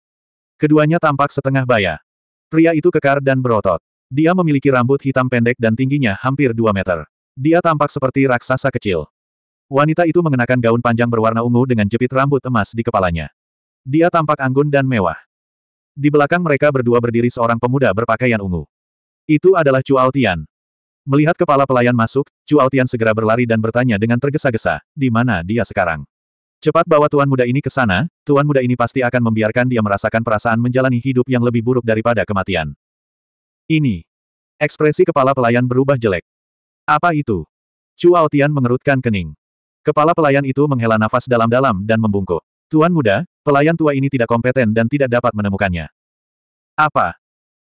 Keduanya tampak setengah baya. Pria itu kekar dan berotot. Dia memiliki rambut hitam pendek dan tingginya hampir 2 meter. Dia tampak seperti raksasa kecil. Wanita itu mengenakan gaun panjang berwarna ungu dengan jepit rambut emas di kepalanya. Dia tampak anggun dan mewah. Di belakang mereka berdua berdiri seorang pemuda berpakaian ungu. Itu adalah Chu Altian. Melihat kepala pelayan masuk, Chu Altian segera berlari dan bertanya dengan tergesa-gesa, di mana dia sekarang? Cepat bawa tuan muda ini ke sana, tuan muda ini pasti akan membiarkan dia merasakan perasaan menjalani hidup yang lebih buruk daripada kematian. Ini. Ekspresi kepala pelayan berubah jelek. Apa itu? Chu Altian mengerutkan kening. Kepala pelayan itu menghela nafas dalam-dalam dan membungkuk. Tuan muda, pelayan tua ini tidak kompeten dan tidak dapat menemukannya. Apa?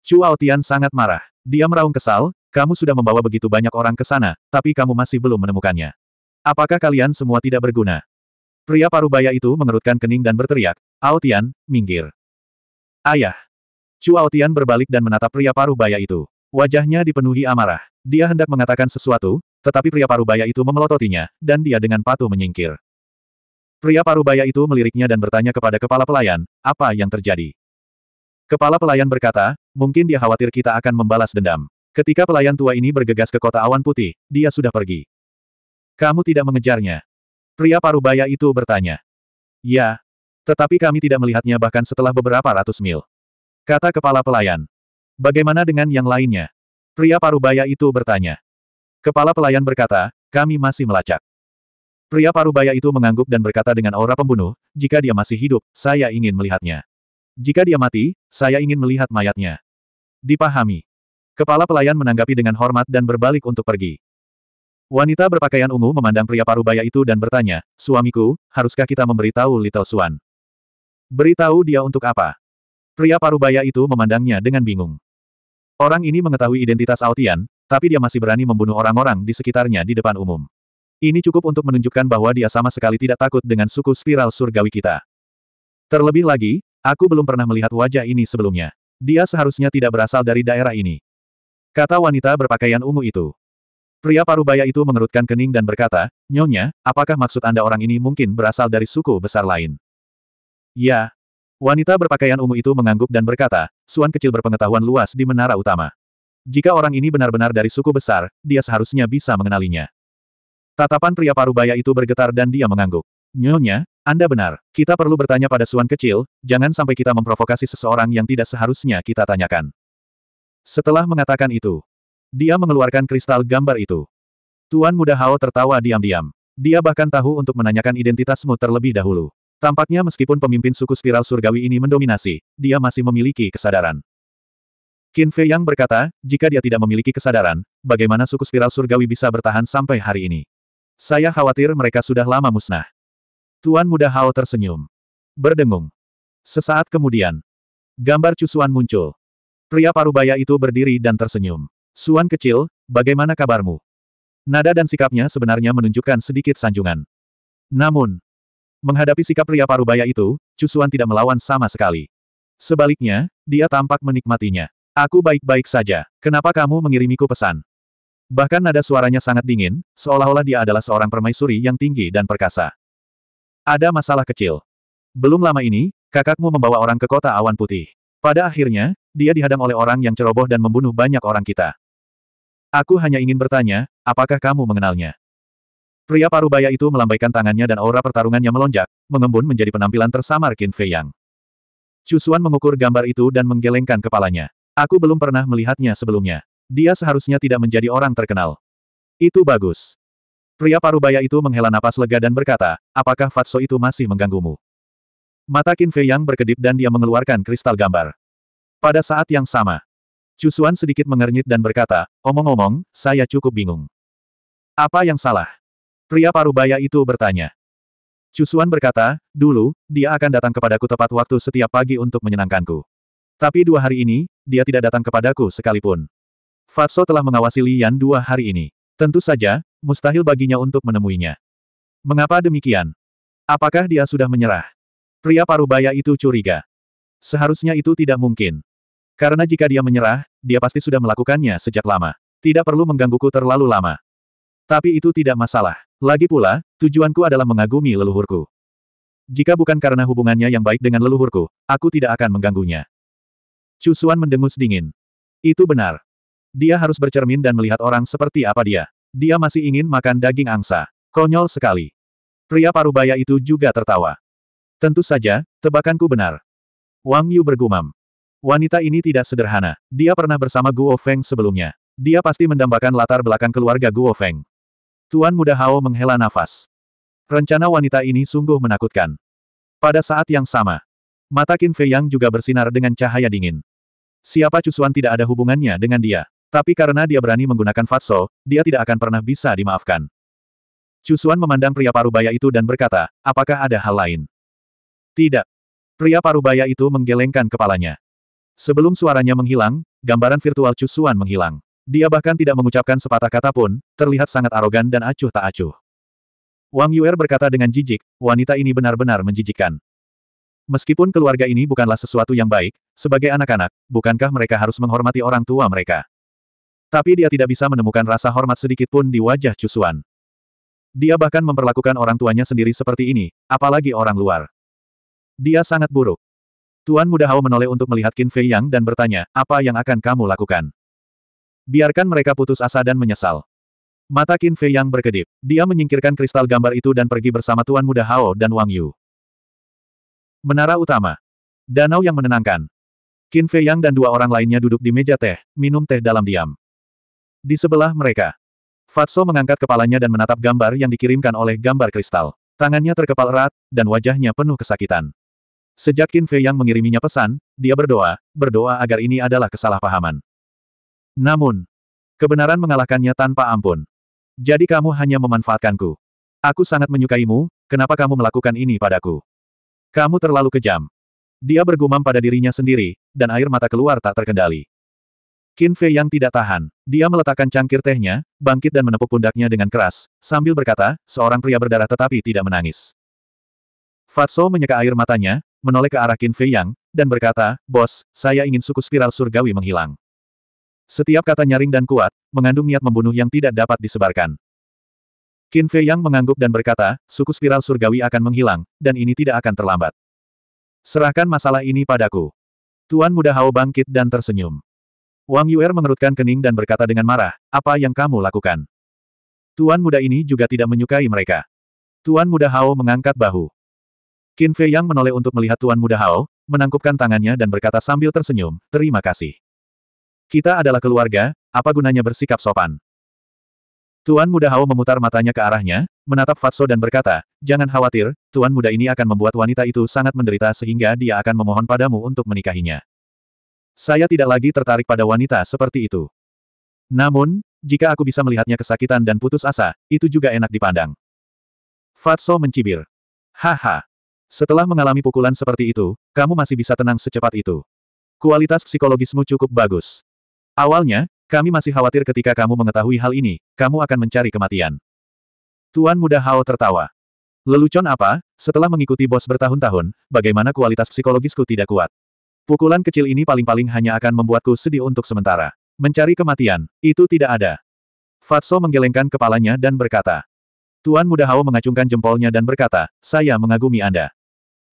Chu Altian sangat marah. Dia meraung kesal, kamu sudah membawa begitu banyak orang ke sana, tapi kamu masih belum menemukannya. Apakah kalian semua tidak berguna? Pria parubaya itu mengerutkan kening dan berteriak, Aotian, minggir. Ayah. Chu Aotian berbalik dan menatap pria parubaya itu. Wajahnya dipenuhi amarah. Dia hendak mengatakan sesuatu, tetapi pria parubaya itu memelototinya, dan dia dengan patuh menyingkir. Pria parubaya itu meliriknya dan bertanya kepada kepala pelayan, apa yang terjadi? Kepala pelayan berkata, mungkin dia khawatir kita akan membalas dendam. Ketika pelayan tua ini bergegas ke kota awan putih, dia sudah pergi. Kamu tidak mengejarnya. Pria parubaya itu bertanya. Ya. Tetapi kami tidak melihatnya bahkan setelah beberapa ratus mil. Kata kepala pelayan. Bagaimana dengan yang lainnya? Pria parubaya itu bertanya. Kepala pelayan berkata, kami masih melacak. Pria parubaya itu mengangguk dan berkata dengan aura pembunuh, jika dia masih hidup, saya ingin melihatnya. Jika dia mati, saya ingin melihat mayatnya. Dipahami. Kepala pelayan menanggapi dengan hormat dan berbalik untuk pergi. Wanita berpakaian ungu memandang pria parubaya itu dan bertanya, Suamiku, haruskah kita memberitahu Little Swan? Beritahu dia untuk apa? Pria parubaya itu memandangnya dengan bingung. Orang ini mengetahui identitas Aotian, tapi dia masih berani membunuh orang-orang di sekitarnya di depan umum. Ini cukup untuk menunjukkan bahwa dia sama sekali tidak takut dengan suku spiral surgawi kita. Terlebih lagi, Aku belum pernah melihat wajah ini sebelumnya. Dia seharusnya tidak berasal dari daerah ini. Kata wanita berpakaian ungu itu. Pria parubaya itu mengerutkan kening dan berkata, Nyonya, apakah maksud Anda orang ini mungkin berasal dari suku besar lain? Ya. Wanita berpakaian ungu itu mengangguk dan berkata, Suan kecil berpengetahuan luas di menara utama. Jika orang ini benar-benar dari suku besar, dia seharusnya bisa mengenalinya. Tatapan pria parubaya itu bergetar dan dia mengangguk. Nyonya, anda benar, kita perlu bertanya pada Suan kecil, jangan sampai kita memprovokasi seseorang yang tidak seharusnya kita tanyakan. Setelah mengatakan itu, dia mengeluarkan kristal gambar itu. Tuan muda Hao tertawa diam-diam. Dia bahkan tahu untuk menanyakan identitasmu terlebih dahulu. Tampaknya meskipun pemimpin suku spiral surgawi ini mendominasi, dia masih memiliki kesadaran. Qin Fei Yang berkata, jika dia tidak memiliki kesadaran, bagaimana suku spiral surgawi bisa bertahan sampai hari ini? Saya khawatir mereka sudah lama musnah. Tuan Muda Hao tersenyum. Berdengung. Sesaat kemudian, gambar cusuan muncul. Pria parubaya itu berdiri dan tersenyum. Suan kecil, bagaimana kabarmu? Nada dan sikapnya sebenarnya menunjukkan sedikit sanjungan. Namun, menghadapi sikap pria parubaya itu, cusuan tidak melawan sama sekali. Sebaliknya, dia tampak menikmatinya. Aku baik-baik saja. Kenapa kamu mengirimiku pesan? Bahkan nada suaranya sangat dingin, seolah-olah dia adalah seorang permaisuri yang tinggi dan perkasa. Ada masalah kecil. Belum lama ini, kakakmu membawa orang ke kota awan putih. Pada akhirnya, dia dihadang oleh orang yang ceroboh dan membunuh banyak orang kita. Aku hanya ingin bertanya, apakah kamu mengenalnya? Pria parubaya itu melambaikan tangannya dan aura pertarungannya melonjak, mengembun menjadi penampilan tersamar Qin Fei Yang. Chusuan mengukur gambar itu dan menggelengkan kepalanya. Aku belum pernah melihatnya sebelumnya. Dia seharusnya tidak menjadi orang terkenal. Itu bagus. Pria parubaya itu menghela napas lega dan berkata, apakah Fatso itu masih mengganggumu? Mata Qin Fei Yang berkedip dan dia mengeluarkan kristal gambar. Pada saat yang sama, Cusuan sedikit mengernyit dan berkata, omong-omong, saya cukup bingung. Apa yang salah? Pria parubaya itu bertanya. Cusuan berkata, dulu, dia akan datang kepadaku tepat waktu setiap pagi untuk menyenangkanku. Tapi dua hari ini, dia tidak datang kepadaku sekalipun. Fatso telah mengawasi Li Yan dua hari ini. Tentu saja, mustahil baginya untuk menemuinya. Mengapa demikian? Apakah dia sudah menyerah? Pria Parubaya itu curiga. Seharusnya itu tidak mungkin. Karena jika dia menyerah, dia pasti sudah melakukannya sejak lama. Tidak perlu menggangguku terlalu lama. Tapi itu tidak masalah. Lagi pula, tujuanku adalah mengagumi leluhurku. Jika bukan karena hubungannya yang baik dengan leluhurku, aku tidak akan mengganggunya. Cusuan mendengus dingin. Itu benar. Dia harus bercermin dan melihat orang seperti apa dia. Dia masih ingin makan daging angsa. Konyol sekali. Pria parubaya itu juga tertawa. Tentu saja, tebakanku benar. Wang Yu bergumam. Wanita ini tidak sederhana. Dia pernah bersama Guo Feng sebelumnya. Dia pasti mendambakan latar belakang keluarga Guo Feng. Tuan muda Hao menghela nafas. Rencana wanita ini sungguh menakutkan. Pada saat yang sama, mata Qin Fei Yang juga bersinar dengan cahaya dingin. Siapa Cusuan tidak ada hubungannya dengan dia. Tapi karena dia berani menggunakan Fatso, dia tidak akan pernah bisa dimaafkan. Cusuan memandang pria parubaya itu dan berkata, apakah ada hal lain? Tidak. Pria parubaya itu menggelengkan kepalanya. Sebelum suaranya menghilang, gambaran virtual Cusuan menghilang. Dia bahkan tidak mengucapkan sepatah kata pun, terlihat sangat arogan dan acuh tak acuh. Wang Yuer berkata dengan jijik, wanita ini benar-benar menjijikkan. Meskipun keluarga ini bukanlah sesuatu yang baik, sebagai anak-anak, bukankah mereka harus menghormati orang tua mereka? Tapi dia tidak bisa menemukan rasa hormat sedikit pun di wajah Cusuan. Dia bahkan memperlakukan orang tuanya sendiri seperti ini, apalagi orang luar. Dia sangat buruk. Tuan Muda Hao menoleh untuk melihat Qin Fei Yang dan bertanya, apa yang akan kamu lakukan? Biarkan mereka putus asa dan menyesal. Mata Qin Fei Yang berkedip. Dia menyingkirkan kristal gambar itu dan pergi bersama Tuan Muda Hao dan Wang Yu. Menara Utama. Danau yang menenangkan. Qin Fei Yang dan dua orang lainnya duduk di meja teh, minum teh dalam diam. Di sebelah mereka, Fatso mengangkat kepalanya dan menatap gambar yang dikirimkan oleh gambar kristal. Tangannya terkepal erat, dan wajahnya penuh kesakitan. Sejak Qin Fei yang mengiriminya pesan, dia berdoa, berdoa agar ini adalah kesalahpahaman. Namun, kebenaran mengalahkannya tanpa ampun. Jadi kamu hanya memanfaatkanku. Aku sangat menyukaimu, kenapa kamu melakukan ini padaku? Kamu terlalu kejam. Dia bergumam pada dirinya sendiri, dan air mata keluar tak terkendali. Qin Fei yang tidak tahan. Dia meletakkan cangkir tehnya, bangkit dan menepuk pundaknya dengan keras, sambil berkata, seorang pria berdarah tetapi tidak menangis. Fatso menyeka air matanya, menoleh ke arah Qin Fei Yang, dan berkata, Bos, saya ingin suku spiral surgawi menghilang. Setiap kata nyaring dan kuat, mengandung niat membunuh yang tidak dapat disebarkan. Qin Fei Yang mengangguk dan berkata, suku spiral surgawi akan menghilang, dan ini tidak akan terlambat. Serahkan masalah ini padaku. Tuan muda Hao bangkit dan tersenyum. Wang Yuer mengerutkan kening dan berkata dengan marah, apa yang kamu lakukan? Tuan muda ini juga tidak menyukai mereka. Tuan muda Hao mengangkat bahu. Qin Fei Yang menoleh untuk melihat Tuan muda Hao, menangkupkan tangannya dan berkata sambil tersenyum, terima kasih. Kita adalah keluarga, apa gunanya bersikap sopan? Tuan muda Hao memutar matanya ke arahnya, menatap Fatso dan berkata, jangan khawatir, Tuan muda ini akan membuat wanita itu sangat menderita sehingga dia akan memohon padamu untuk menikahinya. Saya tidak lagi tertarik pada wanita seperti itu. Namun, jika aku bisa melihatnya kesakitan dan putus asa, itu juga enak dipandang. Fatso mencibir. Haha. Setelah mengalami pukulan seperti itu, kamu masih bisa tenang secepat itu. Kualitas psikologismu cukup bagus. Awalnya, kami masih khawatir ketika kamu mengetahui hal ini, kamu akan mencari kematian. Tuan muda Hao tertawa. Lelucon apa, setelah mengikuti bos bertahun-tahun, bagaimana kualitas psikologisku tidak kuat? Pukulan kecil ini paling-paling hanya akan membuatku sedih untuk sementara. Mencari kematian, itu tidak ada. Fatso menggelengkan kepalanya dan berkata. Tuan Muda Hao mengacungkan jempolnya dan berkata, saya mengagumi Anda.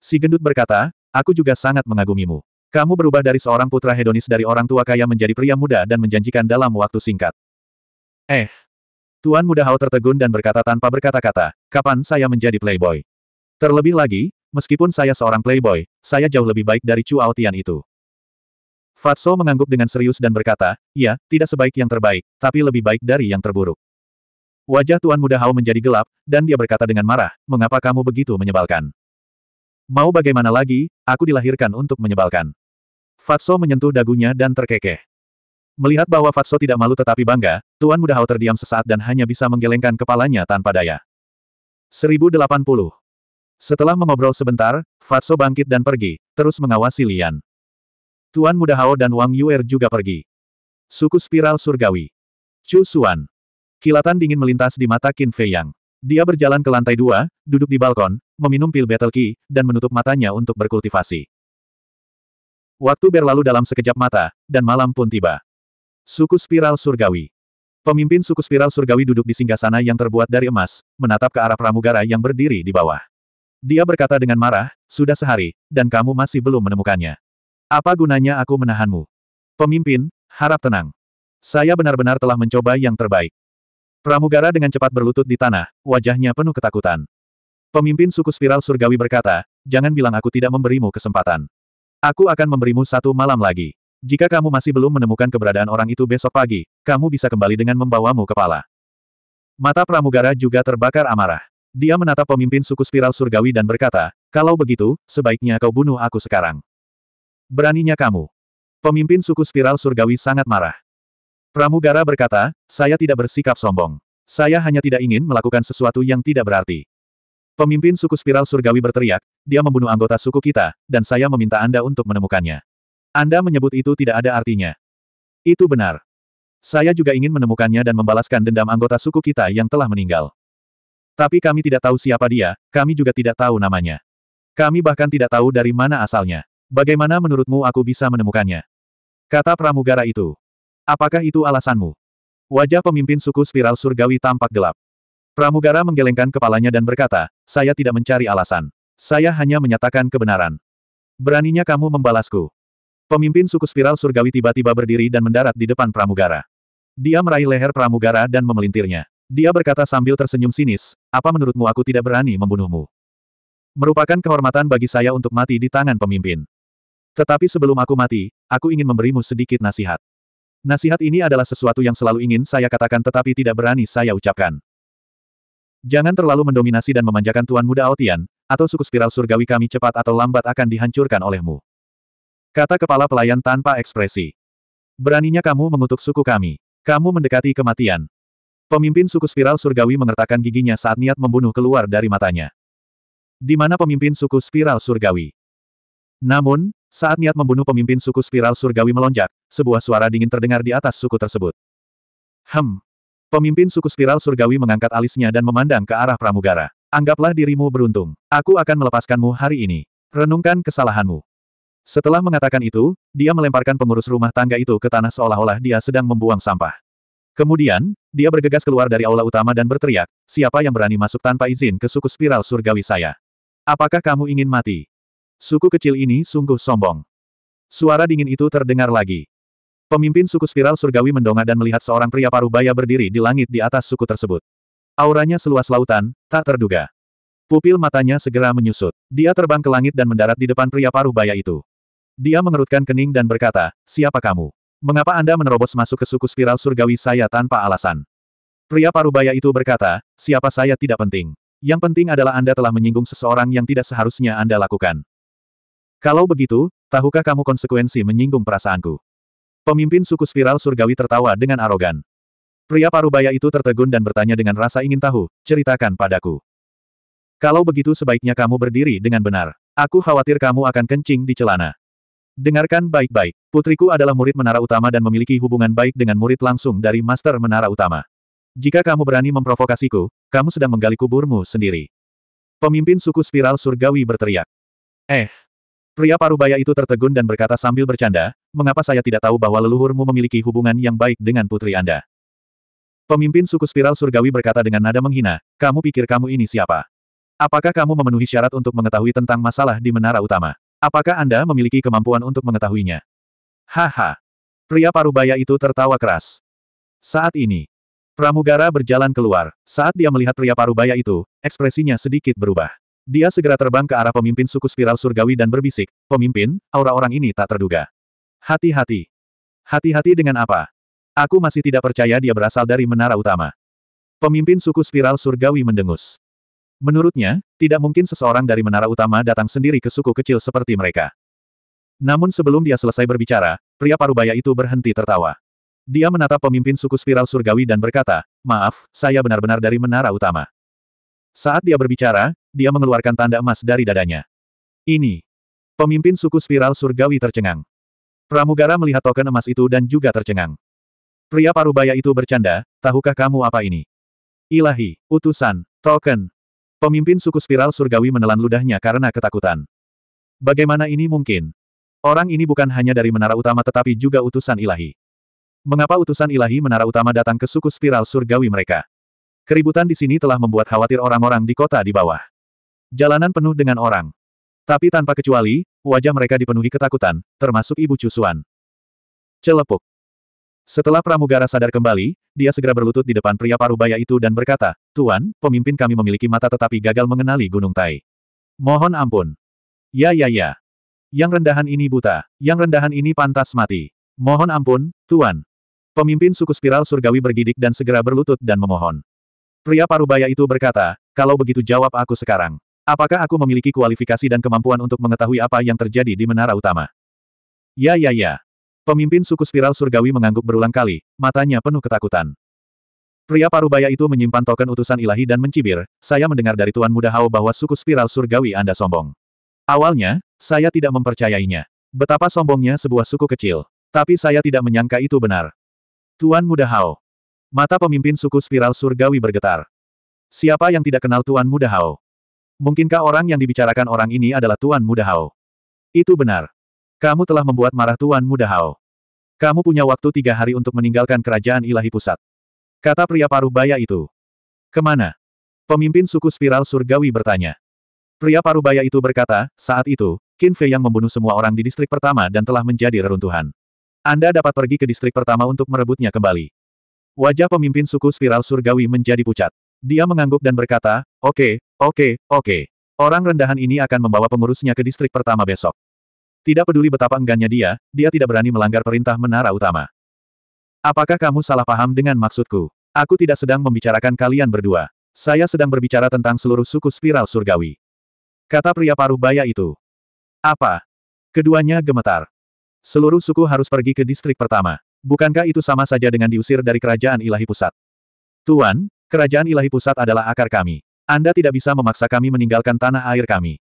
Si gendut berkata, aku juga sangat mengagumimu. Kamu berubah dari seorang putra hedonis dari orang tua kaya menjadi pria muda dan menjanjikan dalam waktu singkat. Eh. Tuan Muda Hao tertegun dan berkata tanpa berkata-kata, kapan saya menjadi playboy? Terlebih lagi, Meskipun saya seorang playboy, saya jauh lebih baik dari Chu Aotian itu. Fatso mengangguk dengan serius dan berkata, ya, tidak sebaik yang terbaik, tapi lebih baik dari yang terburuk. Wajah Tuan Muda Hao menjadi gelap, dan dia berkata dengan marah, mengapa kamu begitu menyebalkan? Mau bagaimana lagi, aku dilahirkan untuk menyebalkan. Fatso menyentuh dagunya dan terkekeh. Melihat bahwa Fatso tidak malu tetapi bangga, Tuan Muda Hao terdiam sesaat dan hanya bisa menggelengkan kepalanya tanpa daya. 1080 setelah mengobrol sebentar, Fatso bangkit dan pergi, terus mengawasi Lian. Tuan Muda Hao dan Wang Yuer juga pergi. Suku Spiral Surgawi. Chu Xuan. Kilatan dingin melintas di mata Qin Fei Yang. Dia berjalan ke lantai dua, duduk di balkon, meminum pil battle key, dan menutup matanya untuk berkultivasi. Waktu berlalu dalam sekejap mata, dan malam pun tiba. Suku Spiral Surgawi. Pemimpin suku Spiral Surgawi duduk di singgasana yang terbuat dari emas, menatap ke arah pramugara yang berdiri di bawah. Dia berkata dengan marah, sudah sehari, dan kamu masih belum menemukannya. Apa gunanya aku menahanmu? Pemimpin, harap tenang. Saya benar-benar telah mencoba yang terbaik. Pramugara dengan cepat berlutut di tanah, wajahnya penuh ketakutan. Pemimpin suku spiral surgawi berkata, jangan bilang aku tidak memberimu kesempatan. Aku akan memberimu satu malam lagi. Jika kamu masih belum menemukan keberadaan orang itu besok pagi, kamu bisa kembali dengan membawamu kepala. Mata pramugara juga terbakar amarah. Dia menatap pemimpin suku spiral surgawi dan berkata, kalau begitu, sebaiknya kau bunuh aku sekarang. Beraninya kamu. Pemimpin suku spiral surgawi sangat marah. Pramugara berkata, saya tidak bersikap sombong. Saya hanya tidak ingin melakukan sesuatu yang tidak berarti. Pemimpin suku spiral surgawi berteriak, dia membunuh anggota suku kita, dan saya meminta Anda untuk menemukannya. Anda menyebut itu tidak ada artinya. Itu benar. Saya juga ingin menemukannya dan membalaskan dendam anggota suku kita yang telah meninggal. Tapi kami tidak tahu siapa dia, kami juga tidak tahu namanya. Kami bahkan tidak tahu dari mana asalnya. Bagaimana menurutmu aku bisa menemukannya? Kata pramugara itu. Apakah itu alasanmu? Wajah pemimpin suku spiral surgawi tampak gelap. Pramugara menggelengkan kepalanya dan berkata, saya tidak mencari alasan. Saya hanya menyatakan kebenaran. Beraninya kamu membalasku. Pemimpin suku spiral surgawi tiba-tiba berdiri dan mendarat di depan pramugara. Dia meraih leher pramugara dan memelintirnya. Dia berkata sambil tersenyum sinis, apa menurutmu aku tidak berani membunuhmu? Merupakan kehormatan bagi saya untuk mati di tangan pemimpin. Tetapi sebelum aku mati, aku ingin memberimu sedikit nasihat. Nasihat ini adalah sesuatu yang selalu ingin saya katakan tetapi tidak berani saya ucapkan. Jangan terlalu mendominasi dan memanjakan Tuan Muda Aotian, atau suku spiral surgawi kami cepat atau lambat akan dihancurkan olehmu. Kata kepala pelayan tanpa ekspresi. Beraninya kamu mengutuk suku kami. Kamu mendekati kematian. Pemimpin suku spiral surgawi mengertakkan giginya saat niat membunuh keluar dari matanya. Di mana pemimpin suku spiral surgawi? Namun, saat niat membunuh pemimpin suku spiral surgawi melonjak, sebuah suara dingin terdengar di atas suku tersebut. Hem. Pemimpin suku spiral surgawi mengangkat alisnya dan memandang ke arah pramugara. Anggaplah dirimu beruntung. Aku akan melepaskanmu hari ini. Renungkan kesalahanmu. Setelah mengatakan itu, dia melemparkan pengurus rumah tangga itu ke tanah seolah-olah dia sedang membuang sampah. Kemudian, dia bergegas keluar dari aula utama dan berteriak, siapa yang berani masuk tanpa izin ke suku spiral surgawi saya? Apakah kamu ingin mati? Suku kecil ini sungguh sombong. Suara dingin itu terdengar lagi. Pemimpin suku spiral surgawi mendongak dan melihat seorang pria paruh baya berdiri di langit di atas suku tersebut. Auranya seluas lautan, tak terduga. Pupil matanya segera menyusut. Dia terbang ke langit dan mendarat di depan pria paruh baya itu. Dia mengerutkan kening dan berkata, siapa kamu? Mengapa Anda menerobos masuk ke suku spiral surgawi saya tanpa alasan? Pria parubaya itu berkata, siapa saya tidak penting. Yang penting adalah Anda telah menyinggung seseorang yang tidak seharusnya Anda lakukan. Kalau begitu, tahukah kamu konsekuensi menyinggung perasaanku? Pemimpin suku spiral surgawi tertawa dengan arogan. Pria parubaya itu tertegun dan bertanya dengan rasa ingin tahu, ceritakan padaku. Kalau begitu sebaiknya kamu berdiri dengan benar. Aku khawatir kamu akan kencing di celana. Dengarkan baik-baik. Putriku adalah murid menara utama dan memiliki hubungan baik dengan murid langsung dari master menara utama. Jika kamu berani memprovokasiku, kamu sedang menggali kuburmu sendiri. Pemimpin suku spiral surgawi berteriak. Eh. Pria parubaya itu tertegun dan berkata sambil bercanda, mengapa saya tidak tahu bahwa leluhurmu memiliki hubungan yang baik dengan putri Anda? Pemimpin suku spiral surgawi berkata dengan nada menghina, kamu pikir kamu ini siapa? Apakah kamu memenuhi syarat untuk mengetahui tentang masalah di menara utama? Apakah Anda memiliki kemampuan untuk mengetahuinya? Haha. Pria parubaya itu tertawa keras. Saat ini, pramugara berjalan keluar. Saat dia melihat pria parubaya itu, ekspresinya sedikit berubah. Dia segera terbang ke arah pemimpin suku spiral surgawi dan berbisik, Pemimpin, aura orang ini tak terduga. Hati-hati. Hati-hati dengan apa? Aku masih tidak percaya dia berasal dari menara utama. Pemimpin suku spiral surgawi mendengus. Menurutnya, tidak mungkin seseorang dari menara utama datang sendiri ke suku kecil seperti mereka. Namun sebelum dia selesai berbicara, pria parubaya itu berhenti tertawa. Dia menatap pemimpin suku spiral surgawi dan berkata, Maaf, saya benar-benar dari menara utama. Saat dia berbicara, dia mengeluarkan tanda emas dari dadanya. Ini. Pemimpin suku spiral surgawi tercengang. Pramugara melihat token emas itu dan juga tercengang. Pria parubaya itu bercanda, tahukah kamu apa ini? Ilahi, utusan, token, Pemimpin suku spiral surgawi menelan ludahnya karena ketakutan. Bagaimana ini mungkin? Orang ini bukan hanya dari menara utama tetapi juga utusan ilahi. Mengapa utusan ilahi menara utama datang ke suku spiral surgawi mereka? Keributan di sini telah membuat khawatir orang-orang di kota di bawah. Jalanan penuh dengan orang. Tapi tanpa kecuali, wajah mereka dipenuhi ketakutan, termasuk ibu Cusuan. Celepuk. Setelah pramugara sadar kembali, dia segera berlutut di depan pria parubaya itu dan berkata, Tuan, pemimpin kami memiliki mata tetapi gagal mengenali Gunung Tai. Mohon ampun. Ya ya ya. Yang rendahan ini buta, yang rendahan ini pantas mati. Mohon ampun, Tuan. Pemimpin suku spiral surgawi bergidik dan segera berlutut dan memohon. Pria parubaya itu berkata, kalau begitu jawab aku sekarang. Apakah aku memiliki kualifikasi dan kemampuan untuk mengetahui apa yang terjadi di menara utama? Ya ya ya. Pemimpin suku spiral surgawi mengangguk berulang kali, matanya penuh ketakutan. Pria parubaya itu menyimpan token utusan ilahi dan mencibir, saya mendengar dari Tuan Muda Hao bahwa suku spiral surgawi Anda sombong. Awalnya, saya tidak mempercayainya. Betapa sombongnya sebuah suku kecil. Tapi saya tidak menyangka itu benar. Tuan Muda Hao. Mata pemimpin suku spiral surgawi bergetar. Siapa yang tidak kenal Tuan Muda Hao? Mungkinkah orang yang dibicarakan orang ini adalah Tuan Muda Hao? Itu benar. Kamu telah membuat marah Tuan Muda Hao. Kamu punya waktu tiga hari untuk meninggalkan kerajaan ilahi pusat. Kata pria paruh baya itu. Kemana? Pemimpin suku spiral surgawi bertanya. Pria paruh baya itu berkata, saat itu, Qin Fei yang membunuh semua orang di distrik pertama dan telah menjadi reruntuhan. Anda dapat pergi ke distrik pertama untuk merebutnya kembali. Wajah pemimpin suku spiral surgawi menjadi pucat. Dia mengangguk dan berkata, oke, okay, oke, okay, oke. Okay. Orang rendahan ini akan membawa pengurusnya ke distrik pertama besok. Tidak peduli betapa enggannya dia, dia tidak berani melanggar perintah menara utama. Apakah kamu salah paham dengan maksudku? Aku tidak sedang membicarakan kalian berdua. Saya sedang berbicara tentang seluruh suku spiral surgawi. Kata pria paruh baya itu. Apa? Keduanya gemetar. Seluruh suku harus pergi ke distrik pertama. Bukankah itu sama saja dengan diusir dari kerajaan ilahi pusat? Tuan, kerajaan ilahi pusat adalah akar kami. Anda tidak bisa memaksa kami meninggalkan tanah air kami.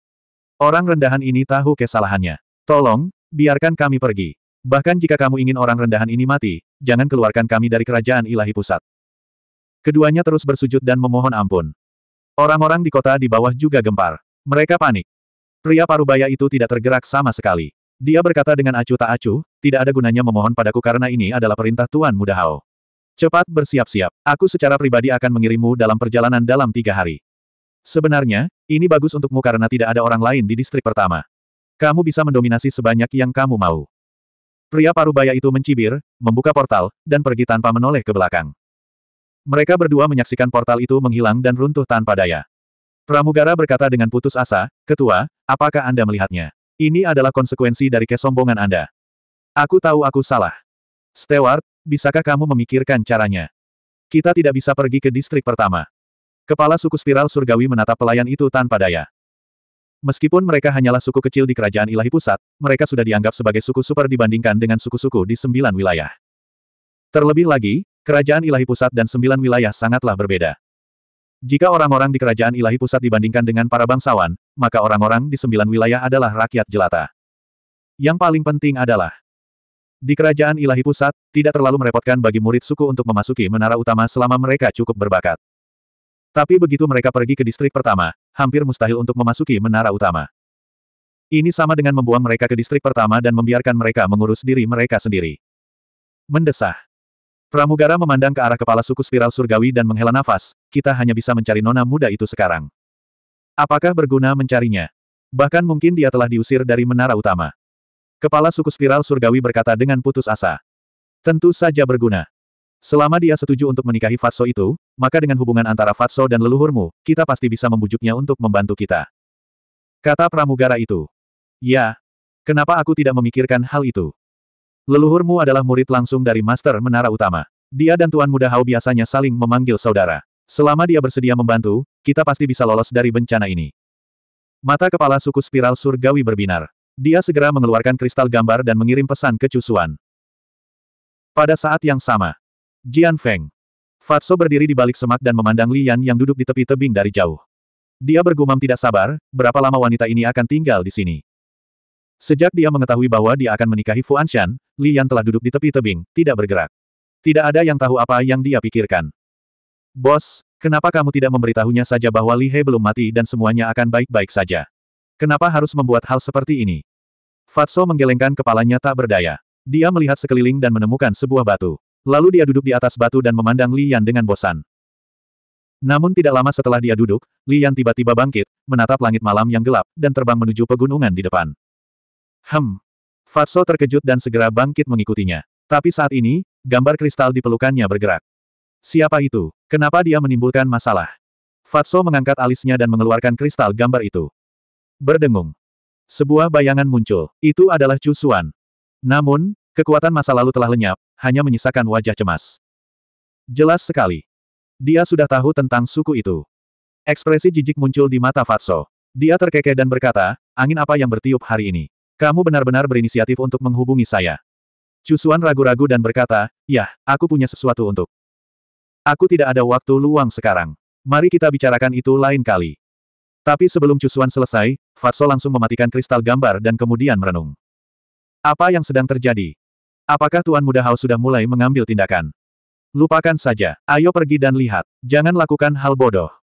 Orang rendahan ini tahu kesalahannya. Tolong, biarkan kami pergi. Bahkan jika kamu ingin orang rendahan ini mati, jangan keluarkan kami dari kerajaan ilahi pusat. Keduanya terus bersujud dan memohon ampun. Orang-orang di kota di bawah juga gempar. Mereka panik. Pria parubaya itu tidak tergerak sama sekali. Dia berkata dengan acuh tak acuh, tidak ada gunanya memohon padaku karena ini adalah perintah Tuan Muda Hao. Cepat bersiap-siap, aku secara pribadi akan mengirimmu dalam perjalanan dalam tiga hari. Sebenarnya, ini bagus untukmu karena tidak ada orang lain di distrik pertama. Kamu bisa mendominasi sebanyak yang kamu mau. Pria parubaya itu mencibir, membuka portal, dan pergi tanpa menoleh ke belakang. Mereka berdua menyaksikan portal itu menghilang dan runtuh tanpa daya. Pramugara berkata dengan putus asa, Ketua, apakah Anda melihatnya? Ini adalah konsekuensi dari kesombongan Anda. Aku tahu aku salah. Stewart, bisakah kamu memikirkan caranya? Kita tidak bisa pergi ke distrik pertama. Kepala suku spiral surgawi menatap pelayan itu tanpa daya. Meskipun mereka hanyalah suku kecil di kerajaan ilahi pusat, mereka sudah dianggap sebagai suku super dibandingkan dengan suku-suku di sembilan wilayah. Terlebih lagi, kerajaan ilahi pusat dan sembilan wilayah sangatlah berbeda. Jika orang-orang di kerajaan ilahi pusat dibandingkan dengan para bangsawan, maka orang-orang di sembilan wilayah adalah rakyat jelata. Yang paling penting adalah, di kerajaan ilahi pusat, tidak terlalu merepotkan bagi murid suku untuk memasuki menara utama selama mereka cukup berbakat. Tapi begitu mereka pergi ke distrik pertama, hampir mustahil untuk memasuki menara utama. Ini sama dengan membuang mereka ke distrik pertama dan membiarkan mereka mengurus diri mereka sendiri. Mendesah. Pramugara memandang ke arah kepala suku spiral surgawi dan menghela nafas, kita hanya bisa mencari nona muda itu sekarang. Apakah berguna mencarinya? Bahkan mungkin dia telah diusir dari menara utama. Kepala suku spiral surgawi berkata dengan putus asa. Tentu saja berguna. Selama dia setuju untuk menikahi Fatso itu, maka dengan hubungan antara Fatso dan leluhurmu, kita pasti bisa membujuknya untuk membantu kita. Kata pramugara itu. Ya. Kenapa aku tidak memikirkan hal itu? Leluhurmu adalah murid langsung dari Master Menara Utama. Dia dan Tuan Muda Hao biasanya saling memanggil saudara. Selama dia bersedia membantu, kita pasti bisa lolos dari bencana ini. Mata kepala suku spiral surgawi berbinar. Dia segera mengeluarkan kristal gambar dan mengirim pesan ke Cusuan. Pada saat yang sama, Jian Feng. Fatso berdiri di balik semak dan memandang Lian yang duduk di tepi tebing dari jauh. Dia bergumam tidak sabar, berapa lama wanita ini akan tinggal di sini. Sejak dia mengetahui bahwa dia akan menikahi Fu Anshan, Lian telah duduk di tepi tebing, tidak bergerak. Tidak ada yang tahu apa yang dia pikirkan. Bos, kenapa kamu tidak memberitahunya saja bahwa Li He belum mati dan semuanya akan baik-baik saja? Kenapa harus membuat hal seperti ini? Fatso menggelengkan kepalanya tak berdaya. Dia melihat sekeliling dan menemukan sebuah batu. Lalu dia duduk di atas batu dan memandang Li Yan dengan bosan. Namun tidak lama setelah dia duduk, Li Yan tiba-tiba bangkit, menatap langit malam yang gelap, dan terbang menuju pegunungan di depan. Hem. Fatso terkejut dan segera bangkit mengikutinya. Tapi saat ini, gambar kristal di pelukannya bergerak. Siapa itu? Kenapa dia menimbulkan masalah? Fatso mengangkat alisnya dan mengeluarkan kristal gambar itu. Berdengung. Sebuah bayangan muncul. Itu adalah Chu Xuan. Namun, Kekuatan masa lalu telah lenyap, hanya menyisakan wajah cemas. Jelas sekali. Dia sudah tahu tentang suku itu. Ekspresi jijik muncul di mata Fatso. Dia terkekeh dan berkata, angin apa yang bertiup hari ini? Kamu benar-benar berinisiatif untuk menghubungi saya. Cusuan ragu-ragu dan berkata, Yah, aku punya sesuatu untuk. Aku tidak ada waktu luang sekarang. Mari kita bicarakan itu lain kali. Tapi sebelum Cusuan selesai, Fatso langsung mematikan kristal gambar dan kemudian merenung. Apa yang sedang terjadi? Apakah Tuan Muda Hao sudah mulai mengambil tindakan? Lupakan saja, ayo pergi dan lihat. Jangan lakukan hal bodoh.